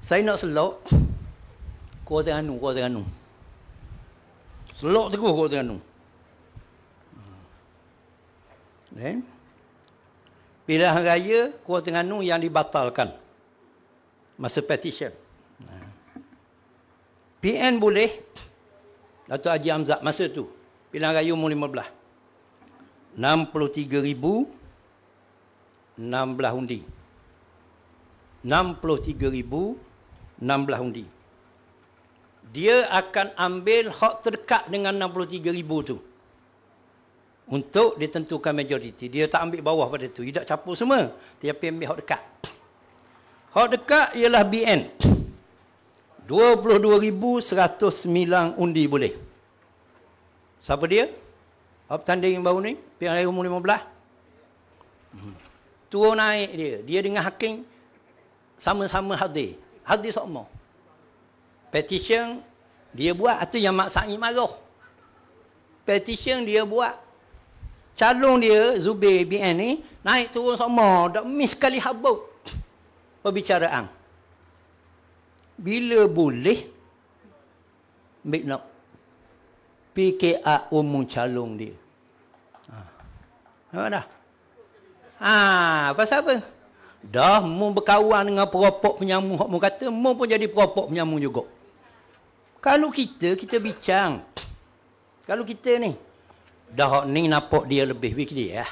Saya nak selok kuat anu kuat anu. Selok teguh kuat anu. Eh? Pilihan raya Kuala Terengganu yang dibatalkan masa petition. Eh. PN boleh Datuk Haji Hamzah masa tu pilihan raya umur 15 63,000 16 undi 63,000 16 undi dia akan ambil hak terdekat dengan 63,000 tu untuk ditentukan majoriti. Dia tak ambil bawah pada itu Dia tak capur semua. Dia ambil hak dekat. Hak dekat ialah BN. 22,109 undi boleh. Siapa dia? Hak bertanding yang baru ni? Pihak dari umur 15? Hmm. Turun naik dia. Dia dengan hakim sama-sama hadir. Hadir semua Petition dia buat. Itu yang Mak sangi marah. Petition dia buat calon dia Zubir BN ni naik turun sama dak miss sekali habuk perbicaraan bila boleh ambil nak PKA umum calon dia ha nampak dah ha pasal apa dah mu berkawan dengan perompok penyamun hok mu kata mu pun jadi perompok penyamun juga kalau kita kita bincang kalau kita ni dah ni nampak dia lebih wik dia lah.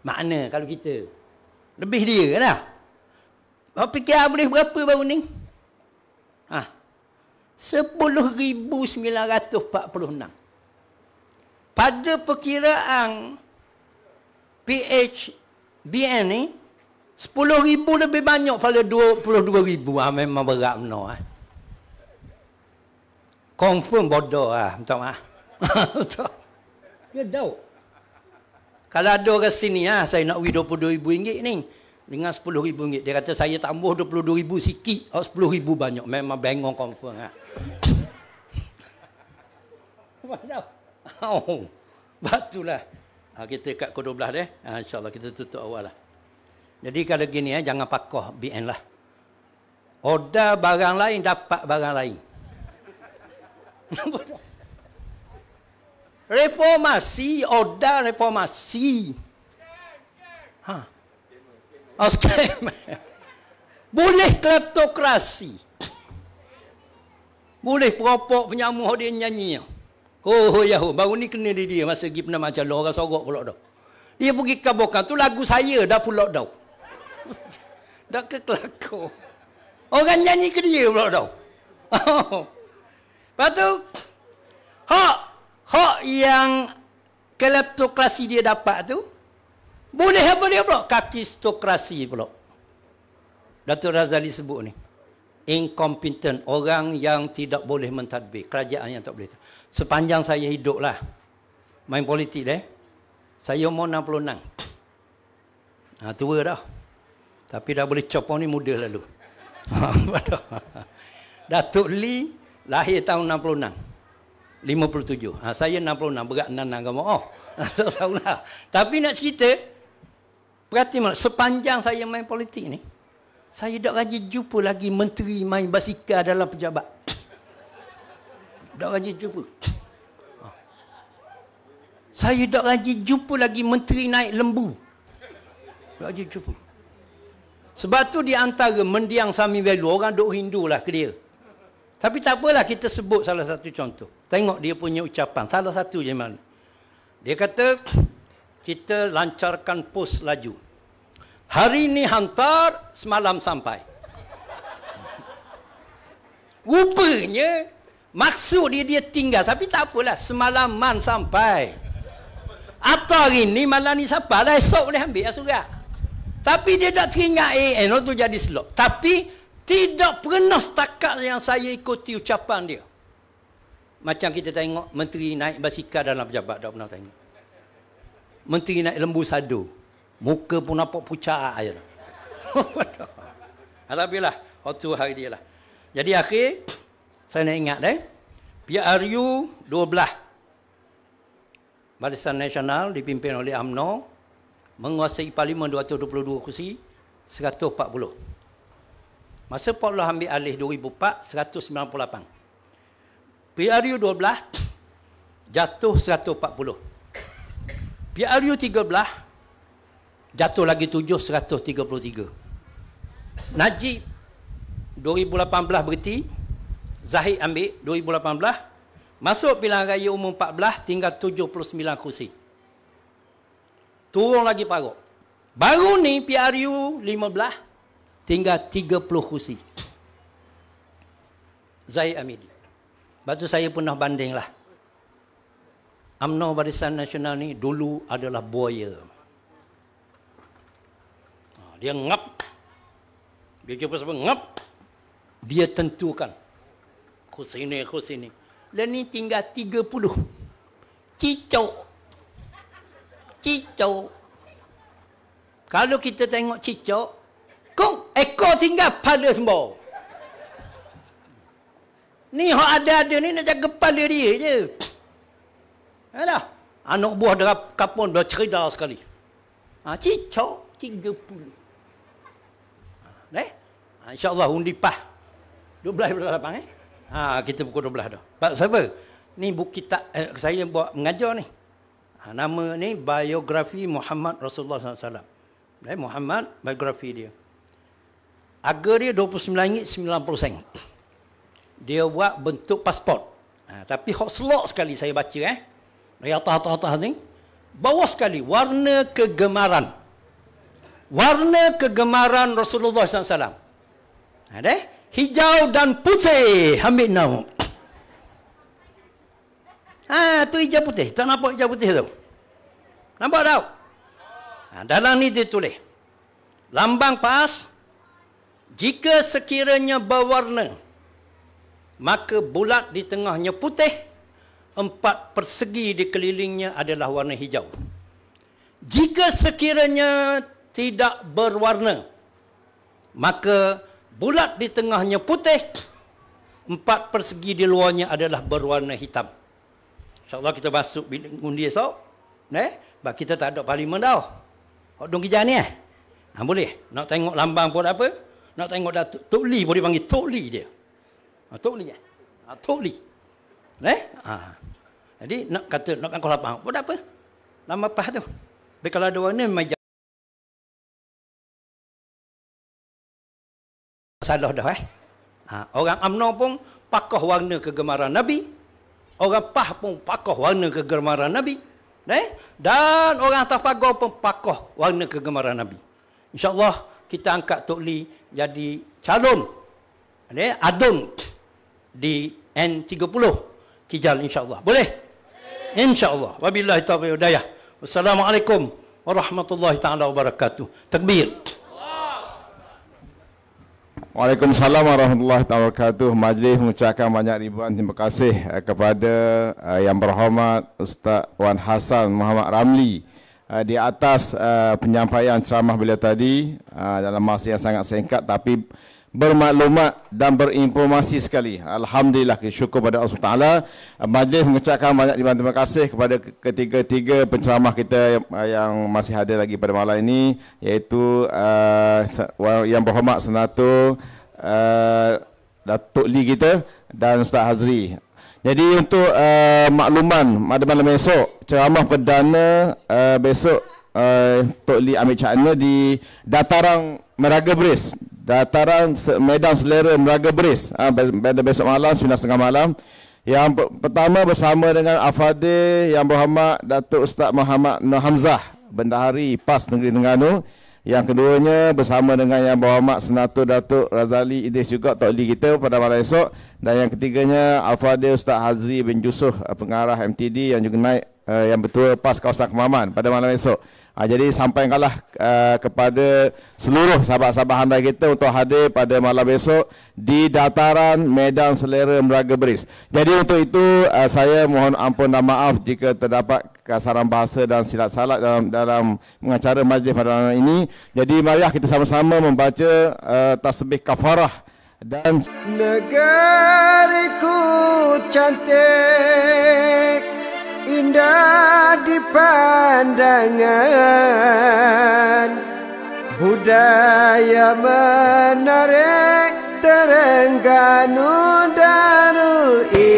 Makna kalau kita lebih dia lah. Kan, Kau fikir boleh berapa baru ni? Ha. 10,946. Pada perkiraan PHBN ni, 10,000 lebih banyak pada 22,000. Ha, ah, memang berat benar. Ha. Confirm bodoh. Ha. Betul, ha. *laughs* Betul. Dia ya, daud. Kalau ada orang sini, ha, saya nak pergi RM22,000 ni. Dengan RM10,000. Dia kata, saya tambah RM22,000 sikit. Oh, RM10,000 banyak. Memang bengong confirm. Ha. Ah. *laughs* Macam. Oh, batulah. Ha, kita kat ke-12 dia. Ha, InsyaAllah kita tutup awal lah. Jadi kalau gini, ha, jangan pakoh BN lah. Order barang lain, dapat barang lain. *laughs* Nampak Reformasi, order reformasi. Ha. okay, oh, *laughs* Boleh kleptokrasi. Boleh popok penyamuh dia nyanyi. Ho oh, ho yahu, baru ni kena dia dia masa pergi pernah macam orang sorok pula dah. Dia pergi kabokan tu lagu saya dah pula dah. *laughs* dah ke kelakor. Orang nyanyi ke dia pula dah. *laughs* Oh. Patut. Ha hak yang kleptokrasi dia dapat tu boleh apa dia pula kaki stokrasi pula Datuk Razali sebut ni incompetent orang yang tidak boleh mentadbir kerajaan yang tak boleh sepanjang saya hidup lah main politik dah saya umur 66 ha, tua dah tapi dah boleh copong ni muda lalu *laughs* Datuk Lee lahir tahun 66 57. Ha, saya 66, berat 6 agama. Oh, *laughs* tak tahulah. Tapi nak cerita, berarti malah, sepanjang saya main politik ni, saya tak rajin jumpa lagi menteri main basikal dalam pejabat. Tak rajin jumpa. Saya tak rajin jumpa lagi menteri naik lembu. Tak rajin jumpa. Sebab tu di antara mendiang Sami Velu, orang duk Hindu lah ke dia. Tapi tak apalah kita sebut salah satu contoh. Tengok dia punya ucapan. Salah satu je mana Dia kata, *clears throat* kita lancarkan pos laju. Hari ini hantar, semalam sampai. *laughs* Rupanya, maksud dia dia tinggal. Tapi tak apalah, semalam man sampai. Atau hari ni, malam ini sampai. Lah, esok boleh ambil lah Tapi dia tak teringat, eh, eh, no, jadi slot. Tapi, tidak pernah setakat yang saya ikuti ucapan dia. Macam kita tengok menteri naik basikal dalam pejabat tak pernah tengok. Menteri naik lembu sadu. Muka pun nampak pucat *laughs* aja. Alhamdulillah. Waktu hari dia lah. Jadi akhir, saya nak ingat eh. PRU 12. Barisan Nasional dipimpin oleh UMNO. Menguasai Parlimen 222 kursi. 140. Masa Paulus ambil alih 2004, 198. PRU 12, jatuh 140. PRU 13, jatuh lagi 7, 133. Najib 2018 berhenti. Zahid ambil 2018. Masuk pilihan raya umum 14, tinggal 79 kursi. Turun lagi parut. Baru ni PRU 15, tinggal 30 kursi Zaid Amidi batu saya pernah banding lah Amno Barisan Nasional ni dulu adalah buaya ha, dia ngap dia jumpa siapa ngap dia tentukan ku sini ku sini dan lah ni tinggal 30 cicau cicau kalau kita tengok cicau Kong, ekor tinggal pada semua. Ni hak ada-ada ni nak jaga kepala dia je. Ada Anak buah dah kapun dah cerita sekali. Ha, cicak tiga puluh. Eh? Ha, InsyaAllah undi pah. Dua belah belah lapang eh. Ha, kita pukul dua belah dah. Sebab siapa? Ni buku tak eh, saya buat mengajar ni. Ha, nama ni biografi Muhammad Rasulullah SAW. Eh, Muhammad biografi dia. Harga dia RM29.90. Dia buat bentuk pasport. Ha, tapi hot slot sekali saya baca eh. Ya atas atas ni. Bawah sekali. Warna kegemaran. Warna kegemaran Rasulullah SAW. Ada? Ha, hijau dan putih. Ambil now. Ha, tu hijau putih. Tak nampak hijau putih tu. Nampak tau? Ha, dalam ni dia tulis. Lambang pas, jika sekiranya berwarna, maka bulat di tengahnya putih, empat persegi di kelilingnya adalah warna hijau. Jika sekiranya tidak berwarna, maka bulat di tengahnya putih, empat persegi di luarnya adalah berwarna hitam. InsyaAllah kita masuk bilik undi esok. Eh? Sebab kita tak ada parlimen dah. Hak dong kejar ni eh? Ha, boleh? Nak tengok lambang pun apa? Nak tengok dah Tok Li boleh panggil Tok Li dia. Ha, Tok Li ya. Ha, Tok Li. Eh? Ha. Jadi nak kata nak kau lapang. Buat apa? Nama pah tu. Tapi kalau ada warna meja. Salah dah eh. Ha, orang UMNO pun pakah warna kegemaran Nabi. Orang pah pun pakah warna kegemaran Nabi. Eh? Dan orang tafagor pun pakah warna kegemaran Nabi. InsyaAllah. Allah kita angkat Tok Lee jadi calon ni adun di N30 Kijal insya-Allah. Boleh? Insya-Allah. Wabillahi taufiq hidayah. Wassalamualaikum warahmatullahi taala wabarakatuh. Takbir. Waalaikumsalam warahmatullahi wabarakatuh. Majlis mengucapkan banyak ribuan terima kasih eh, kepada eh, yang berhormat Ustaz Wan Hasan Muhammad Ramli. Eh, di atas eh, penyampaian ceramah beliau tadi eh, dalam masa yang sangat singkat tapi bermaklumat dan berinformasi sekali. Alhamdulillah syukur kepada Allah Taala. Majlis mengucapkan banyak terima kasih kepada ketiga-tiga penceramah kita yang masih hadir lagi pada malam ini iaitu yang berhormat Senator Datuk Li kita dan Ustaz Hazri. Jadi untuk uh, makluman malam-malam esok ceramah perdana uh, besok uh, Tok Lee Amir Chana di dataran Meraga Beris. Dataran Medan Selera Meraga Beris. Uh, pada besok malam 9.30 malam. Yang pertama bersama dengan Afadil Yang Berhormat Datuk Ustaz Muhammad Nur Hamzah Bendahari PAS Negeri Terengganu. Yang keduanya bersama dengan yang bawa mak Senator Datuk Razali Idris juga tak Lee kita pada malam esok Dan yang ketiganya Al-Fadil Ustaz Hazri bin Jusuf Pengarah MTD yang juga naik uh, Yang betul PAS Kawasan Kemaman pada malam esok Ha, jadi sampaikanlah uh, kepada seluruh sahabat-sahabat handai kita untuk hadir pada malam besok di dataran Medan Selera Meraga Beris. Jadi untuk itu uh, saya mohon ampun dan maaf jika terdapat kasaran bahasa dan silap salat dalam dalam mengacara majlis pada malam ini. Jadi marilah kita sama-sama membaca uh, tasbih kafarah dan negariku cantik indah di pandangan Budaya menarik terengganu darul indah